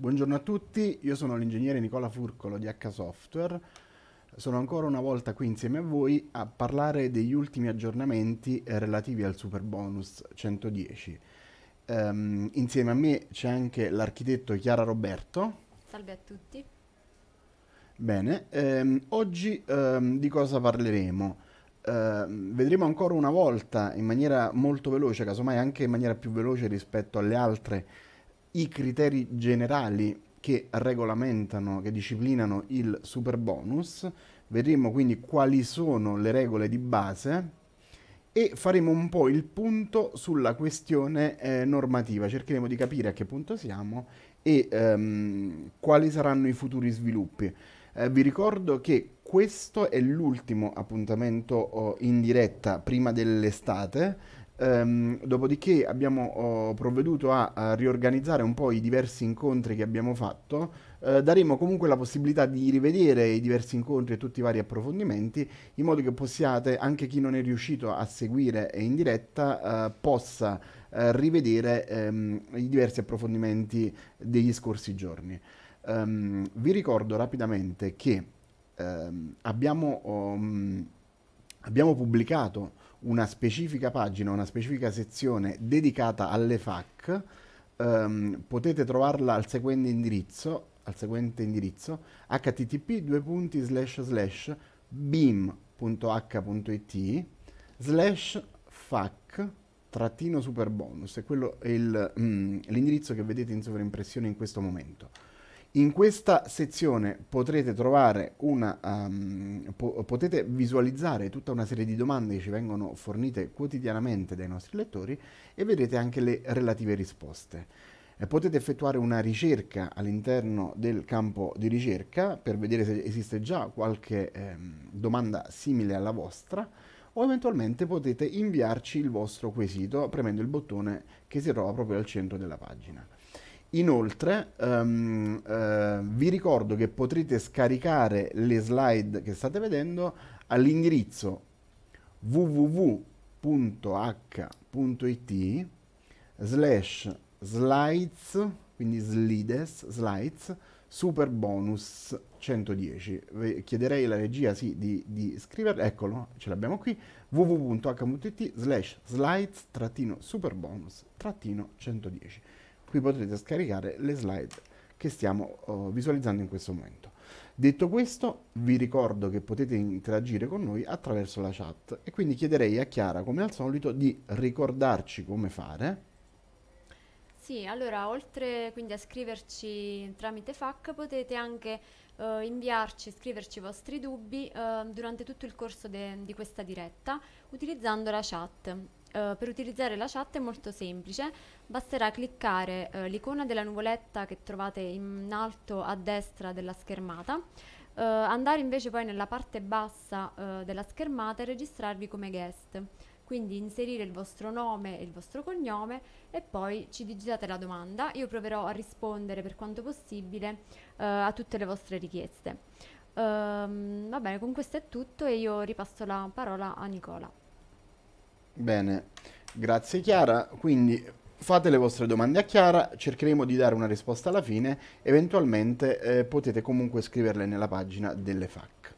Buongiorno a tutti, io sono l'ingegnere Nicola Furcolo di H-Software. Sono ancora una volta qui insieme a voi a parlare degli ultimi aggiornamenti eh, relativi al Super Bonus 110. Um, ehm, insieme a me c'è anche l'architetto Chiara Roberto. Salve a tutti. Bene, um, oggi um, di cosa parleremo? Uh, vedremo ancora una volta in maniera molto veloce, casomai anche in maniera più veloce rispetto alle altre i criteri generali che regolamentano, che disciplinano il super bonus, vedremo quindi quali sono le regole di base e faremo un po' il punto sulla questione eh, normativa, cercheremo di capire a che punto siamo e ehm, quali saranno i futuri sviluppi. Eh, vi ricordo che questo è l'ultimo appuntamento oh, in diretta prima dell'estate, Um, dopodiché abbiamo oh, provveduto a, a, riorganizzare un po' i diversi incontri che abbiamo fatto. Uh, daremo comunque la possibilità di rivedere i diversi incontri e tutti i vari approfondimenti in modo che possiate, anche chi non è riuscito a seguire in diretta, uh, possa uh, rivedere um, i diversi approfondimenti degli scorsi giorni. Um, vi ricordo rapidamente che abbiamo, oh, mm, abbiamo pubblicato una specifica pagina, una specifica sezione dedicata alle FAC. Um, ehm, potete trovarla al seguente indirizzo, al seguente indirizzo http beam.h.it slash fac trattino superbonus, e quello è mm, l'indirizzo mm, che vedete in sovraimpressione in questo momento in questa sezione potrete trovare una, um, po potete visualizzare tutta una serie di domande che ci vengono fornite quotidianamente dai nostri lettori e vedrete anche le relative risposte. Eh, potete effettuare una ricerca all'interno del campo di ricerca per vedere se esiste già qualche ehm, domanda simile alla vostra o eventualmente potete inviarci il vostro quesito premendo il bottone che si trova proprio al centro della pagina. Inoltre um, uh, vi ricordo che potrete scaricare le slide che state vedendo all'indirizzo www.h.it slash slides, quindi slides, slides, super bonus 110. Vi chiederei alla regia sì, di, di scriverlo, eccolo, ce l'abbiamo qui, www.h.it slash slides trattino super bonus trattino 110 qui potrete scaricare le slide che stiamo uh, visualizzando in questo momento. Detto questo, vi ricordo che potete interagire con noi attraverso la chat e quindi chiederei a Chiara, come al solito, di ricordarci come fare. Sì, allora, oltre quindi a scriverci tramite FAC, potete anche eh, inviarci, scriverci i vostri dubbi eh, durante tutto il corso di questa diretta utilizzando la chat. Eh, per utilizzare la chat è molto semplice, basterà cliccare uh, l'icona della nuvoletta che trovate in alto a destra della schermata, uh, andare invece poi nella parte bassa della schermata e registrarvi come guest. Quindi inserire il vostro nome e il vostro cognome e poi ci digitate la domanda. Io proverò a rispondere per quanto possibile a tutte le vostre richieste. Ehm, va bene, con questo è tutto e io ripasso la parola a Nicola. Bene, grazie Chiara. Quindi fate le vostre domande a Chiara, cercheremo di dare una risposta alla fine, eventualmente eh, potete comunque scriverle nella pagina delle FAC.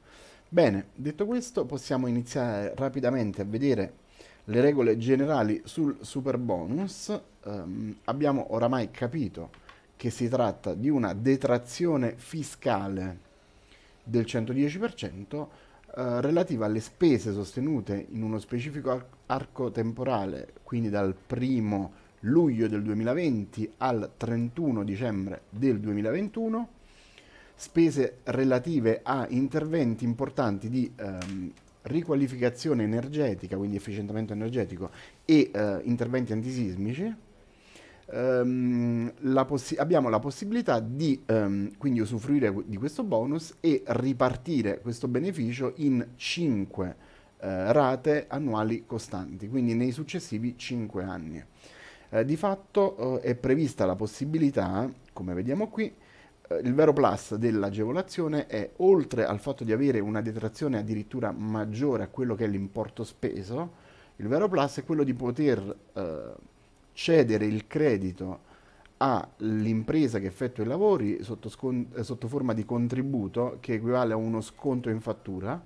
Bene, detto questo possiamo iniziare rapidamente a vedere le regole generali sul super bonus. Um, abbiamo oramai capito che si tratta di una detrazione fiscale del 110%, eh, relativa alle spese sostenute in uno specifico arco temporale, quindi dal 1 luglio del 2020 al 31 dicembre del 2021, spese relative a interventi importanti di ehm, riqualificazione energetica, quindi efficientamento energetico e eh, interventi antisismici, ehm, la abbiamo la possibilità di ehm, quindi usufruire di questo bonus e ripartire questo beneficio in 5 eh, rate annuali costanti, quindi nei successivi 5 anni. Eh, di fatto eh, è prevista la possibilità, come vediamo qui, eh, il vero plus dell'agevolazione è, oltre al fatto di avere una detrazione addirittura maggiore a quello che è l'importo speso, il vero plus è quello di poter eh, cedere il credito all'impresa che effettua i lavori sotto, eh, sotto, forma di contributo che equivale a uno sconto in fattura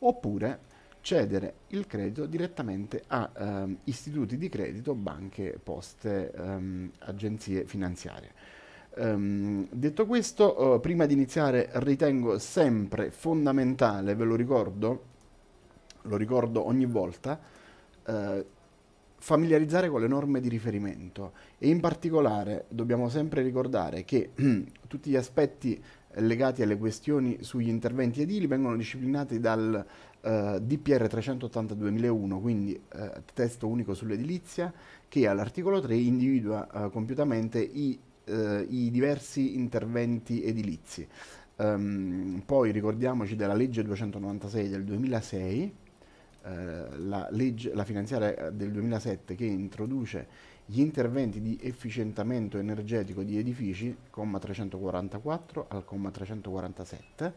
oppure cedere il credito direttamente a ehm, istituti di credito, banche, poste, ehm, agenzie finanziarie. Um, detto questo, uh, prima di iniziare ritengo sempre fondamentale, ve lo ricordo, lo ricordo ogni volta, uh, familiarizzare con le norme di riferimento e in particolare dobbiamo sempre ricordare che tutti gli aspetti legati alle questioni sugli interventi edili vengono disciplinati dal eh, DPR 380-2001, quindi eh, testo unico sull'edilizia, che all'articolo 3 individua eh, compiutamente i, eh, i, diversi interventi edilizi. Um, poi ricordiamoci della legge 296 del 2006 eh, la, legge, la finanziaria eh, del 2007 che introduce gli interventi di efficientamento energetico di edifici, comma 344 al comma 347.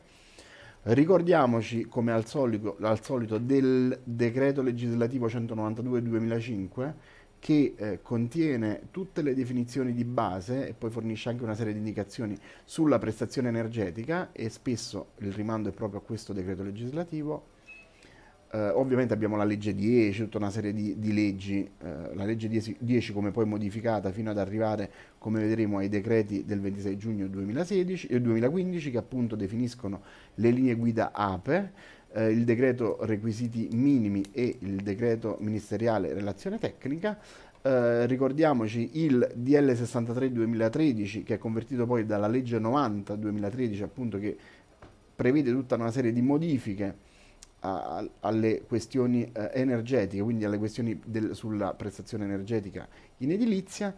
Ricordiamoci, come al solito, al solito del decreto legislativo 192-2005, che eh, contiene tutte le definizioni di base e poi fornisce anche una serie di indicazioni sulla prestazione energetica e spesso il rimando è proprio a questo decreto legislativo eh, ovviamente abbiamo la legge 10, tutta una serie di, di leggi, eh, la legge 10, 10, come poi modificata fino ad arrivare, come vedremo, ai decreti del 26 giugno 2016, eh, 2015 che appunto definiscono le linee guida APE, eh, il decreto requisiti minimi e il decreto ministeriale relazione tecnica. Eh, ricordiamoci il DL 63 2013 che è convertito poi dalla legge 90 2013 appunto che prevede tutta una serie di modifiche a, alle questioni eh, energetiche, quindi alle questioni del, sulla prestazione energetica in edilizia.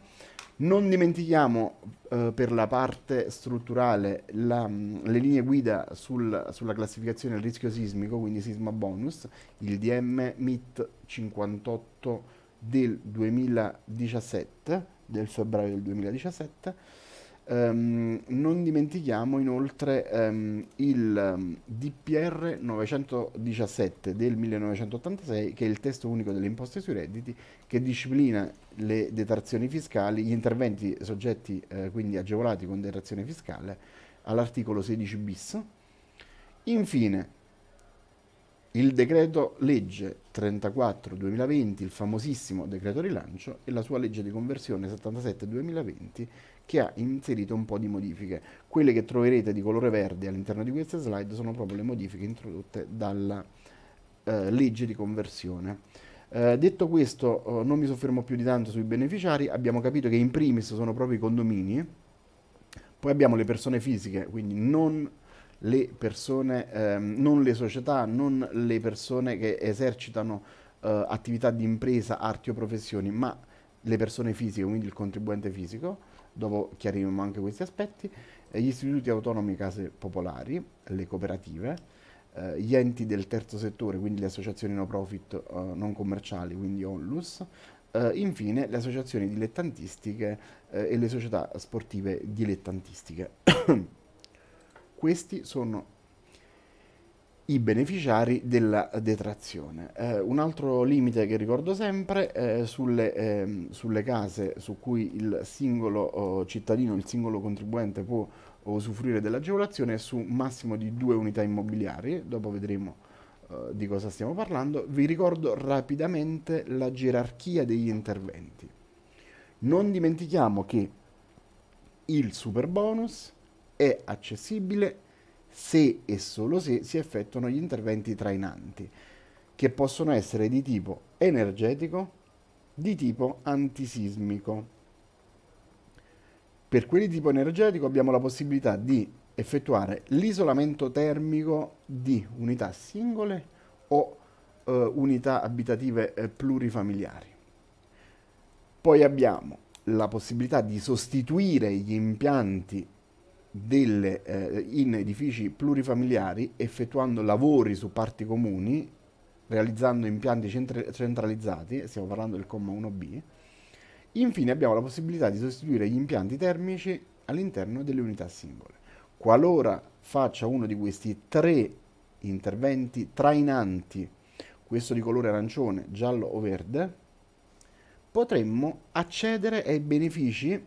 Non dimentichiamo eh, per la parte strutturale la, mm, le linee guida sul, sulla classificazione del rischio sismico, quindi sisma bonus, il DM MIT 58 del 2017, del febbraio del 2017 Um, non dimentichiamo inoltre um, il ehm, DPR 917 del 1986 che è il testo unico delle imposte sui redditi che disciplina le detrazioni fiscali, gli interventi soggetti eh, quindi agevolati con detrazione fiscale all'articolo 16 bis. Infine il decreto legge 34 2020, il famosissimo decreto rilancio e la sua legge di conversione 77 2020 che ha inserito un po' di modifiche. Quelle che troverete di colore verde all'interno di queste slide sono proprio le modifiche introdotte dalla eh, legge di conversione. Eh, detto questo, eh, non mi soffermo più di tanto sui beneficiari, abbiamo capito che in primis sono proprio i condomini, poi abbiamo le persone fisiche, quindi non le persone, ehm, non le società, non le persone che esercitano eh, attività di impresa, arti o professioni, ma le persone fisiche, quindi il contribuente fisico dopo chiariremo anche questi aspetti, eh, gli istituti autonomi case popolari, le cooperative, eh, gli enti del terzo settore, quindi le associazioni no profit eh, non commerciali, quindi onlus, eh, infine le associazioni dilettantistiche eh, e le società sportive dilettantistiche. Questi sono i beneficiari della detrazione. Eh, un altro limite che ricordo sempre eh, sulle, eh, sulle, case su cui il singolo oh, cittadino, il singolo contribuente può usufruire dell'agevolazione è su massimo di due unità immobiliari, dopo vedremo eh, di cosa stiamo parlando, vi ricordo rapidamente la gerarchia degli interventi. Non dimentichiamo che il super bonus è accessibile se e solo se si effettuano gli interventi trainanti, che possono essere di tipo energetico, di tipo antisismico. Per quelli di tipo energetico abbiamo la possibilità di effettuare l'isolamento termico di unità singole o eh, unità abitative eh, plurifamiliari. Poi abbiamo la possibilità di sostituire gli impianti delle, eh, in edifici plurifamiliari effettuando lavori su parti comuni, realizzando impianti centra centralizzati, stiamo parlando del comma 1b. Infine abbiamo la possibilità di sostituire gli impianti termici all'interno delle unità singole. Qualora faccia uno di questi tre interventi trainanti, questo di colore arancione, giallo o verde, potremmo accedere ai benefici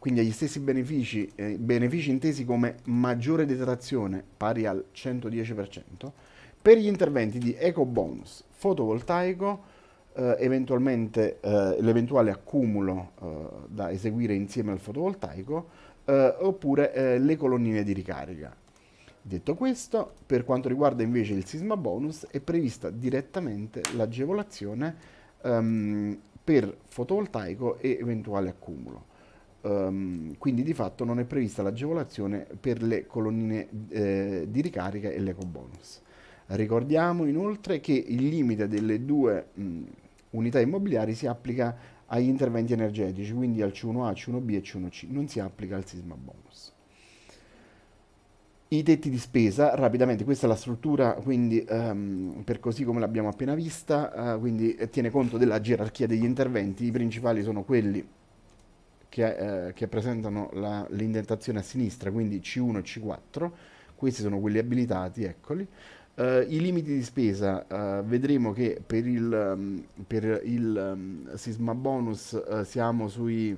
quindi agli stessi benefici, eh, benefici intesi come maggiore detrazione pari al 110%, per gli interventi di eco bonus fotovoltaico, eh, eventualmente eh, l'eventuale accumulo eh, da eseguire insieme al fotovoltaico, eh, oppure eh, le colonnine di ricarica. Detto questo, per quanto riguarda invece il sisma bonus, è prevista direttamente l'agevolazione ehm, per fotovoltaico e eventuale accumulo. Um, quindi di fatto non è prevista l'agevolazione per le colonnine eh, di ricarica e l'eco bonus. Ricordiamo inoltre che il limite delle due mh, unità immobiliari si applica agli interventi energetici, quindi al C1A, C1B e C1C, non si applica al sisma bonus. I tetti di spesa, rapidamente, questa è la struttura, quindi um, per così come l'abbiamo appena vista, uh, quindi eh, tiene conto della gerarchia degli interventi, i principali sono quelli che, eh, che presentano la, l'indentazione a sinistra, quindi C1 e C4, questi sono quelli abilitati, eccoli. Uh, I limiti di spesa, uh, vedremo che per il, um, per il um, sisma bonus uh, siamo sui,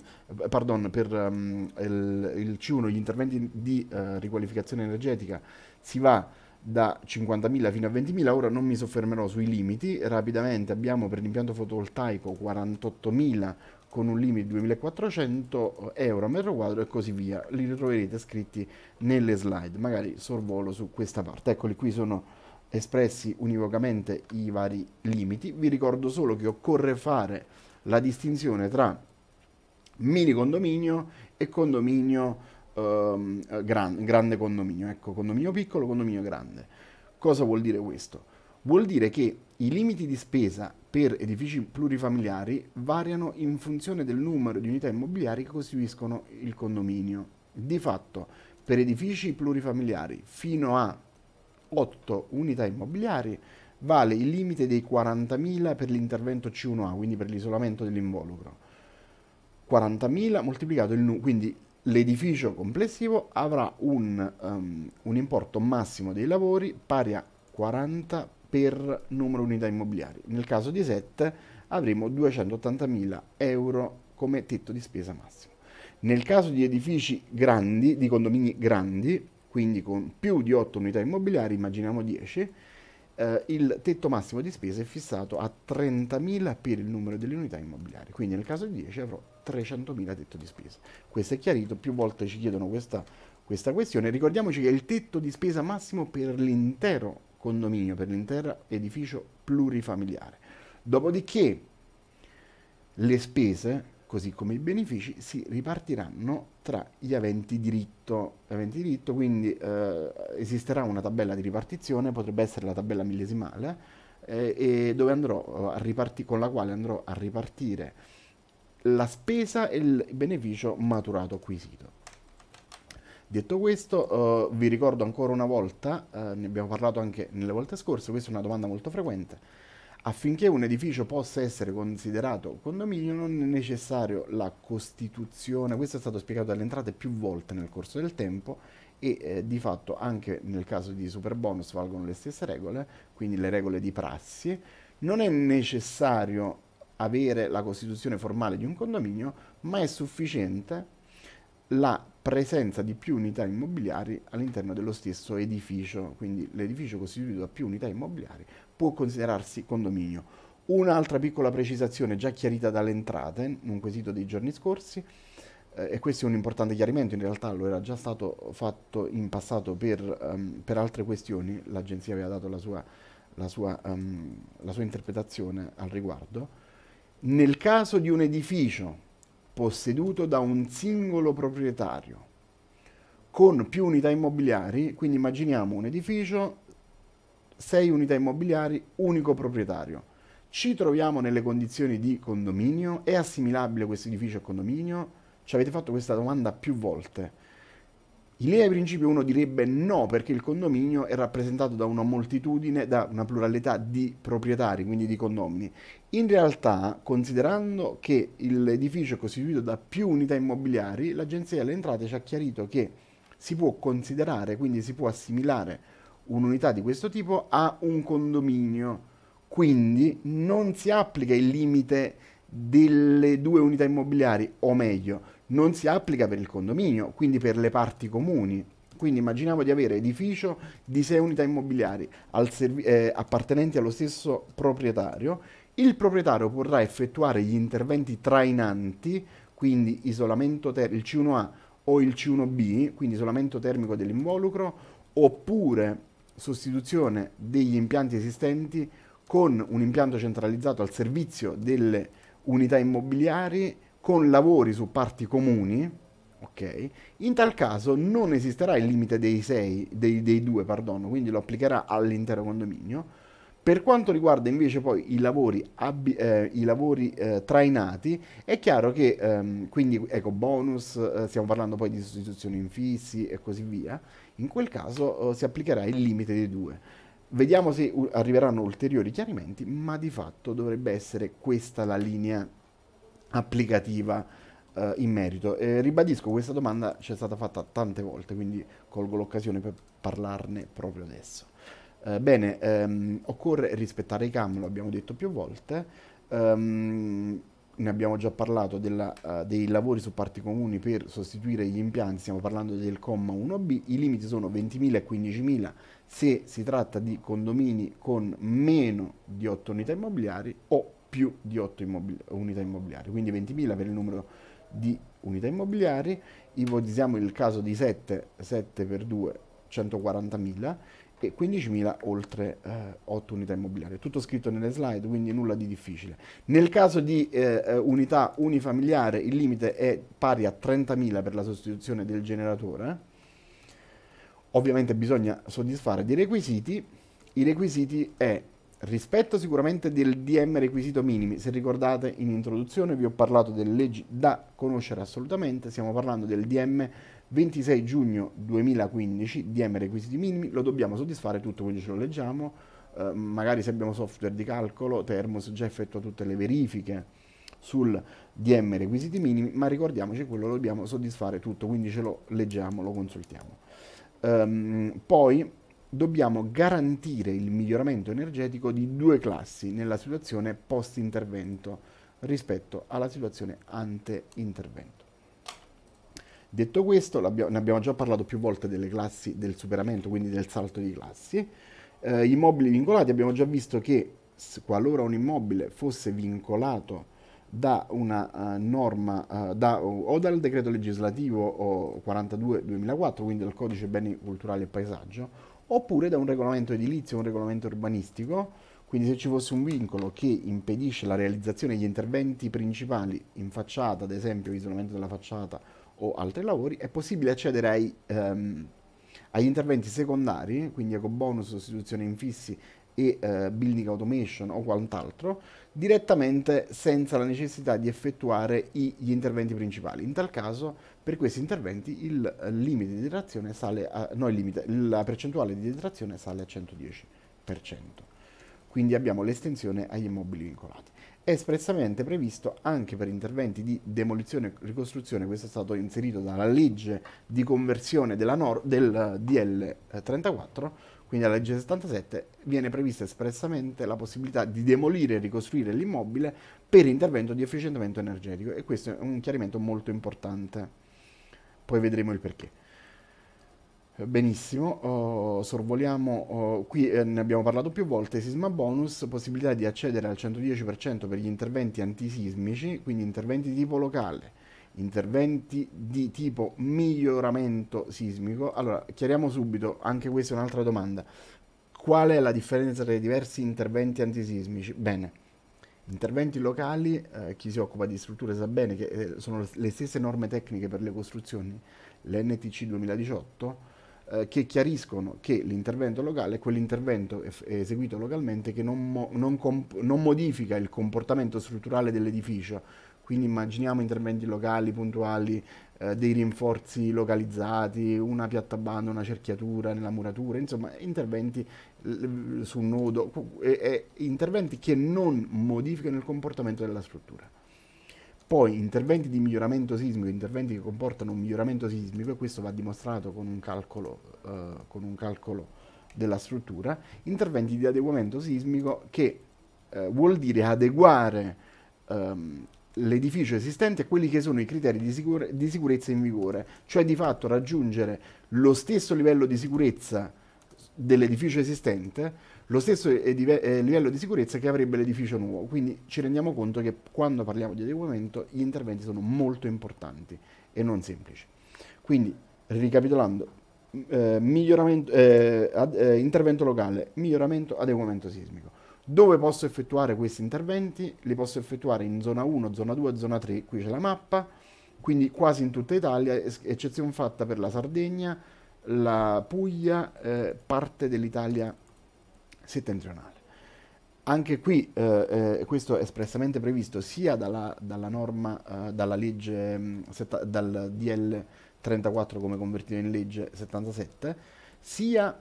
pardon, per um, il, il, C1, gli interventi di riqualificazione energetica si va da 50.000 fino a 20.000, ora non mi soffermerò sui limiti, rapidamente abbiamo per l'impianto fotovoltaico 48.000 con un limite di 2400 euro a metro quadro e così via. Li troverete scritti nelle slide, magari sorvolo su questa parte. Eccoli qui sono espressi univocamente i vari limiti. Vi ricordo solo che occorre fare la distinzione tra mini condominio e condominio ehm, gran, grande condominio, ecco condominio piccolo, condominio grande. Cosa vuol dire questo? Vuol dire che i limiti di spesa per edifici plurifamiliari variano in funzione del numero di unità immobiliari che costituiscono il condominio. Di fatto, per edifici plurifamiliari fino a 8 unità immobiliari vale il limite dei 40.000 per l'intervento C1A, quindi per l'isolamento dell'involucro. 40.000 moltiplicato il numero, quindi l'edificio complessivo avrà un, um, un importo massimo dei lavori pari a 40 per numero unità immobiliari. Nel caso di SET avremo 280.000 euro come tetto di spesa massimo. Nel caso di edifici grandi, di condomini grandi, quindi con più di 8 unità immobiliari, immaginiamo 10, eh, il tetto massimo di spesa è fissato a 30.000 per il numero delle unità immobiliari, quindi nel caso di 10 avrò 300.000 tetto di spesa. Questo è chiarito, più volte ci chiedono questa, questa questione. Ricordiamoci che il tetto di spesa massimo per l'intero condominio per l'intero edificio plurifamiliare. Dopodiché le spese, così come i benefici, si ripartiranno tra gli aventi diritto. Aventi diritto quindi eh, esisterà una tabella di ripartizione, potrebbe essere la tabella millesimale, eh, eh con la quale andrò a ripartire la spesa e il beneficio maturato acquisito. Detto questo, uh, vi ricordo ancora una volta, uh, ne abbiamo parlato anche nelle volte scorse, questa è una domanda molto frequente, affinché un edificio possa essere considerato condominio non è necessario la costituzione, questo è stato spiegato alle entrate più volte nel corso del tempo e eh, di fatto anche nel caso di super bonus valgono le stesse regole, quindi le regole di prassi, non è necessario avere la costituzione formale di un condominio, ma è sufficiente la presenza di più unità immobiliari all'interno dello stesso edificio, quindi l'edificio costituito da più unità immobiliari può considerarsi condominio. Un'altra piccola precisazione già chiarita dalle entrate in un quesito dei giorni scorsi, eh, e questo è un importante chiarimento, in realtà lo era già stato fatto in passato per, um, per altre questioni, l'agenzia aveva dato la sua, la, sua, um, la sua interpretazione al riguardo, nel caso di un edificio posseduto da un singolo proprietario con più unità immobiliari, quindi immaginiamo un edificio, 6 unità immobiliari, unico proprietario. Ci troviamo nelle condizioni di condominio? È assimilabile questo edificio a condominio? Ci avete fatto questa domanda più volte. In linea di principio uno direbbe no perché il condominio è rappresentato da una moltitudine, da una pluralità di proprietari, quindi di condomini. In realtà, considerando che l'edificio è costituito da più unità immobiliari, l'Agenzia delle Entrate ci ha chiarito che si può considerare, quindi si può assimilare un'unità di questo tipo a un condominio. Quindi non si applica il limite delle due unità immobiliari, o meglio, non si applica per il condominio, quindi per le parti comuni. Quindi immaginiamo di avere edificio di 6 unità immobiliari al eh, appartenenti allo stesso proprietario. Il proprietario potrà effettuare gli interventi trainanti, quindi isolamento il C1A o il C1B, quindi isolamento termico dell'involucro, oppure sostituzione degli impianti esistenti con un impianto centralizzato al servizio delle unità immobiliari con lavori su parti comuni, ok? In tal caso non esisterà il limite dei 6, dei, dei 2, perdono, quindi lo applicherà all'intero condominio. Per quanto riguarda invece poi i lavori, eh, i lavori eh, trainati, è chiaro che ehm, quindi ecco, bonus, eh, stiamo parlando poi di sostituzioni infissi e così via, in quel caso eh, si applicherà il limite dei due. Vediamo se arriveranno ulteriori chiarimenti, ma di fatto dovrebbe essere questa la linea applicativa eh, in merito. E ribadisco, questa domanda ci è stata fatta tante volte, quindi colgo l'occasione per parlarne proprio adesso. Eh, bene, ehm, occorre rispettare i CAM, lo abbiamo detto più volte. Um, ne abbiamo già parlato della, uh, dei lavori su parti comuni per sostituire gli impianti, stiamo parlando del comma 1b, i limiti sono 20.000 e 15.000 se si tratta di condomini con meno di 8 unità immobiliari o più di 8 immobili unità immobiliari, quindi 20.000 per il numero di unità immobiliari, ipotizziamo il caso di 7, 7 per 2, 140.000 e 15.000 oltre eh, 8 unità immobiliari. Tutto scritto nelle slide, quindi nulla di difficile. Nel caso di eh, eh unità unifamiliare il limite è pari a 30.000 per la sostituzione del generatore. Ovviamente bisogna soddisfare dei requisiti. I requisiti è rispetto sicuramente del DM requisito minimi. Se ricordate in introduzione vi ho parlato delle leggi da conoscere assolutamente, stiamo parlando del DM 26 giugno 2015, DM requisiti minimi, lo dobbiamo soddisfare tutto, quindi ce lo leggiamo, eh, magari se abbiamo software di calcolo, Thermos già effettua tutte le verifiche sul DM requisiti minimi, ma ricordiamoci quello lo dobbiamo soddisfare tutto, quindi ce lo leggiamo, lo consultiamo. Um, poi dobbiamo garantire il miglioramento energetico di due classi nella situazione post-intervento rispetto alla situazione ante-intervento. Detto questo, ne abbiamo già parlato più volte delle classi del superamento, quindi del salto di classi. Eh, immobili vincolati, abbiamo già visto che qualora un immobile fosse vincolato da una uh, norma uh, da, o dal decreto legislativo 42-2004, quindi dal codice beni culturali e paesaggio, oppure da un regolamento edilizio, un regolamento urbanistico, quindi se ci fosse un vincolo che impedisce la realizzazione degli interventi principali in facciata, ad esempio isolamento della facciata o altri lavori, è possibile accedere ai, ehm, agli interventi secondari, quindi ecobonus, sostituzione infissi e eh, building automation o quant'altro, direttamente senza la necessità di effettuare gli interventi principali. In tal caso, per questi interventi il eh, limite di detrazione sale a, no, limite, la percentuale di detrazione sale a 110%. Quindi abbiamo l'estensione agli immobili vincolati. È espressamente previsto anche per interventi di demolizione e ricostruzione, questo è stato inserito dalla legge di conversione della del eh, DL34, quindi alla legge 77 viene prevista espressamente la possibilità di demolire e ricostruire l'immobile per intervento di efficientamento energetico e questo è un chiarimento molto importante. Poi vedremo il perché. Eh, benissimo, oh, sorvoliamo, oh, qui eh, ne abbiamo parlato più volte, sisma bonus, possibilità di accedere al 110% per gli interventi antisismici, quindi interventi di tipo locale, interventi di tipo miglioramento sismico. Allora, chiariamo subito, anche questa è un'altra domanda. Qual è la differenza tra i diversi interventi antisismici? Bene, interventi locali, eh, chi si occupa di strutture sa bene che eh, sono le stesse norme tecniche per le costruzioni, l'NTC 2018, eh, che chiariscono che l'intervento locale è quell'intervento eseguito localmente che non, mo non, non modifica il comportamento strutturale dell'edificio, quindi immaginiamo interventi locali, puntuali, eh, dei rinforzi localizzati, una piatta banda una cerchiatura nella muratura, insomma interventi eh, su nodo, eh, interventi che non modificano il comportamento della struttura. Poi interventi di miglioramento sismico, interventi che comportano un miglioramento sismico, e questo va dimostrato con un calcolo, eh, con un calcolo della struttura, interventi di adeguamento sismico che eh, vuol dire adeguare ehm, l'edificio esistente e quelli che sono i criteri di, sicure, di, sicurezza in vigore, cioè di fatto raggiungere lo stesso livello di sicurezza dell'edificio esistente, lo stesso eh, livello di sicurezza che avrebbe l'edificio nuovo. Quindi ci rendiamo conto che quando parliamo di adeguamento gli interventi sono molto importanti e non semplici. Quindi, ricapitolando, mm, eh, eh, ad, eh, intervento locale, miglioramento, adeguamento sismico. Dove posso effettuare questi interventi? Li posso effettuare in zona 1, zona 2, zona 3, qui c'è la mappa, quindi quasi in tutta Italia, eccezione fatta per la Sardegna, la Puglia, eh, parte dell'Italia settentrionale. Anche qui eh, eh, questo è espressamente previsto sia dalla, dalla norma, eh, dalla legge, mm, setta, dal DL 34 come convertito in legge 77, sia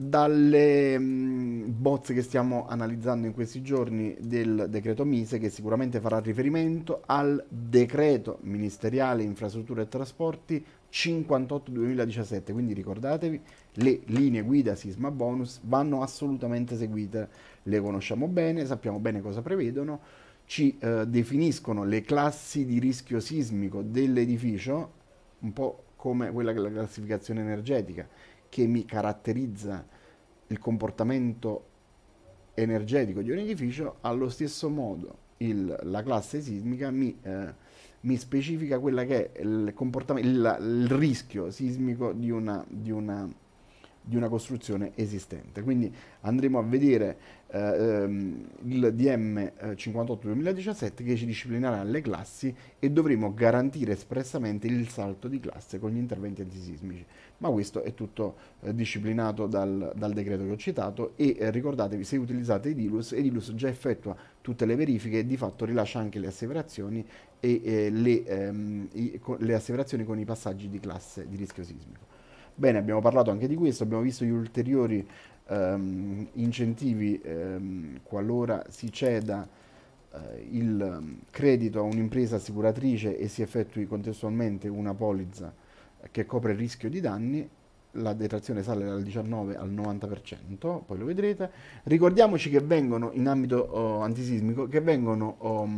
dalle mm, bozze che stiamo analizzando in questi giorni del decreto Mise che sicuramente farà riferimento al decreto ministeriale infrastrutture e trasporti 58-2017 quindi ricordatevi le linee guida sisma bonus vanno assolutamente seguite le conosciamo bene sappiamo bene cosa prevedono ci eh, definiscono le classi di rischio sismico dell'edificio un po' come quella che è la classificazione energetica che mi caratterizza il comportamento energetico di un edificio, allo stesso modo il, la classe sismica mi, eh, mi, specifica quella che è il, il, il rischio sismico di una, di una di una costruzione esistente. Quindi andremo a vedere eh, ehm, il DM 58-2017 eh, che ci disciplinerà le classi e dovremo garantire espressamente il salto di classe con gli interventi antisismici. Ma questo è tutto eh, disciplinato dal, dal, decreto che ho citato e eh, ricordatevi se utilizzate Edilus, Edilus già effettua tutte le verifiche e di fatto rilascia anche le asseverazioni e eh, le, ehm, i, le asseverazioni con i passaggi di classe di rischio sismico. Bene, abbiamo parlato anche di questo, abbiamo visto gli ulteriori ehm, incentivi ehm, qualora si ceda eh, il credito a un'impresa assicuratrice e si effettui contestualmente una polizza che copre il rischio di danni la detrazione sale dal 19 al 90%, poi lo vedrete. Ricordiamoci che vengono in ambito oh, antisismico che vengono oh,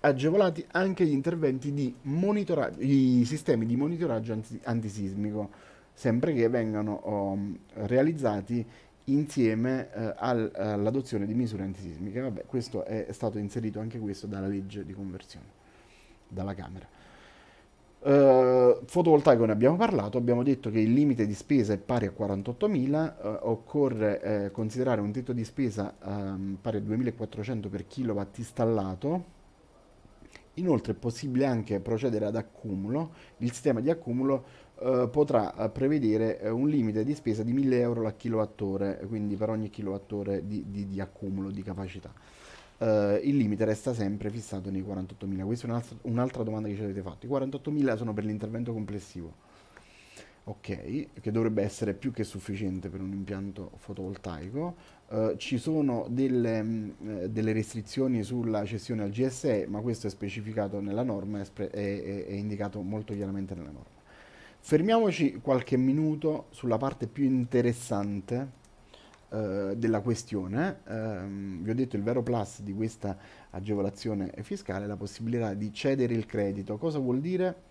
agevolati anche gli interventi di monitoraggio, i sistemi di monitoraggio antisismico sempre che vengano um, realizzati insieme eh, al, all'adozione di misure antisismiche. Vabbè, questo è, stato inserito anche questo dalla legge di conversione, dalla Camera. Uh, eh, fotovoltaico ne abbiamo parlato, abbiamo detto che il limite di spesa è pari a 48.000, uh, eh, occorre uh, considerare un tetto di spesa um, pari a 2.400 per kilowatt installato, inoltre è possibile anche procedere ad accumulo, il sistema di accumulo eh, potrà eh, prevedere eh, un limite di spesa di 1000 euro la kilowattore, quindi per ogni kilowattore di, di, di accumulo di capacità. Uh, il limite resta sempre fissato nei 48.000. Questa è un'altra, un'altra, domanda che ci avete fatto. I 48.000 sono per l'intervento complessivo, ok, che dovrebbe essere più che sufficiente per un impianto fotovoltaico. Uh, ci sono delle, mh, mm, delle, restrizioni sulla cessione al GSE, ma questo è specificato nella norma, è, è, è indicato molto chiaramente nella norma. Fermiamoci qualche minuto sulla parte più interessante eh, della questione. Eh, vi ho detto il vero plus di questa agevolazione fiscale è la possibilità di cedere il credito. Cosa vuol dire?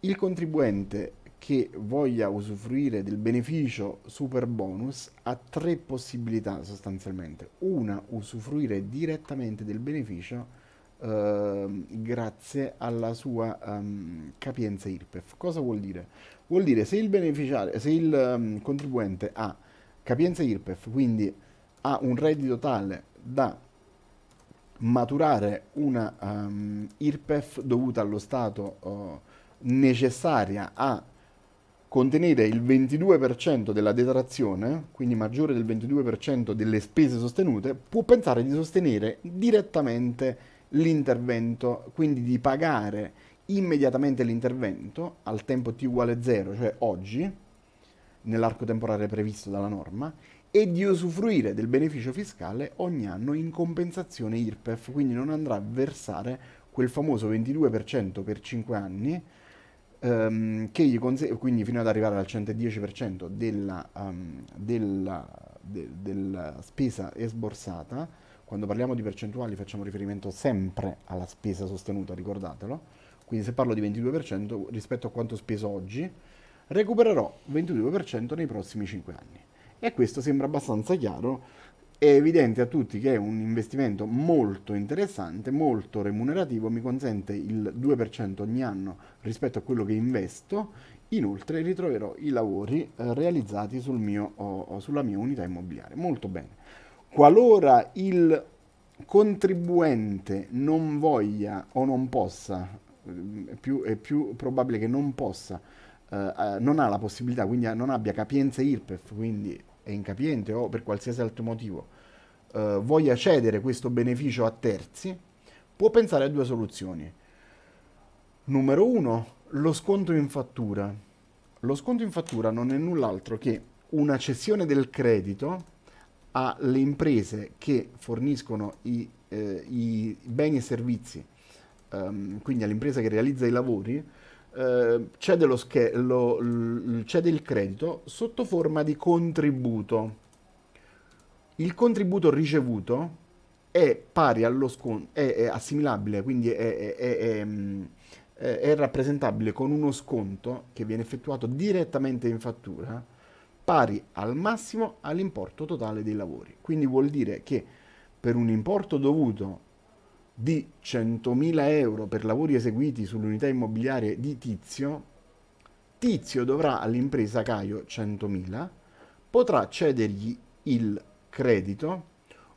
Il contribuente che voglia usufruire del beneficio super bonus ha tre possibilità sostanzialmente. Una, usufruire direttamente del beneficio Ehm, grazie alla sua um, capienza IRPEF. Cosa vuol dire? Vuol dire se il beneficiario, se il um, contribuente ha capienza IRPEF, quindi ha un reddito tale da maturare una um, IRPEF dovuta allo Stato uh, necessaria a contenere il 22% della detrazione, quindi maggiore del 22% delle spese sostenute, può pensare di sostenere direttamente l'intervento, quindi di pagare immediatamente l'intervento al tempo t uguale 0, cioè oggi, nell'arco temporale previsto dalla norma, e di usufruire del beneficio fiscale ogni anno in compensazione IRPEF, quindi non andrà a versare quel famoso 22% per 5 anni, ehm, che gli conse- quindi fino ad arrivare al 110% della, um, della, de della spesa esborsata, quando parliamo di percentuali facciamo riferimento sempre alla spesa sostenuta, ricordatelo. Quindi se parlo di 22% rispetto a quanto speso oggi, recupererò 22% nei prossimi 5 anni. E questo sembra abbastanza chiaro, è evidente a tutti che è un investimento molto interessante, molto remunerativo, mi consente il 2% ogni anno rispetto a quello che investo, inoltre ritroverò i lavori eh, realizzati sul mio, oh, sulla mia unità immobiliare. Molto bene qualora il contribuente non voglia o non possa, è più, è più probabile che non possa, eh, non ha la possibilità, quindi non abbia capienza IRPEF, quindi è incapiente o per qualsiasi altro motivo, eh, voglia cedere questo beneficio a terzi, può pensare a due soluzioni. Numero uno, lo sconto in fattura. Lo sconto in fattura non è null'altro che una cessione del credito alle imprese che forniscono i, eh, i beni e servizi, ehm, quindi all'impresa che realizza i lavori, eh, c'è, del credito sotto forma di contributo. Il contributo ricevuto è pari allo sconto, è, è, assimilabile, quindi è, mm, è, è rappresentabile con uno sconto che viene effettuato direttamente in fattura pari al massimo all'importo totale dei lavori. Quindi vuol dire che per un importo dovuto di 100.000 euro per lavori eseguiti sull'unità immobiliare di Tizio, Tizio dovrà all'impresa Caio 100.000, potrà cedergli il credito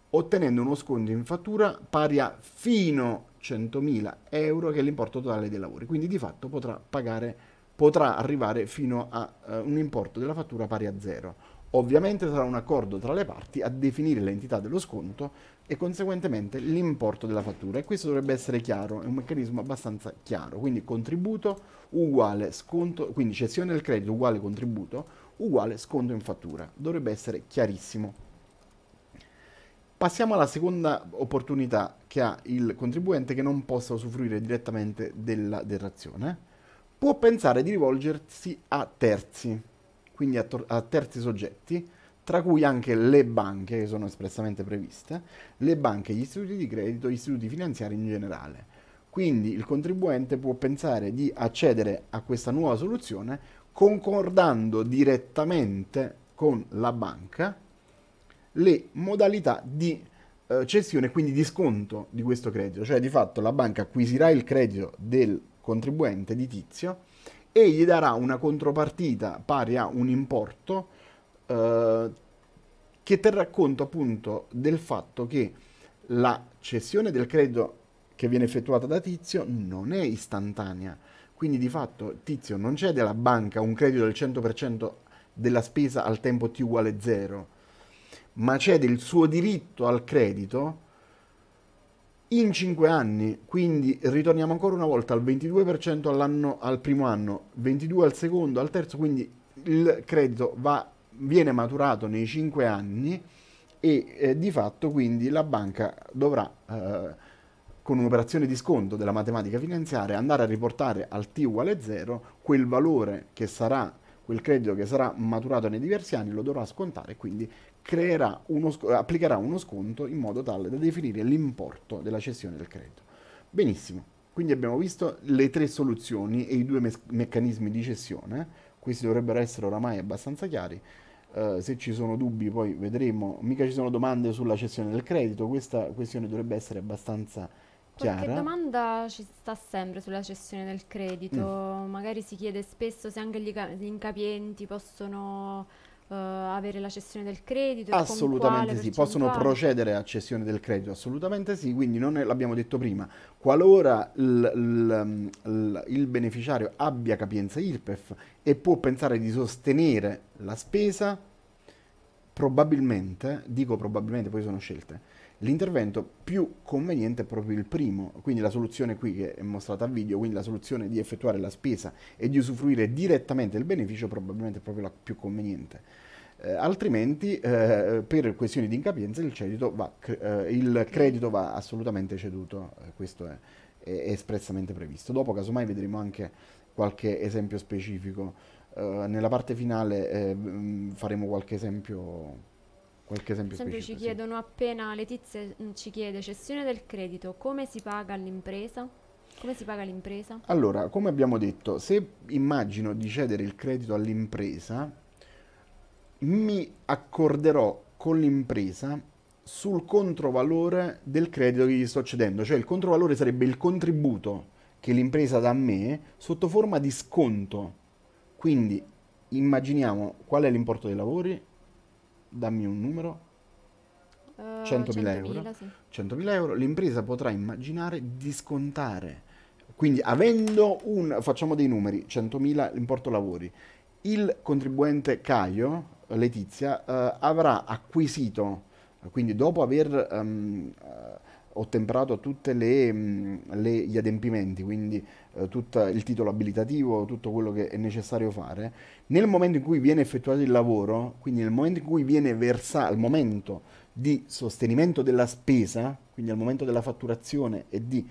ottenendo uno sconto in fattura pari a fino 100.000 euro che è l'importo totale dei lavori, quindi di fatto potrà pagare potrà arrivare fino a eh, un importo della fattura pari a zero. Ovviamente sarà un accordo tra le parti a definire l'entità dello sconto e conseguentemente l'importo della fattura e questo dovrebbe essere chiaro, è un meccanismo abbastanza chiaro, quindi contributo uguale sconto, quindi cessione del credito uguale contributo uguale sconto in fattura, dovrebbe essere chiarissimo. Passiamo alla seconda opportunità che ha il contribuente che non possa usufruire direttamente della detrazione può pensare di rivolgersi a terzi, quindi a, a terzi soggetti, tra cui anche le banche, che sono espressamente previste, le banche, gli istituti di credito, gli istituti finanziari in generale. Quindi il contribuente può pensare di accedere a questa nuova soluzione concordando direttamente con la banca le modalità di eh, cessione, quindi di sconto di questo credito. Cioè di fatto la banca acquisirà il credito del contribuente di Tizio e gli darà una contropartita pari a un importo eh, che terrà conto appunto del fatto che la cessione del credito che viene effettuata da Tizio non è istantanea. Quindi di fatto Tizio non cede alla banca un credito del 100% della spesa al tempo t uguale 0, ma cede il suo diritto al credito in 5 anni, quindi ritorniamo ancora una volta al 22% all'anno, al primo anno, 22 al secondo, al terzo, quindi il credito va, viene maturato nei 5 anni e eh, di fatto quindi la banca dovrà eh, con un'operazione di sconto della matematica finanziaria andare a riportare al t uguale 0 quel valore che sarà quel credito che sarà maturato nei diversi anni lo dovrà scontare e quindi uno, applicherà uno sconto in modo tale da definire l'importo della cessione del credito. Benissimo, quindi abbiamo visto le tre soluzioni e i due me meccanismi di cessione, questi dovrebbero essere oramai abbastanza chiari. Uh, se ci sono dubbi poi vedremo, mica ci sono domande sulla cessione del credito, questa questione dovrebbe essere abbastanza chiara. Qualche domanda ci sta sempre sulla cessione del credito, mm. magari si chiede spesso se anche gli, gli incapienti possono uh, avere la cessione del credito? Assolutamente sì, possono procedere a cessione del credito, assolutamente sì, quindi non è, l'abbiamo detto prima, qualora l, l, l, il beneficiario abbia capienza IRPEF e può pensare di sostenere la spesa, probabilmente, dico probabilmente, poi sono scelte, L'intervento più conveniente è proprio il primo, quindi la soluzione qui che è mostrata a video, quindi la soluzione di effettuare la spesa e di usufruire direttamente del beneficio probabilmente è proprio la più conveniente. Eh, altrimenti eh, per questioni di incapienza il, va, eh, il credito va assolutamente ceduto, eh, questo è, è, è, espressamente previsto. Dopo casomai vedremo anche qualche esempio specifico. Eh, nella parte finale eh, faremo qualche esempio qualche esempio Sempre ci chiedono sì. appena Letizia mm, ci chiede cessione del credito, come si paga l'impresa? Come si paga l'impresa? Allora, come abbiamo detto, se immagino di cedere il credito all'impresa, mi accorderò con l'impresa sul controvalore del credito che gli sto cedendo, cioè il controvalore sarebbe il contributo che l'impresa dà a me sotto forma di sconto. Quindi immaginiamo qual è l'importo dei lavori, dammi un numero. 100.000 eh, 100 euro. Sì. 100.000 euro. L'impresa potrà immaginare di scontare. Quindi avendo un, facciamo dei numeri, 100.000 importo lavori, il contribuente Caio, Letizia, eh, avrà acquisito, quindi dopo aver um, ehm, eh, ottemperato tutti mm, gli adempimenti, quindi eh, tutto il titolo abilitativo, tutto quello che è necessario fare, nel momento in cui viene effettuato il lavoro, quindi nel momento in cui viene versato, al momento di sostenimento della spesa, quindi al momento della fatturazione e di,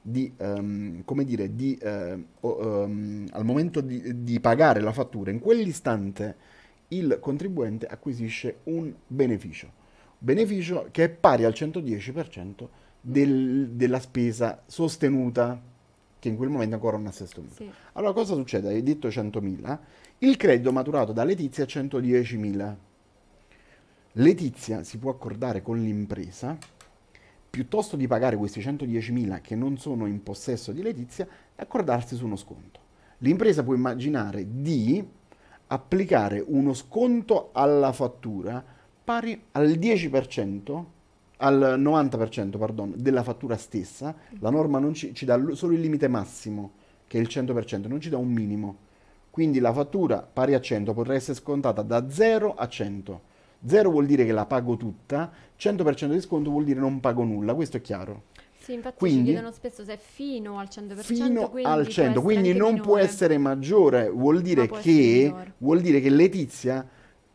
di um, come dire, di, uh, um, al momento di, di pagare la fattura, in quell'istante il contribuente acquisisce un beneficio beneficio che è pari al 110% del, della spesa sostenuta che in quel momento ancora non ha sesto muro. Sì. Allora cosa succede? Hai detto 100.000, il credito maturato da Letizia è 110.000. Letizia si può accordare con l'impresa, piuttosto di pagare questi 110.000 che non sono in possesso di Letizia, e accordarsi su uno sconto. L'impresa può immaginare di applicare uno sconto alla fattura pari al 10% al 90% pardon, della fattura stessa, la norma ci, ci, dà solo il limite massimo, che è il 100%, non ci dà un minimo. Quindi la fattura pari a 100 potrà essere scontata da 0 a 100. 0 vuol dire che la pago tutta, 100% di sconto vuol dire non pago nulla, questo è chiaro. Sì, infatti quindi, ci chiedono spesso se è fino al 100%. Fino al 100, quindi non minore. può essere maggiore, vuol dire, che, vuol dire che Letizia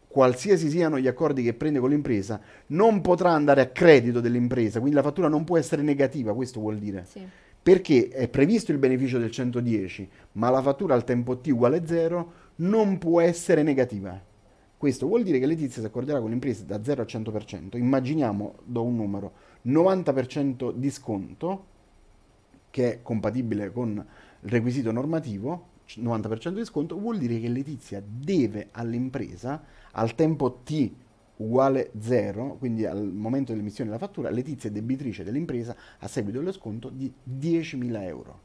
qualsiasi siano gli accordi che prende con l'impresa, non potrà andare a credito dell'impresa, quindi la fattura non può essere negativa, questo vuol dire. Sì. Perché è previsto il beneficio del 110, ma la fattura al tempo t uguale 0 non può essere negativa. Questo vuol dire che Letizia si accorderà con l'impresa da 0 al 100%, immaginiamo, do un numero, 90% di sconto, che è compatibile con il requisito normativo, 90% di sconto, vuol dire che Letizia deve all'impresa al tempo T uguale 0, quindi al momento dell'emissione della fattura, Letizia è debitrice dell'impresa a seguito dello sconto di 10.000 euro.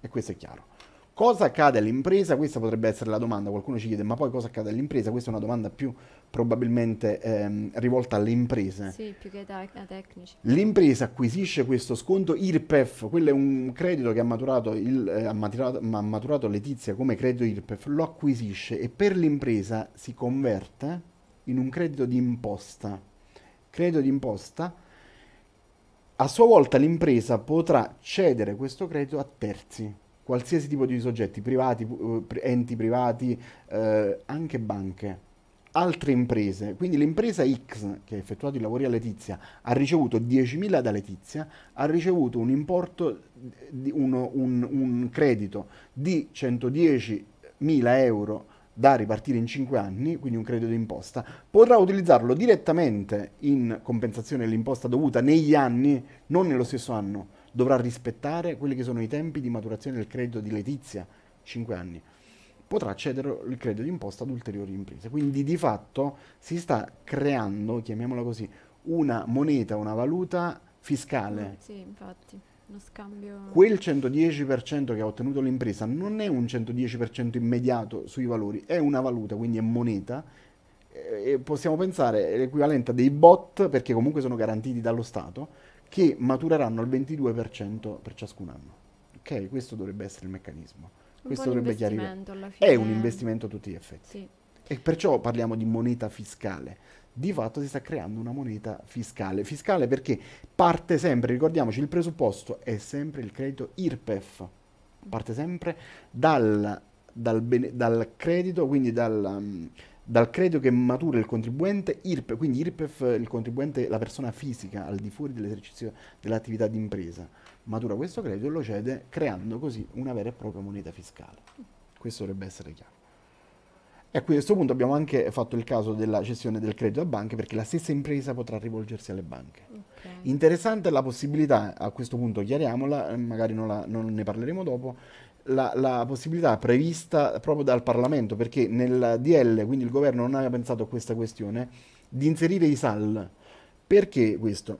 E questo è chiaro. Cosa accade all'impresa? Questa potrebbe essere la domanda, qualcuno ci chiede, ma poi cosa accade all'impresa? Questa è una domanda più probabilmente ehm, rivolta alle imprese. Sì, più che da, da tecnici. L'impresa acquisisce questo sconto IRPEF, quello è un credito che ha maturato, il, eh, ha maturato, ha maturato Letizia come credito IRPEF, lo acquisisce e per l'impresa si converte in un credito di imposta. Credito di imposta, a sua volta l'impresa potrà cedere questo credito a terzi qualsiasi tipo di soggetti, privati, eh, enti privati, eh, anche banche, altre imprese. Quindi l'impresa X che ha effettuato i lavori a Letizia ha ricevuto 10.000 da Letizia, ha ricevuto un importo, uno, un, un credito di 110.000 euro da ripartire in 5 anni, quindi un credito d'imposta, potrà utilizzarlo direttamente in compensazione dell'imposta dovuta negli anni, non nello stesso anno dovrà rispettare quelli che sono i tempi di maturazione del credito di Letizia, 5 anni, potrà accedere il credito d'imposta ad ulteriori imprese. Quindi di fatto si sta creando, chiamiamola così, una moneta, una valuta fiscale. Mm, sì, infatti. Quel 110% che ha ottenuto l'impresa non è un 110% immediato sui valori, è una valuta, quindi è moneta. Eh, e possiamo pensare è l'equivalente a dei bot, perché comunque sono garantiti dallo Stato, che matureranno al 22% per ciascun anno. Ok, questo dovrebbe essere il meccanismo. Un questo dovrebbe chiarire. È un investimento a tutti gli effetti. Sì. E perciò parliamo di moneta fiscale. Di fatto si sta creando una moneta fiscale. Fiscale perché parte sempre, ricordiamoci, il presupposto è sempre il credito IRPEF. Parte sempre dal, dal, bene, dal credito, quindi dal... Um, dal credito che matura il contribuente IRPEF, quindi IRPEF il contribuente, la persona fisica al di fuori dell'esercizio dell'attività d'impresa, matura questo credito e lo cede creando così una vera e propria moneta fiscale. Questo dovrebbe essere chiaro. E a questo punto abbiamo anche fatto il caso della cessione del credito a banche perché la stessa impresa potrà rivolgersi alle banche. Okay. Interessante la possibilità, a questo punto chiariamola, eh, magari non, la, non ne parleremo dopo, la, la, possibilità prevista proprio dal Parlamento, perché nel DL, quindi il governo non aveva pensato a questa questione, di inserire i SAL. Perché questo?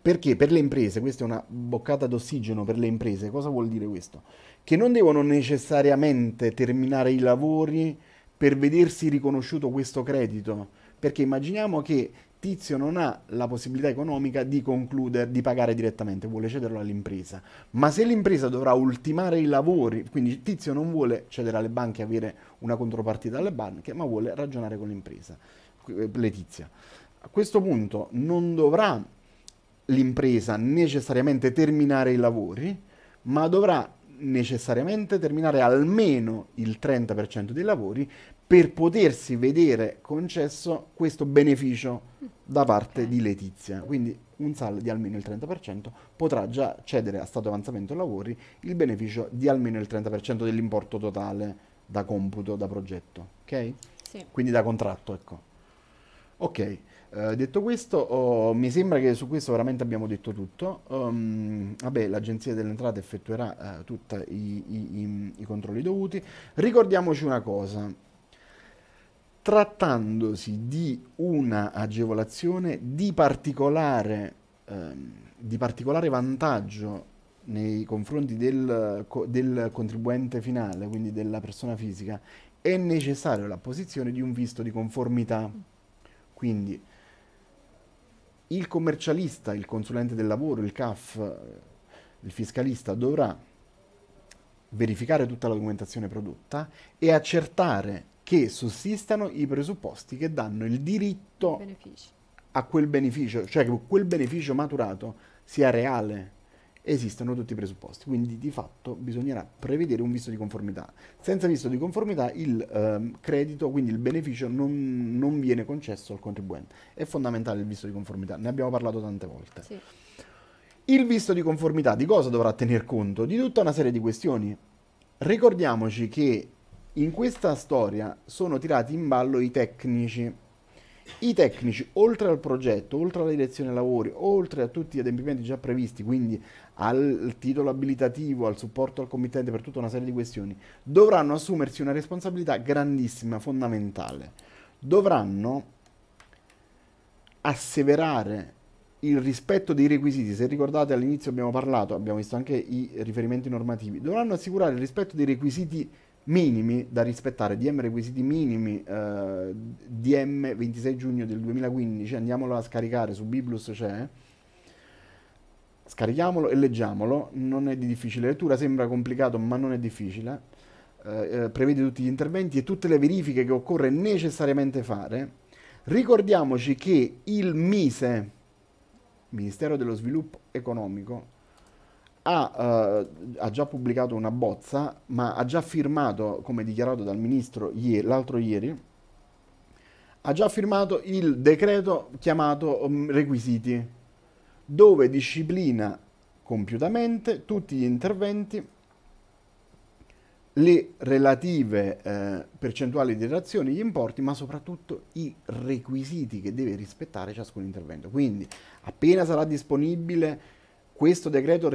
Perché per le imprese, questa è una boccata d'ossigeno per le imprese, cosa vuol dire questo? Che non devono necessariamente terminare i lavori per vedersi riconosciuto questo credito, perché immaginiamo che tizio non ha la possibilità economica di concludere, di pagare direttamente, vuole cederlo all'impresa. Ma se l'impresa dovrà ultimare i lavori, quindi tizio non vuole cedere alle banche e avere una contropartita alle banche, ma vuole ragionare con l'impresa, eh, Letizia. A questo punto non dovrà l'impresa necessariamente terminare i lavori, ma dovrà necessariamente terminare almeno il 30% dei lavori per potersi vedere concesso questo beneficio da mm. parte okay. di Letizia. Quindi un SAL di almeno il 30% potrà già cedere a stato avanzamento lavori il beneficio di almeno il 30% dell'importo totale da computo, da progetto, ok? Sì. Quindi da contratto, ecco. Ok, uh, detto questo, oh, mi sembra che su questo veramente abbiamo detto tutto. Um, vabbè, l'Agenzia delle Entrate effettuerà uh, tutti i, i, i, i controlli dovuti. Ricordiamoci una cosa, trattandosi di una agevolazione di particolare, ehm, di particolare vantaggio nei confronti del, del, contribuente finale, quindi della persona fisica, è necessaria l'apposizione di un visto di conformità. Quindi il commercialista, il consulente del lavoro, il CAF, il fiscalista dovrà verificare tutta la documentazione prodotta e accertare che sussistano i presupposti che danno il diritto beneficio. a quel beneficio, cioè che quel beneficio maturato sia reale. Esistono tutti i presupposti, quindi di fatto bisognerà prevedere un visto di conformità. Senza visto di conformità il ehm, credito, quindi il beneficio, non, non, viene concesso al contribuente. È fondamentale il visto di conformità, ne abbiamo parlato tante volte. Sì. Il visto di conformità di cosa dovrà tener conto? Di tutta una serie di questioni. Ricordiamoci che in questa storia sono tirati in ballo i tecnici. I tecnici, oltre al progetto, oltre alla direzione lavori, oltre a tutti gli adempimenti già previsti, quindi al titolo abilitativo, al supporto al committente per tutta una serie di questioni, dovranno assumersi una responsabilità grandissima, fondamentale. Dovranno asseverare il rispetto dei requisiti, se ricordate all'inizio abbiamo parlato, abbiamo visto anche i riferimenti normativi, dovranno assicurare il rispetto dei requisiti minimi da rispettare, DM requisiti minimi, eh, DM 26 giugno del 2015, andiamolo a scaricare su Biblus c'è, eh. scarichiamolo e leggiamolo, non è di difficile lettura, sembra complicato ma non è difficile, eh, eh, prevede tutti gli interventi e tutte le verifiche che occorre necessariamente fare. Ricordiamoci che il MISE, Ministero dello Sviluppo Economico, ha, uh, ha, già pubblicato una bozza, ma ha già firmato, come dichiarato dal ministro l'altro ieri, ha già firmato il decreto chiamato um, requisiti, dove disciplina compiutamente tutti gli interventi, le relative eh, percentuali di reazioni, gli importi, ma soprattutto i requisiti che deve rispettare ciascun intervento. Quindi appena sarà disponibile questo decreto,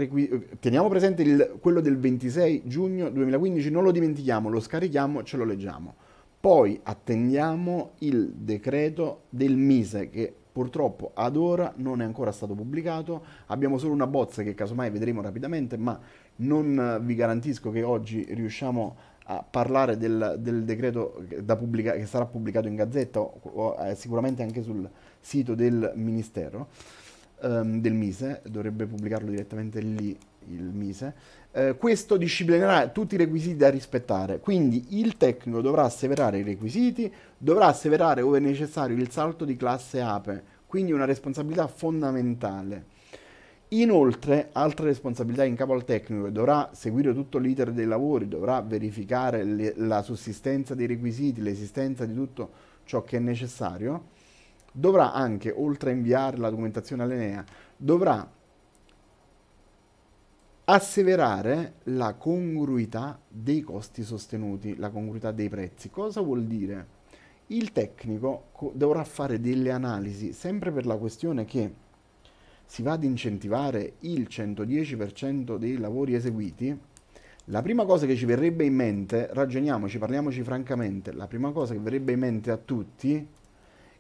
teniamo presente il, quello del 26 giugno 2015, non lo dimentichiamo, lo scarichiamo, ce lo leggiamo. Poi attendiamo il decreto del Mise che purtroppo ad ora non è ancora stato pubblicato, abbiamo solo una bozza che casomai vedremo rapidamente, ma non vi garantisco che oggi riusciamo a parlare del, del decreto pubblica, che sarà pubblicato in gazzetta o, o eh, sicuramente anche sul sito del Ministero um, del Mise, dovrebbe pubblicarlo direttamente lì il Mise, eh, questo disciplinerà tutti i requisiti da rispettare, quindi il tecnico dovrà asseverare i requisiti, dovrà asseverare ove necessario il salto di classe APE, quindi una responsabilità fondamentale. Inoltre, altre responsabilità in capo al tecnico, dovrà seguire tutto l'iter dei lavori, dovrà verificare le, la sussistenza dei requisiti, l'esistenza di tutto ciò che è necessario, dovrà anche, oltre a inviare la documentazione all'Enea, dovrà asseverare la congruità dei costi sostenuti, la congruità dei prezzi. Cosa vuol dire? Il tecnico dovrà fare delle analisi, sempre per la questione che si va ad incentivare il 110% dei lavori eseguiti, la prima cosa che ci verrebbe in mente, ragioniamoci, parliamoci francamente, la prima cosa che verrebbe in mente a tutti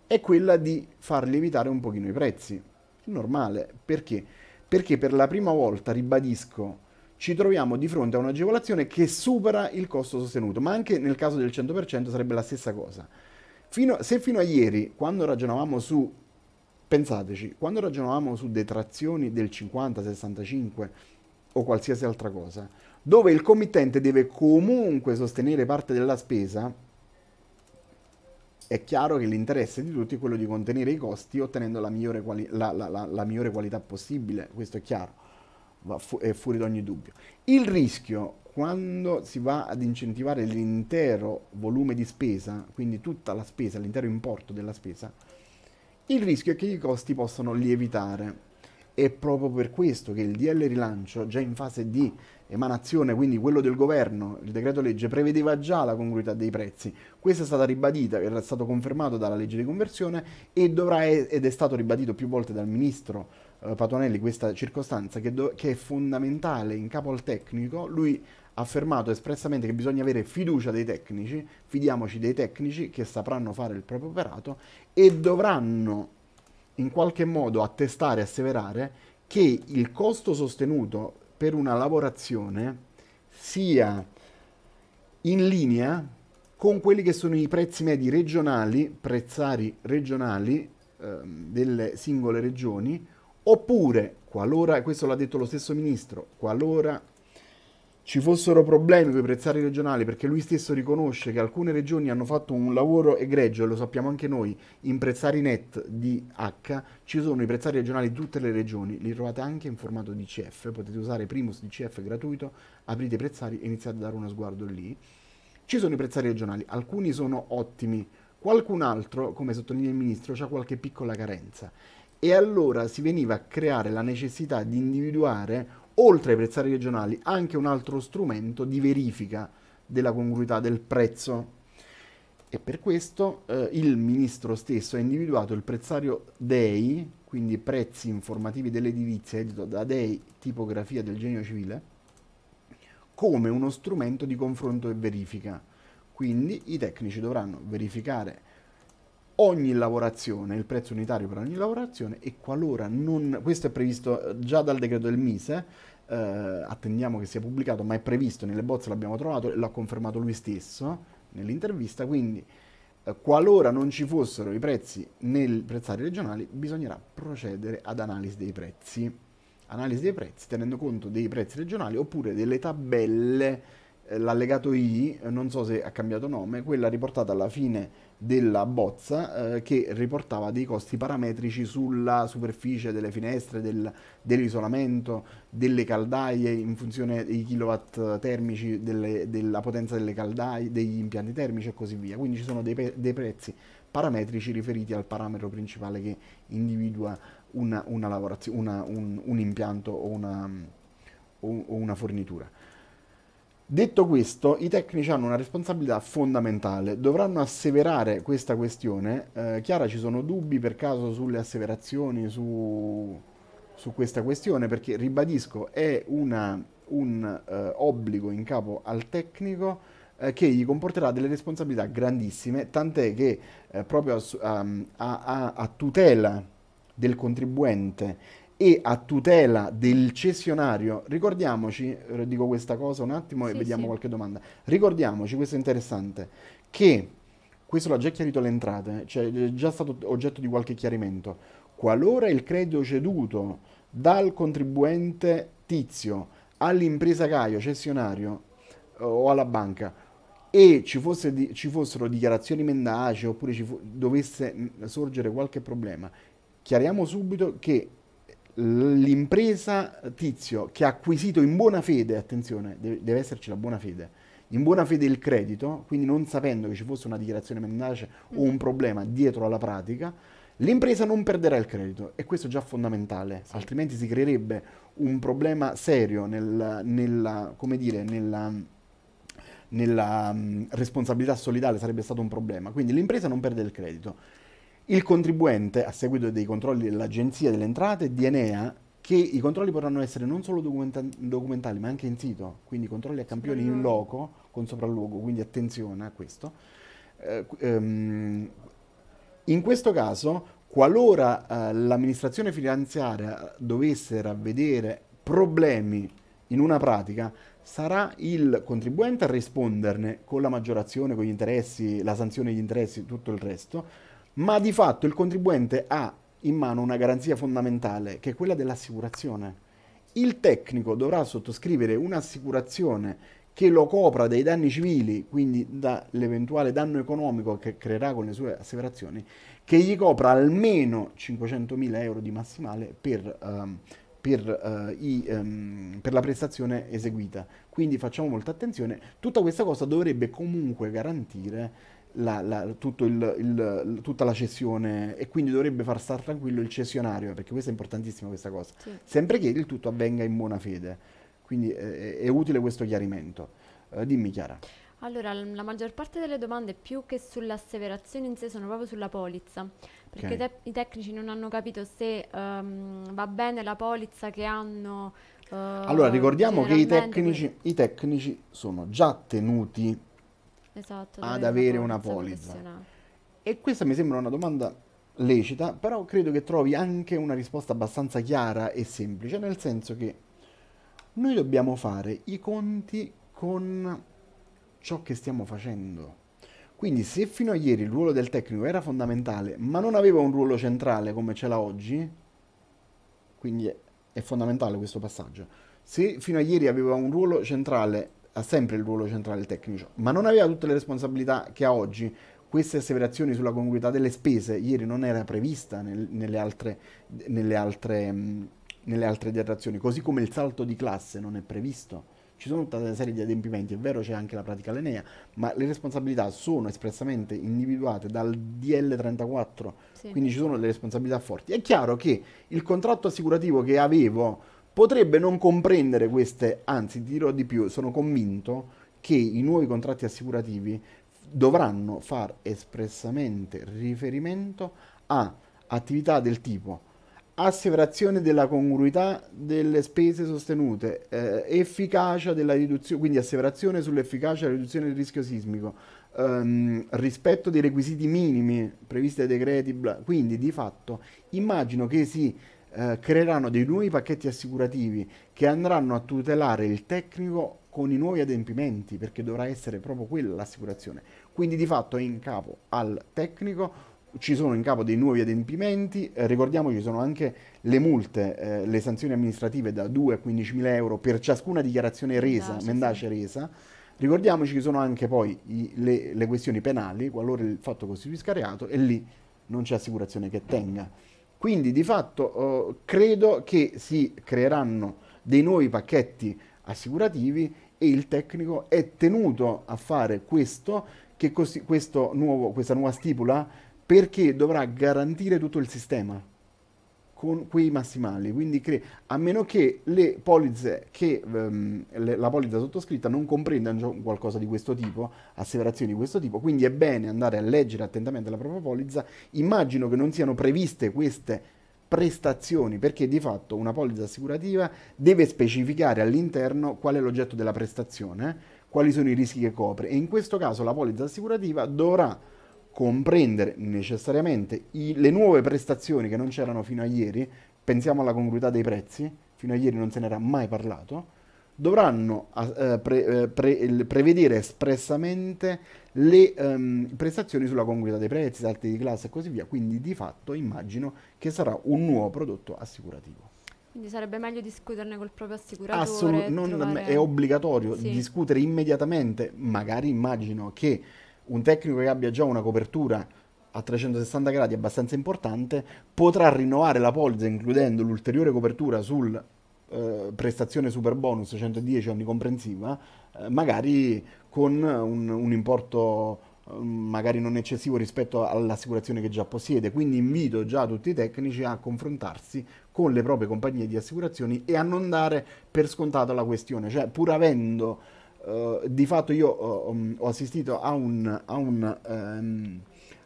è quella di far lievitare un pochino i prezzi. normale, perché? Perché per la prima volta, ribadisco, ci troviamo di fronte a un'agevolazione che supera il costo sostenuto, ma anche nel caso del 100% sarebbe la stessa cosa. Fino, se fino a ieri, quando ragionavamo su, pensateci, quando ragionavamo su detrazioni del 50, 65 o qualsiasi altra cosa, dove il committente deve comunque sostenere parte della spesa, è chiaro che l'interesse di tutti è quello di contenere i costi ottenendo la migliore, quali- la, la, la, la migliore qualità possibile, questo è chiaro, fu- è fuori da ogni dubbio. Il rischio quando si va ad incentivare l'intero volume di spesa, quindi tutta la spesa, l'intero importo della spesa, il rischio è che i costi possano lievitare. È proprio per questo che il DL rilancio, già in fase di emanazione, quindi quello del governo, il decreto legge, prevedeva già la congruità dei prezzi. Questa è stata ribadita, era stato confermato dalla legge di conversione e dovrà, ed è stato ribadito più volte dal ministro eh, Patonelli questa circostanza che, do, che è fondamentale in capo al tecnico, lui ha affermato espressamente che bisogna avere fiducia dei tecnici, fidiamoci dei tecnici che sapranno fare il proprio operato e dovranno in qualche modo attestare, asseverare che il costo sostenuto per una lavorazione sia in linea con quelli che sono i prezzi medi regionali, prezzari regionali eh, delle singole regioni, oppure, qualora, questo l'ha detto lo stesso ministro, qualora ci fossero problemi con i prezzari regionali, perché lui stesso riconosce che alcune regioni hanno fatto un lavoro egregio, e lo sappiamo anche noi, in prezzari net di H, ci sono i prezzari regionali di tutte le regioni, li trovate anche in formato DCF, potete usare Primus DCF gratuito, aprite i prezzari e iniziate a dare uno sguardo lì. Ci sono i prezzari regionali, alcuni sono ottimi, qualcun altro, come sottolinea il Ministro, ha qualche piccola carenza. E allora si veniva a creare la necessità di individuare oltre ai prezzari regionali, anche un altro strumento di verifica della congruità del prezzo. E per questo eh, il ministro stesso ha individuato il prezzario DEI, quindi prezzi informativi dell'edilizia, edito da DEI, tipografia del genio civile, come uno strumento di confronto e verifica. Quindi i tecnici dovranno verificare ogni lavorazione, il prezzo unitario per ogni lavorazione e qualora non, questo è previsto eh, già dal decreto del Mise, eh, attendiamo che sia pubblicato, ma è previsto nelle bozze, l'abbiamo trovato, e l'ha confermato lui stesso nell'intervista, quindi eh, qualora non ci fossero i prezzi nei prezzari regionali bisognerà procedere ad analisi dei prezzi, analisi dei prezzi tenendo conto dei prezzi regionali oppure delle tabelle, eh, l'allegato I, non so se ha cambiato nome, quella riportata alla fine della bozza eh, che riportava dei costi parametrici sulla superficie delle finestre, del, dell'isolamento, delle caldaie in funzione dei kilowatt termici, delle, della potenza delle caldaie, degli impianti termici e così via. Quindi ci sono dei, pe- dei prezzi parametrici riferiti al parametro principale che individua una, una una, un, un, impianto o una, o, o una fornitura. Detto questo, i tecnici hanno una responsabilità fondamentale, dovranno asseverare questa questione. Eh, Chiara, ci sono dubbi per caso sulle asseverazioni su, su questa questione? Perché, ribadisco, è una, un eh, obbligo in capo al tecnico eh, che gli comporterà delle responsabilità grandissime, tant'è che eh, proprio a, a, a tutela del contribuente e a tutela del cessionario, ricordiamoci, eh, dico questa cosa un attimo e sì, vediamo sì. qualche domanda, ricordiamoci, questo è interessante, che questo l'ha già chiarito alle entrate, cioè è già stato oggetto di qualche chiarimento, qualora il credito ceduto dal contribuente tizio all'impresa Caio, cessionario eh, o alla banca, e ci, fosse di, ci fossero dichiarazioni mendaci oppure ci fu, dovesse mm, sorgere qualche problema, chiariamo subito che l'impresa tizio che ha acquisito in buona fede, attenzione, deve, deve, esserci la buona fede, in buona fede il credito, quindi non sapendo che ci fosse una dichiarazione mendace o un mm. problema dietro alla pratica, l'impresa non perderà il credito e questo è già fondamentale, sì. altrimenti si creerebbe un problema serio nel, nella, come dire, nella, nella um, responsabilità solidale sarebbe stato un problema. Quindi l'impresa non perde il credito il contribuente, a seguito dei controlli dell'Agenzia delle Entrate, di Enea, che i controlli potranno essere non solo documenta documentali ma anche in sito, quindi controlli a campioni in loco con sopralluogo, quindi attenzione a questo. Eh, ehm, in questo caso, qualora eh, l'amministrazione finanziaria dovesse ravvedere problemi in una pratica, sarà il contribuente a risponderne con la maggiorazione, con gli interessi, la sanzione degli interessi, tutto il resto, ma di fatto il contribuente ha in mano una garanzia fondamentale che è quella dell'assicurazione. Il tecnico dovrà sottoscrivere un'assicurazione che lo copra dai danni civili, quindi dall'eventuale danno economico che creerà con le sue asseverazioni, che gli copra almeno 500.000 euro di massimale per, um, per, uh, i, um, per la prestazione eseguita. Quindi facciamo molta attenzione, tutta questa cosa dovrebbe comunque garantire la, la, tutto il, il, tutta la cessione e quindi dovrebbe far stare tranquillo il cessionario, perché questa è importantissima questa cosa, sì. sempre che il tutto avvenga in buona fede, quindi eh, è utile questo chiarimento. Eh, dimmi Chiara. Allora, la maggior parte delle domande più che sull'asseverazione in sé sono proprio sulla polizza, perché okay. te i tecnici non hanno capito se um, va bene la polizza che hanno... Uh, allora, ricordiamo che i tecnici, i tecnici sono già tenuti esatto, ad avere una polizza. E questa mi sembra una domanda lecita, però credo che trovi anche una risposta abbastanza chiara e semplice, nel senso che noi dobbiamo fare i conti con ciò che stiamo facendo. Quindi se fino a ieri il ruolo del tecnico era fondamentale, ma non aveva un ruolo centrale come ce l'ha oggi, quindi è fondamentale questo passaggio, se fino a ieri aveva un ruolo centrale ha sempre il ruolo centrale il tecnico, ma non aveva tutte le responsabilità che ha oggi. Queste asseverazioni sulla congruità delle spese ieri non era prevista nel, nelle altre, nelle altre, mh, nelle altre detrazioni, così come il salto di classe non è previsto ci sono tutta una serie di adempimenti, è vero c'è anche la pratica lenea, ma le responsabilità sono espressamente individuate dal DL34, sì. quindi ci sono delle responsabilità forti. È chiaro che il contratto assicurativo che avevo potrebbe non comprendere queste, anzi dirò di più, sono convinto che i nuovi contratti assicurativi dovranno far espressamente riferimento a attività del tipo asseverazione della congruità delle spese sostenute, eh, efficacia della riduzione, quindi asseverazione sull'efficacia della riduzione del rischio sismico, ehm, rispetto dei requisiti minimi previsti dai decreti, bla. quindi di fatto immagino che si eh, creeranno dei nuovi pacchetti assicurativi che andranno a tutelare il tecnico con i nuovi adempimenti, perché dovrà essere proprio quella l'assicurazione. Quindi di fatto è in capo al tecnico, ci sono in capo dei nuovi adempimenti, eh, ricordiamoci ci sono anche le multe, eh, le sanzioni amministrative da 2 a 15 mila euro per ciascuna dichiarazione resa, mendace, mendace sì. resa. Ricordiamoci che sono anche poi i, le, le questioni penali, qualora il fatto costituisca reato, e lì non c'è assicurazione che tenga. Quindi di fatto eh, credo che si creeranno dei nuovi pacchetti assicurativi e il tecnico è tenuto a fare questo, questo nuovo, questa nuova stipula perché dovrà garantire tutto il sistema con quei massimali, quindi cre- a meno che le polizze che um, le, la polizza sottoscritta non comprenda qualcosa di questo tipo, asseverazioni di questo tipo, quindi è bene andare a leggere attentamente la propria polizza, immagino che non siano previste queste prestazioni, perché di fatto una polizza assicurativa deve specificare all'interno qual è l'oggetto della prestazione, eh? quali sono i rischi che copre e in questo caso la polizza assicurativa dovrà comprendere necessariamente i, le nuove prestazioni che non c'erano fino a ieri, pensiamo alla congruità dei prezzi, fino a ieri non se n'era mai parlato, dovranno eh, pre, eh, pre, prevedere espressamente le ehm, prestazioni sulla congruità dei prezzi, salti di classe e così via, quindi di fatto immagino che sarà un nuovo prodotto assicurativo. Quindi sarebbe meglio discuterne col proprio assicuratore. Assolutamente, trovare... È obbligatorio sì. discutere immediatamente, magari immagino che un tecnico che abbia già una copertura a 360 gradi abbastanza importante potrà rinnovare la polizza includendo l'ulteriore copertura sul eh, prestazione super bonus 110 onnicomprensiva eh, magari con un, un importo mm, magari non eccessivo rispetto all'assicurazione che già possiede. Quindi invito già tutti i tecnici a confrontarsi con le proprie compagnie di assicurazioni e a non dare per scontato la questione, cioè pur avendo eh, di fatto io eh, um, ho assistito a un, a un, um,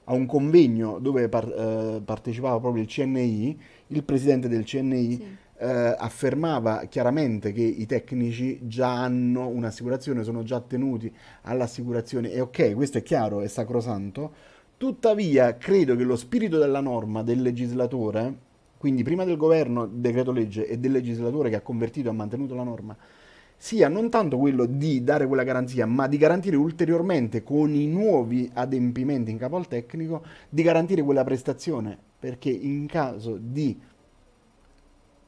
a un convegno dove par- uh, partecipava proprio il CNI, il presidente del CNI sì. uh, affermava chiaramente che i tecnici già hanno un'assicurazione, sono già tenuti all'assicurazione e ok, questo è chiaro, è sacrosanto, tuttavia credo che lo spirito della norma del legislatore, quindi prima del governo, decreto legge e del legislatore che ha convertito e ha mantenuto la norma, sia non tanto quello di dare quella garanzia, ma di garantire ulteriormente con i nuovi adempimenti in capo al tecnico, di garantire quella prestazione, perché in caso di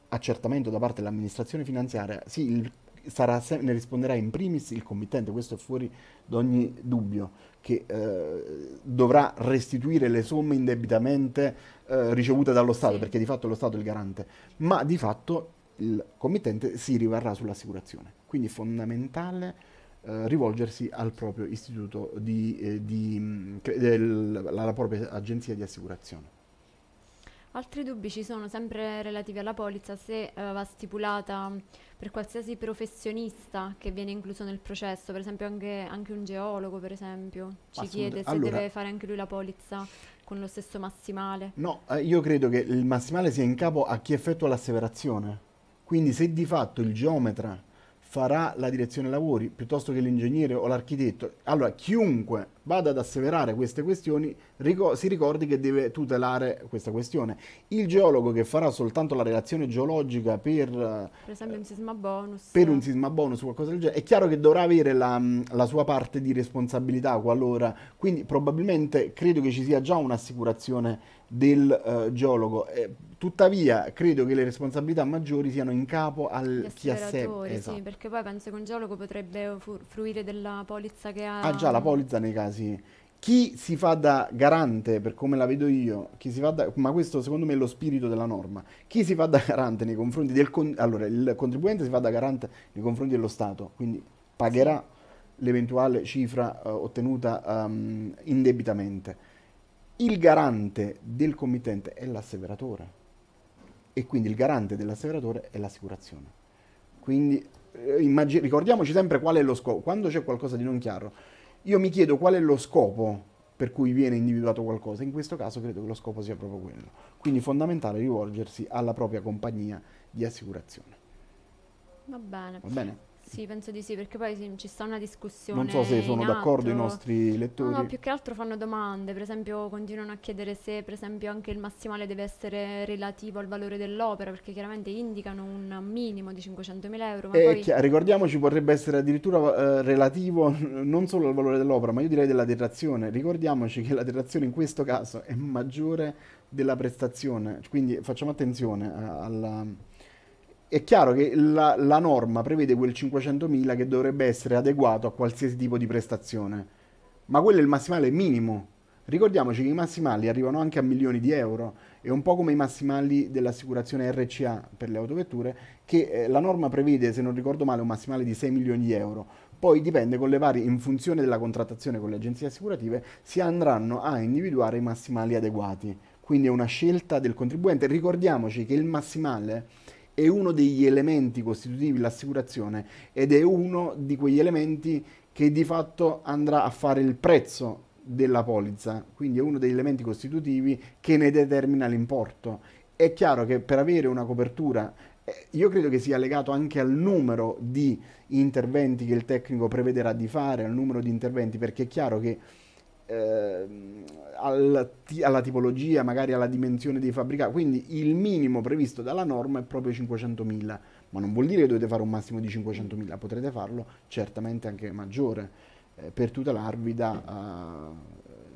accertamento da parte dell'amministrazione finanziaria, sì, il sarà, ne risponderà in primis il committente, questo è fuori da ogni dubbio, che eh, dovrà restituire le somme indebitamente eh, ricevute dallo Stato, perché di fatto è lo Stato è il garante, ma di fatto il committente si rivarrà sull'assicurazione. Quindi è fondamentale eh, rivolgersi al proprio istituto, di, eh, di, mm, del, alla propria agenzia di assicurazione. Altri dubbi ci sono sempre relativi alla polizza, se eh, va stipulata per qualsiasi professionista che viene incluso nel processo, per esempio anche, anche un geologo per esempio, ci chiede se allora, deve fare anche lui la polizza con lo stesso massimale. No, eh, io credo che il massimale sia in capo a chi effettua l'asseverazione. Quindi se di fatto il geometra farà la direzione lavori piuttosto che l'ingegnere o l'architetto, allora chiunque vada ad asseverare queste questioni, ricor si ricordi che deve tutelare questa questione. Il geologo che farà soltanto la relazione geologica per, per esempio un sisma bonus, per un sisma bonus o qualcosa del genere, è chiaro che dovrà avere la, la sua parte di responsabilità qualora, quindi probabilmente credo che ci sia già un'assicurazione del uh, geologo. Eh, tuttavia, credo che le responsabilità maggiori siano in capo al chi assegue. Esatto. Sì, perché poi penso che un geologo potrebbe fruire della polizza che ha. Ah, già, la polizza nei casi casi chi si fa da garante, per come la vedo io, da, ma questo secondo me è lo spirito della norma, chi si fa da garante nei confronti del allora, il contribuente si fa da garante nei confronti dello Stato, quindi pagherà l'eventuale cifra uh, ottenuta um, indebitamente. Il garante del committente è l'asseveratore e quindi il garante dell'asseveratore è l'assicurazione. Quindi eh, ricordiamoci sempre qual è lo scopo, quando c'è qualcosa di non chiaro io mi chiedo qual è lo scopo per cui viene individuato qualcosa. In questo caso credo che lo scopo sia proprio quello. Quindi è fondamentale rivolgersi alla propria compagnia di assicurazione. Va bene. Va bene? Sì, penso di sì, perché poi ci sta una discussione. Non so se sono atto. d'accordo i nostri lettori. No, no, più che altro fanno domande, per esempio continuano a chiedere se per esempio anche il massimale deve essere relativo al valore dell'opera, perché chiaramente indicano un minimo di 500.000 euro. Ma eh, poi... chiaro, ricordiamoci, potrebbe essere addirittura eh, relativo non solo al valore dell'opera, ma io direi della detrazione. Ricordiamoci che la detrazione in questo caso è maggiore della prestazione, quindi facciamo attenzione alla è chiaro che la, la norma prevede quel 500.000 che dovrebbe essere adeguato a qualsiasi tipo di prestazione, ma quello è il massimale minimo. Ricordiamoci che i massimali arrivano anche a milioni di euro, è un po' come i massimali dell'assicurazione RCA per le autovetture, che eh, la norma prevede, se non ricordo male, un massimale di 6 milioni di euro. Poi dipende con le varie, in funzione della contrattazione con le agenzie assicurative, si andranno a individuare i massimali adeguati. Quindi è una scelta del contribuente. Ricordiamoci che il massimale è uno degli elementi costitutivi dell'assicurazione ed è uno di quegli elementi che di fatto andrà a fare il prezzo della polizza, quindi è uno degli elementi costitutivi che ne determina l'importo. È chiaro che per avere una copertura eh, io credo che sia legato anche al numero di interventi che il tecnico prevederà di fare, al numero di interventi, perché è chiaro che Ehm, alla, alla, tipologia, magari alla dimensione dei fabbricati. Quindi il minimo previsto dalla norma è proprio 500.000, ma non vuol dire che dovete fare un massimo di 500.000, potrete farlo certamente anche maggiore eh, per tutelarvi da, uh,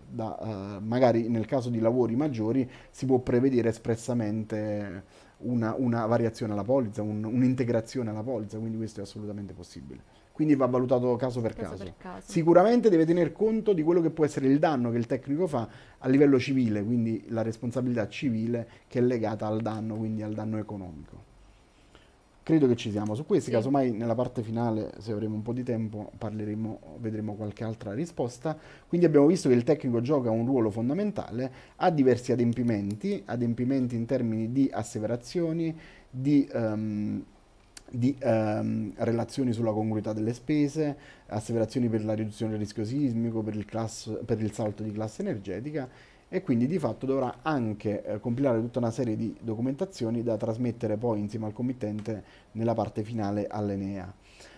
da uh, magari nel caso di lavori maggiori si può prevedere espressamente una, una variazione alla polizza, un, un'integrazione alla polizza, quindi questo è assolutamente possibile quindi va valutato caso per caso. per caso. Sicuramente deve tener conto di quello che può essere il danno che il tecnico fa a livello civile, quindi la responsabilità civile che è legata al danno, quindi al danno economico. Credo che ci siamo su questi, sì. casomai nella parte finale, se avremo un po' di tempo, parleremo, vedremo qualche altra risposta. Quindi abbiamo visto che il tecnico gioca un ruolo fondamentale, ha diversi adempimenti, adempimenti in termini di asseverazioni, di... Um, di ehm, relazioni sulla congruità delle spese, asseverazioni per la riduzione del rischio sismico, per il, class, per il salto di classe energetica e quindi di fatto dovrà anche eh, compilare tutta una serie di documentazioni da trasmettere poi insieme al committente nella parte finale all'ENEA.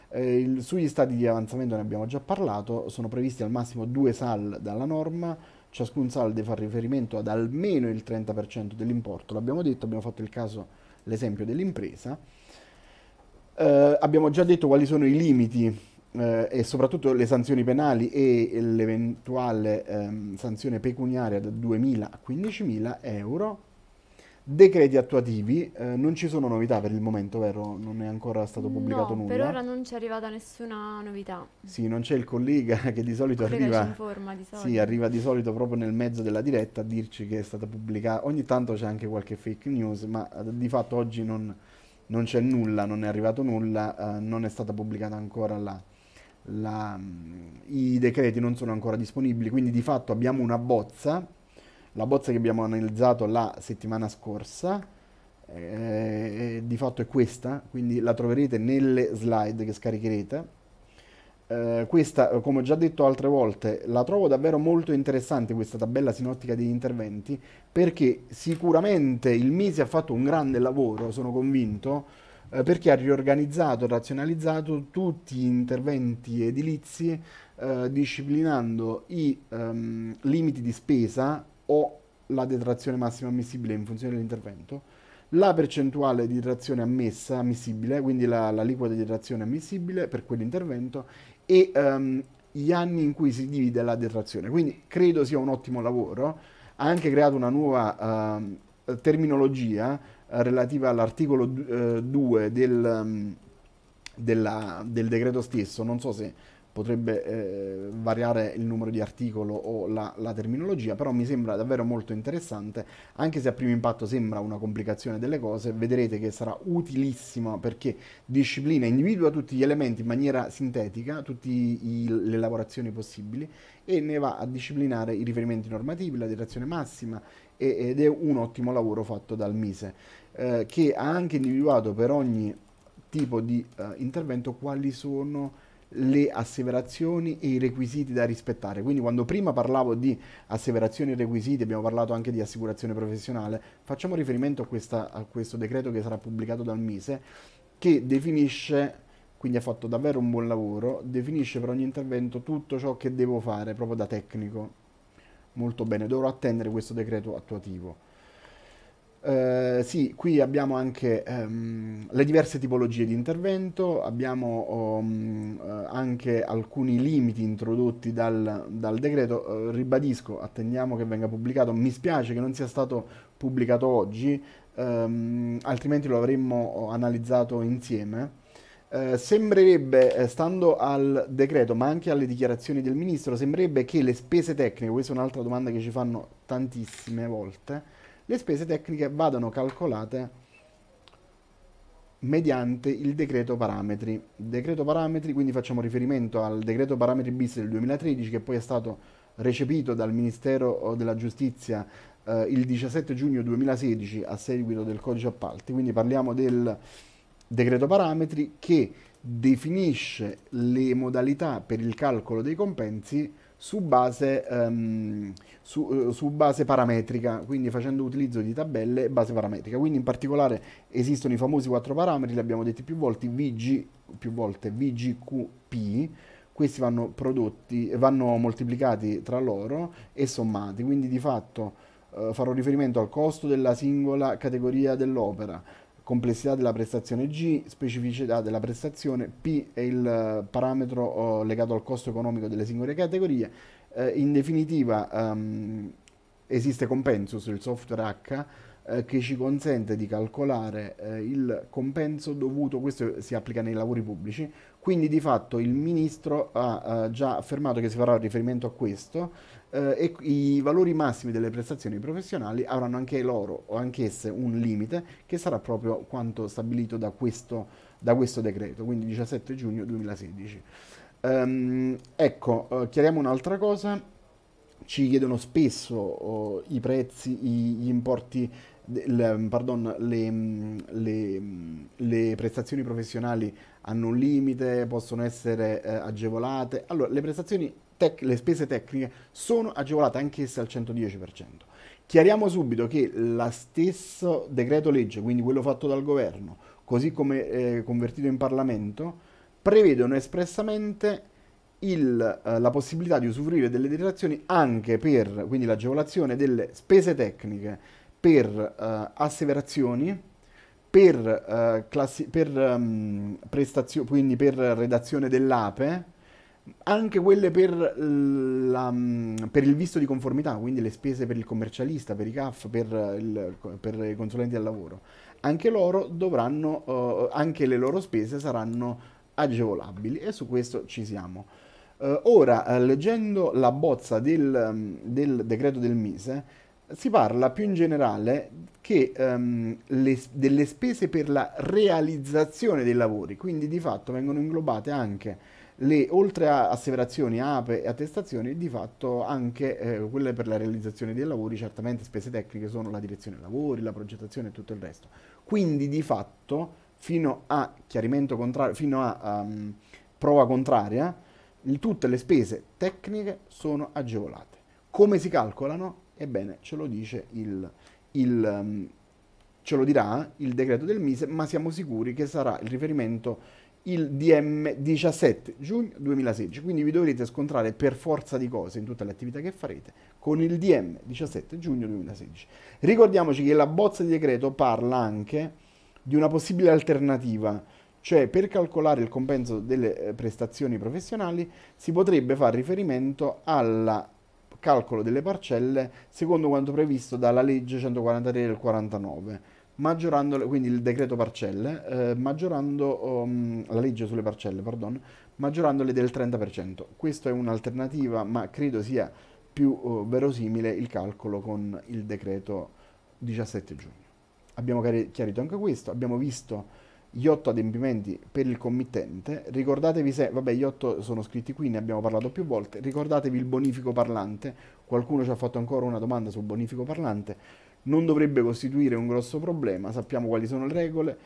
Eh, il, sugli stati di avanzamento ne abbiamo già parlato, sono previsti al massimo due SAL dalla norma, ciascun SAL deve fare riferimento ad almeno il 30% dell'importo, l'abbiamo detto, abbiamo fatto il caso, l'esempio dell'impresa, abbiamo già detto quali sono i limiti eh, e soprattutto le sanzioni penali e l'eventuale ehm, sanzione pecuniaria da 2.000 a 15.000 euro. Decreti attuativi, eh, non ci sono novità per il momento, vero? Non è ancora stato pubblicato no, nulla. Per ora non c'è arrivata nessuna novità. Sì, non c'è il collega che di solito arriva. Informa, di solito. Sì, arriva di solito proprio nel mezzo della diretta a dirci che è stata pubblicata. Ogni tanto c'è anche qualche fake news, ma eh, di fatto oggi non, non c'è nulla, non è arrivato nulla, eh, non è stata pubblicata ancora la, la, mm, i decreti non sono ancora disponibili, quindi di fatto abbiamo una bozza, la bozza che abbiamo analizzato la settimana scorsa, eh, eh di fatto è questa, quindi la troverete nelle slide che scaricherete eh, questa, come ho già detto altre volte, la trovo davvero molto interessante questa tabella sinottica degli interventi perché sicuramente il MISI ha fatto un grande lavoro, sono convinto, eh, perché ha riorganizzato e razionalizzato tutti gli interventi edilizi eh, disciplinando i ehm, limiti di spesa o la detrazione massima ammissibile in funzione dell'intervento, la percentuale di detrazione ammessa, ammissibile, quindi la, liquida di detrazione ammissibile per quell'intervento e um, gli anni in cui si divide la detrazione. Quindi credo sia un ottimo lavoro, ha anche creato una nuova uh, terminologia eh, relativa all'articolo 2 uh, eh, del, um, del decreto stesso, non so se potrebbe eh, variare il numero di articolo o la, la, terminologia, però mi sembra davvero molto interessante, anche se a primo impatto sembra una complicazione delle cose, vedrete che sarà utilissima perché disciplina, individua tutti gli elementi in maniera sintetica, tutte le lavorazioni possibili e ne va a disciplinare i riferimenti normativi, la direzione massima e, ed è un ottimo lavoro fatto dal Mise, eh, che ha anche individuato per ogni tipo di eh, intervento quali sono le asseverazioni e i requisiti da rispettare. Quindi quando prima parlavo di asseverazioni e requisiti, abbiamo parlato anche di assicurazione professionale, facciamo riferimento a, questa, a questo decreto che sarà pubblicato dal Mise, che definisce quindi ha fatto davvero un buon lavoro, definisce per ogni intervento tutto ciò che devo fare proprio da tecnico. Molto bene, dovrò attendere questo decreto attuativo. Eh, sì, qui abbiamo anche um, le diverse tipologie di intervento, abbiamo um, anche alcuni limiti introdotti dal, dal decreto. Uh, ribadisco, attendiamo che venga pubblicato. Mi spiace che non sia stato pubblicato oggi, um, altrimenti lo avremmo analizzato insieme. Eh, sembrerebbe, eh, stando al decreto, ma anche alle dichiarazioni del ministro, sembrerebbe che le spese tecniche, questa è un'altra domanda che ci fanno tantissime volte, le spese tecniche vadano calcolate mediante il decreto parametri. Decreto parametri, quindi facciamo riferimento al decreto parametri bis del 2013 che poi è stato recepito dal Ministero eh, della Giustizia eh, il 17 giugno 2016 a seguito del codice appalti, quindi parliamo del decreto parametri che definisce le modalità per il calcolo dei compensi su base ehm, su, eh, su, base parametrica, quindi facendo utilizzo di tabelle base parametrica. Quindi in particolare esistono i famosi quattro parametri, li abbiamo detti più volte, VG, più volte VGQP, questi vanno, prodotti, vanno moltiplicati tra loro e sommati, quindi di fatto eh, farò riferimento al costo della singola categoria dell'opera, complessità della prestazione G, specificità della prestazione P è il eh, parametro oh, legato al costo economico delle singole categorie eh, in definitiva um, esiste Compensus, il software H, eh, che ci consente di calcolare eh, il compenso dovuto, questo si applica nei lavori pubblici, quindi di fatto il ministro ha eh, già affermato che si farà riferimento a questo eh, e i valori massimi delle prestazioni professionali avranno anche loro o anch'esse un limite che sarà proprio quanto stabilito da questo, da questo decreto, quindi 17 giugno 2016. Um, ecco, uh, chiariamo un'altra cosa. Ci chiedono spesso oh, i prezzi, gli importi, del, ehm, pardon, le, mm, le, mm, le, prestazioni professionali hanno un limite, possono essere eh, agevolate. Allora, le prestazioni le spese tecniche sono agevolate anch'esse al 110%. Chiariamo subito che lo stesso decreto legge, quindi quello fatto dal governo, così come eh, convertito in Parlamento, prevedono espressamente il, eh, la possibilità di usufruire delle detrazioni anche per quindi l'agevolazione delle spese tecniche per eh, asseverazioni, per, eh, classi- per um, ehm, prestazio- quindi per redazione dell'APE, anche quelle per, la, mm, per, il visto di conformità, quindi le spese per il commercialista, per i CAF, per, il, per i consulenti al lavoro, anche loro dovranno, eh, anche le loro spese saranno agevolabili e su questo ci siamo. Eh, ora, eh, leggendo la bozza del, mm, del, decreto del Mise, si parla più in generale che, ehm, le, delle spese per la realizzazione dei lavori, quindi di fatto vengono inglobate anche le, oltre a asseverazioni, ape e attestazioni, di fatto anche eh, quelle per la realizzazione dei lavori, certamente spese tecniche sono la direzione dei lavori, la progettazione e tutto il resto. Quindi di fatto fino a chiarimento contrario, fino a um, prova contraria, tutte le spese tecniche sono agevolate. Come si calcolano? Ebbene, ce lo dice il, il um, ce lo dirà il decreto del Mise, ma siamo sicuri che sarà il riferimento il DM 17 giugno 2016. Quindi vi dovrete scontrare per forza di cose in tutte le attività che farete con il DM 17 giugno 2016. Ricordiamoci che la bozza di decreto parla anche di una possibile alternativa, cioè per calcolare il compenso delle eh, prestazioni professionali si potrebbe fare riferimento al calcolo delle parcelle secondo quanto previsto dalla legge 143 del 49, quindi il decreto parcelle, eh, maggiorando um, la legge sulle parcelle, pardon, maggiorandole del 30%. Questa è un'alternativa, ma credo sia più uh, verosimile il calcolo con il decreto 17 giugno. Abbiamo chiarito anche questo, abbiamo visto gli otto adempimenti per il committente, ricordatevi se, vabbè gli otto sono scritti qui, ne abbiamo parlato più volte, ricordatevi il bonifico parlante, qualcuno ci ha fatto ancora una domanda sul bonifico parlante, non dovrebbe costituire un grosso problema, sappiamo quali sono le regole,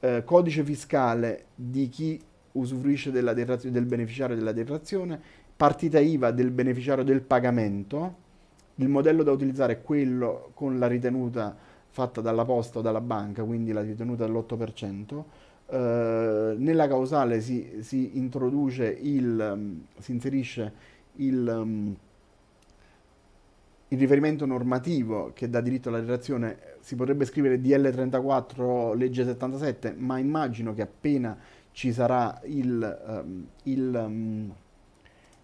eh, codice fiscale di chi usufruisce della del beneficiario della detrazione, partita IVA del beneficiario del pagamento, il modello da utilizzare è quello con la ritenuta fatta dalla posta o dalla banca, quindi la ritenuta dell'8%, eh, nella causale si, si introduce il, mm, si inserisce il, mm, il riferimento normativo che dà diritto alla relazione, si potrebbe scrivere DL34 legge 77, ma immagino che appena ci sarà il, ehm, il, mm,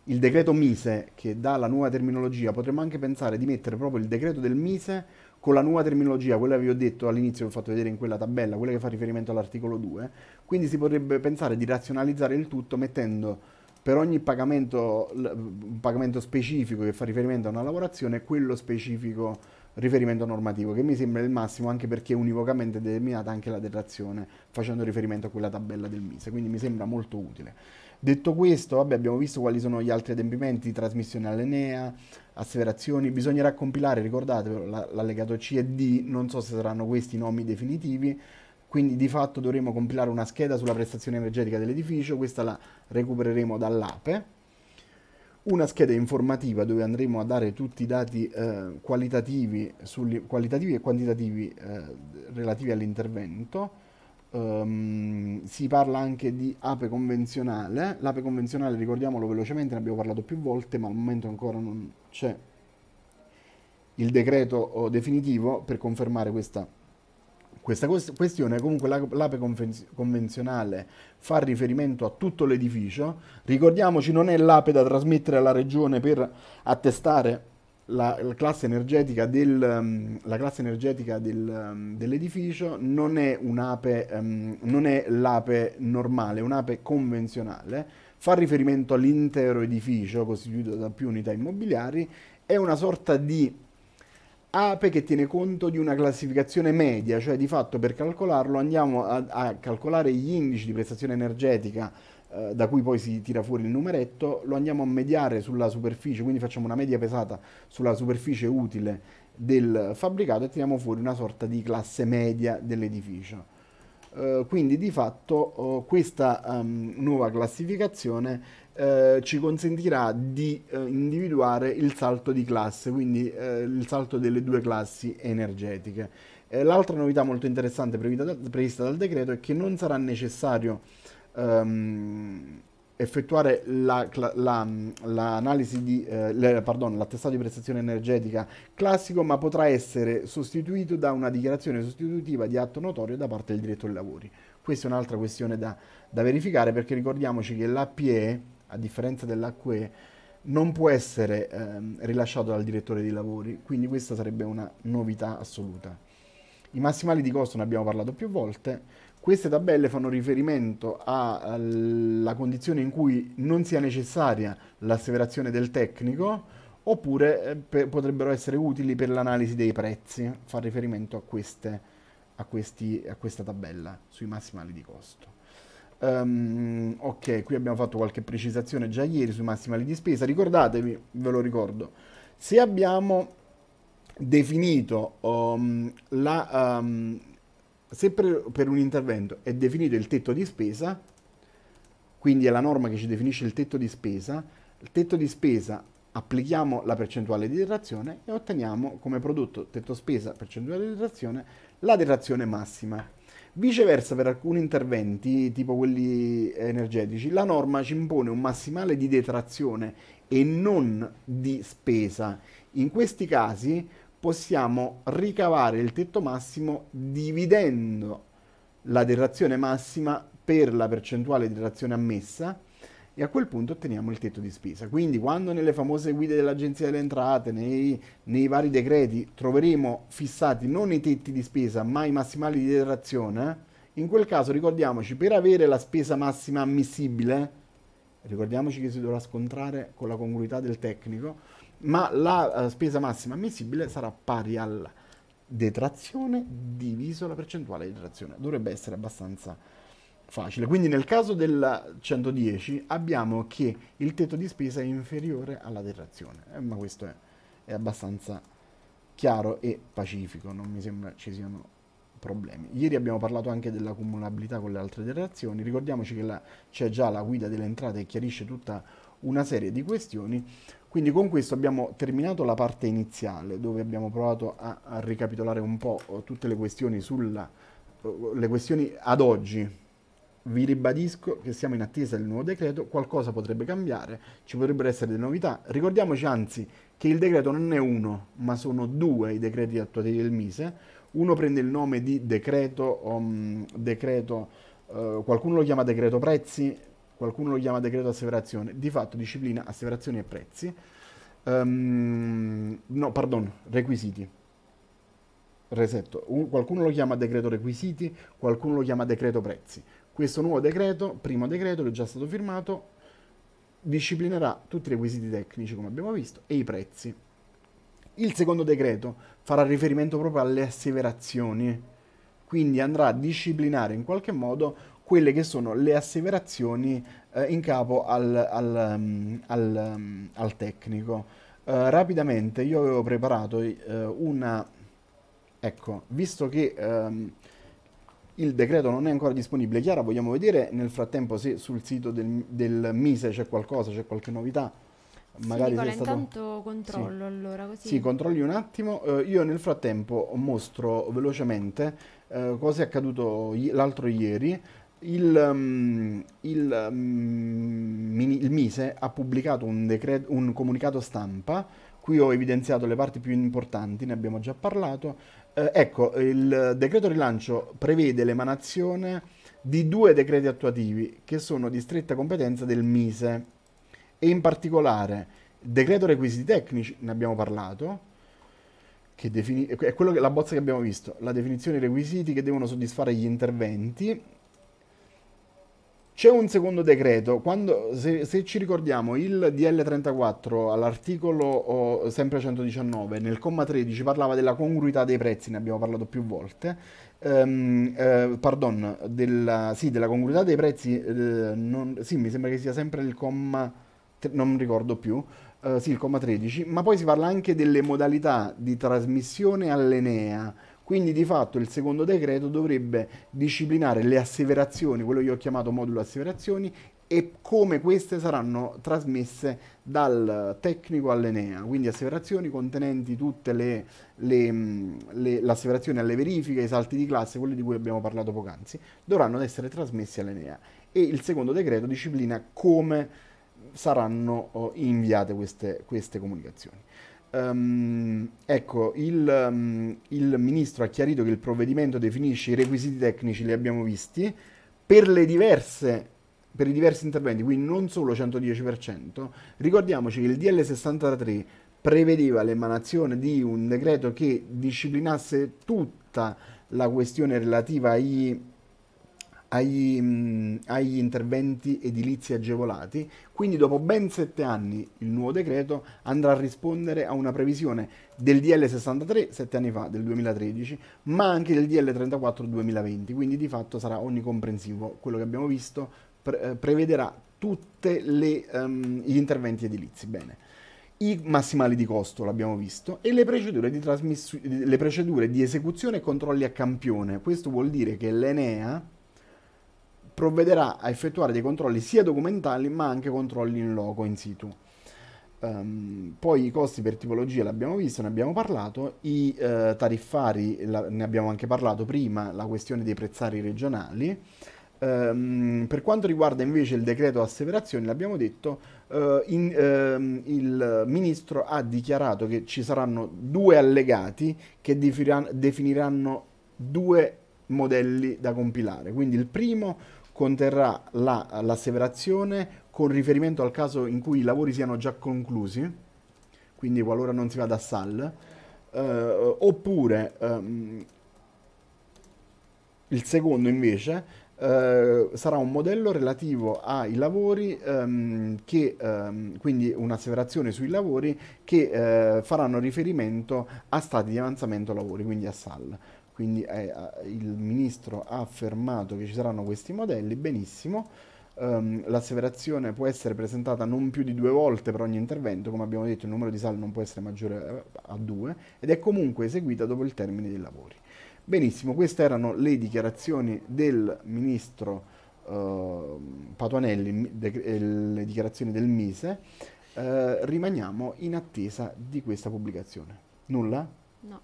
il decreto Mise che dà la nuova terminologia, potremmo anche pensare di mettere proprio il decreto del Mise con la nuova terminologia, quella che vi ho detto all'inizio, vi ho fatto vedere in quella tabella, quella che fa riferimento all'articolo 2, quindi si potrebbe pensare di razionalizzare il tutto mettendo per ogni pagamento, un pagamento specifico che fa riferimento a una lavorazione, quello specifico riferimento normativo, che mi sembra il massimo anche perché è univocamente determinata anche la detrazione, facendo riferimento a quella tabella del MISE, quindi mi sembra molto utile. Detto questo, vabbè, abbiamo visto quali sono gli altri adempimenti, trasmissione all'Enea, asseverazioni, bisognerà compilare, ricordate, l'allegato C e D, non so se saranno questi i nomi definitivi, quindi di fatto dovremo compilare una scheda sulla prestazione energetica dell'edificio, questa la recupereremo dall'APE, una scheda informativa dove andremo a dare tutti i dati eh, qualitativi, sugli, qualitativi, e quantitativi eh, relativi all'intervento, Um, si parla anche di ape convenzionale. L'ape convenzionale, ricordiamolo velocemente, ne abbiamo parlato più volte, ma al momento ancora non c'è il decreto oh, definitivo per confermare questa, questa questione. Comunque l'ape convenzionale fa riferimento a tutto l'edificio. Ricordiamoci, non è l'ape da trasmettere alla regione per attestare la, la, classe energetica, del, ehm, la classe energetica del, ehm, dell'edificio non è un'ape, um, non è l'ape normale, è un'ape convenzionale, fa riferimento all'intero edificio costituito da più unità immobiliari, è una sorta di ape che tiene conto di una classificazione media, cioè di fatto per calcolarlo andiamo a, a calcolare gli indici di prestazione energetica eh, da cui poi si tira fuori il numeretto, lo andiamo a mediare sulla superficie, quindi facciamo una media pesata sulla superficie utile del fabbricato e tiriamo fuori una sorta di classe media dell'edificio. Uh, quindi di fatto uh, questa um, nuova classificazione uh, ci consentirà di individuare il salto di classe, quindi il salto delle due classi energetiche. L'altra novità molto interessante da, prevista dal decreto è che non sarà necessario um, effettuare la, la, la di eh, le, pardon, l'attestato di prestazione energetica classico, ma potrà essere sostituito da una dichiarazione sostitutiva di atto notorio da parte del direttore dei lavori. Questa è un'altra questione da, da, verificare perché ricordiamoci che l'APE, a differenza dell'AQE, non può essere eh, rilasciato dal direttore dei lavori, quindi questa sarebbe una novità assoluta. I massimali di costo ne abbiamo parlato più volte queste tabelle fanno riferimento alla condizione in cui non sia necessaria l'asseverazione del tecnico oppure eh, per, potrebbero essere utili per l'analisi dei prezzi, fa riferimento a, queste, a, questi, a questa tabella sui massimali di costo. Um, ok, qui abbiamo fatto qualche precisazione già ieri sui massimali di spesa. Ricordatevi, ve lo ricordo, se abbiamo definito um, la, um, se per, per un intervento è definito il tetto di spesa, quindi è la norma che ci definisce il tetto di spesa, il tetto di spesa applichiamo la percentuale di detrazione e otteniamo come prodotto tetto spesa percentuale di detrazione la detrazione massima. Viceversa per alcuni interventi, tipo quelli energetici, la norma ci impone un massimale di detrazione e non di spesa. In questi casi possiamo ricavare il tetto massimo dividendo la derrazione massima per la percentuale di derrazione ammessa e a quel punto otteniamo il tetto di spesa. Quindi quando nelle famose guide dell'Agenzia delle Entrate, nei, nei vari decreti, troveremo fissati non i tetti di spesa ma i massimali di derrazione, in quel caso ricordiamoci, per avere la spesa massima ammissibile, ricordiamoci che si dovrà scontrare con la congruità del tecnico, ma la uh, spesa massima ammissibile sarà pari alla detrazione diviso la percentuale di detrazione. Dovrebbe essere abbastanza facile. Quindi nel caso del 110 abbiamo che il tetto di spesa è inferiore alla detrazione, eh, ma questo è, è, abbastanza chiaro e pacifico, non mi sembra ci siano problemi. Ieri abbiamo parlato anche dell'accumulabilità con le altre detrazioni, ricordiamoci che c'è già la guida delle entrate che chiarisce tutta una serie di questioni quindi con questo abbiamo terminato la parte iniziale dove abbiamo provato a, a ricapitolare un po' tutte le questioni, sulla, le questioni ad oggi. Vi ribadisco che siamo in attesa del nuovo decreto, qualcosa potrebbe cambiare, ci potrebbero essere delle novità. Ricordiamoci anzi che il decreto non è uno, ma sono due i decreti attuativi del Mise. Uno prende il nome di decreto, um, decreto uh, qualcuno lo chiama decreto prezzi, qualcuno lo chiama decreto asseverazione, di fatto disciplina asseverazioni e prezzi, um, no, pardon, requisiti. Resetto. Un, qualcuno lo chiama decreto requisiti, qualcuno lo chiama decreto prezzi. Questo nuovo decreto, primo decreto che è già stato firmato, disciplinerà tutti i requisiti tecnici, come abbiamo visto, e i prezzi. Il secondo decreto farà riferimento proprio alle asseverazioni, quindi andrà a disciplinare in qualche modo quelle che sono le asseverazioni eh, in capo al, al, um, al, um, al tecnico. Uh, rapidamente io avevo preparato uh, una... Ecco, visto che um, il decreto non è ancora disponibile, Chiara, vogliamo vedere nel frattempo se sul sito del, del Mise c'è qualcosa, c'è qualche novità? Magari sì, Nicola, stato... intanto controllo sì. allora così. Sì, controlli un attimo. Uh, io nel frattempo mostro velocemente cosa è accaduto l'altro ieri il, um, il, um, il, Mise ha pubblicato un, decreto, un, comunicato stampa, qui ho evidenziato le parti più importanti, ne abbiamo già parlato. Eh, ecco, il decreto rilancio prevede l'emanazione di due decreti attuativi che sono di stretta competenza del Mise e in particolare il decreto requisiti tecnici, ne abbiamo parlato, che defini- è quello che, la bozza che abbiamo visto, la definizione dei requisiti che devono soddisfare gli interventi c'è un secondo decreto, Quando, se, se, ci ricordiamo il DL34 all'articolo oh, sempre 119 nel comma 13 parlava della congruità dei prezzi, ne abbiamo parlato più volte, ehm, eh, pardon, della, sì, della congruità dei prezzi, eh, non, sì mi sembra che sia sempre il comma, non ricordo più, eh, sì il comma 13, ma poi si parla anche delle modalità di trasmissione all'Enea quindi di fatto il secondo decreto dovrebbe disciplinare le asseverazioni, quello che io ho chiamato modulo asseverazioni, e come queste saranno trasmesse dal tecnico all'Enea, quindi asseverazioni contenenti tutte le, le, le asseverazioni alle verifiche, i salti di classe, quelli di cui abbiamo parlato poc'anzi, dovranno essere trasmessi all'Enea e il secondo decreto disciplina come saranno oh, inviate queste, queste comunicazioni. Um, ecco, il, um, il, ministro ha chiarito che il provvedimento definisce i requisiti tecnici, li abbiamo visti, per, diverse, per i diversi interventi, quindi non solo 110%. Ricordiamoci che il DL 63 prevedeva l'emanazione di un decreto che disciplinasse tutta la questione relativa ai agli, mh, mm, agli, interventi edilizi agevolati, quindi dopo ben sette anni il nuovo decreto andrà a rispondere a una previsione del DL 63 sette anni fa, del 2013, ma anche del DL 34 2020, quindi di fatto sarà onnicomprensivo. Quello che abbiamo visto pre- eh, prevederà tutti um, ehm, gli interventi edilizi. Bene i massimali di costo, l'abbiamo visto, e le procedure di, trasmiss- le procedure di esecuzione e controlli a campione. Questo vuol dire che l'Enea, provvederà a effettuare dei controlli sia documentali ma anche controlli in loco, in situ. Um, poi i costi per tipologia l'abbiamo visto, ne abbiamo parlato, i uh, tariffari la, ne abbiamo anche parlato prima, la questione dei prezzari regionali. Um, per quanto riguarda invece il decreto asseverazioni, l'abbiamo detto, uh, in, uh, il ministro ha dichiarato che ci saranno due allegati che definiranno due modelli da compilare. Quindi il primo conterrà la, l'asseverazione con riferimento al caso in cui i lavori siano già conclusi, quindi qualora non si vada a SAL, eh, oppure ehm, il secondo invece Uh, sarà un modello relativo ai lavori, um, che, um, quindi un'asseverazione sui lavori che uh, faranno riferimento a stati di avanzamento lavori, quindi a SAL quindi eh, eh, il ministro ha affermato che ci saranno questi modelli, benissimo. Um, l'asseverazione può essere presentata non più di due volte per ogni intervento, come abbiamo detto il numero di sale non può essere maggiore eh, a due ed è comunque eseguita dopo il termine dei lavori. Benissimo, queste erano le dichiarazioni del ministro uh, Patuanelli, de- eh, le dichiarazioni del Mise. Uh, rimaniamo in attesa di questa pubblicazione. Nulla? No.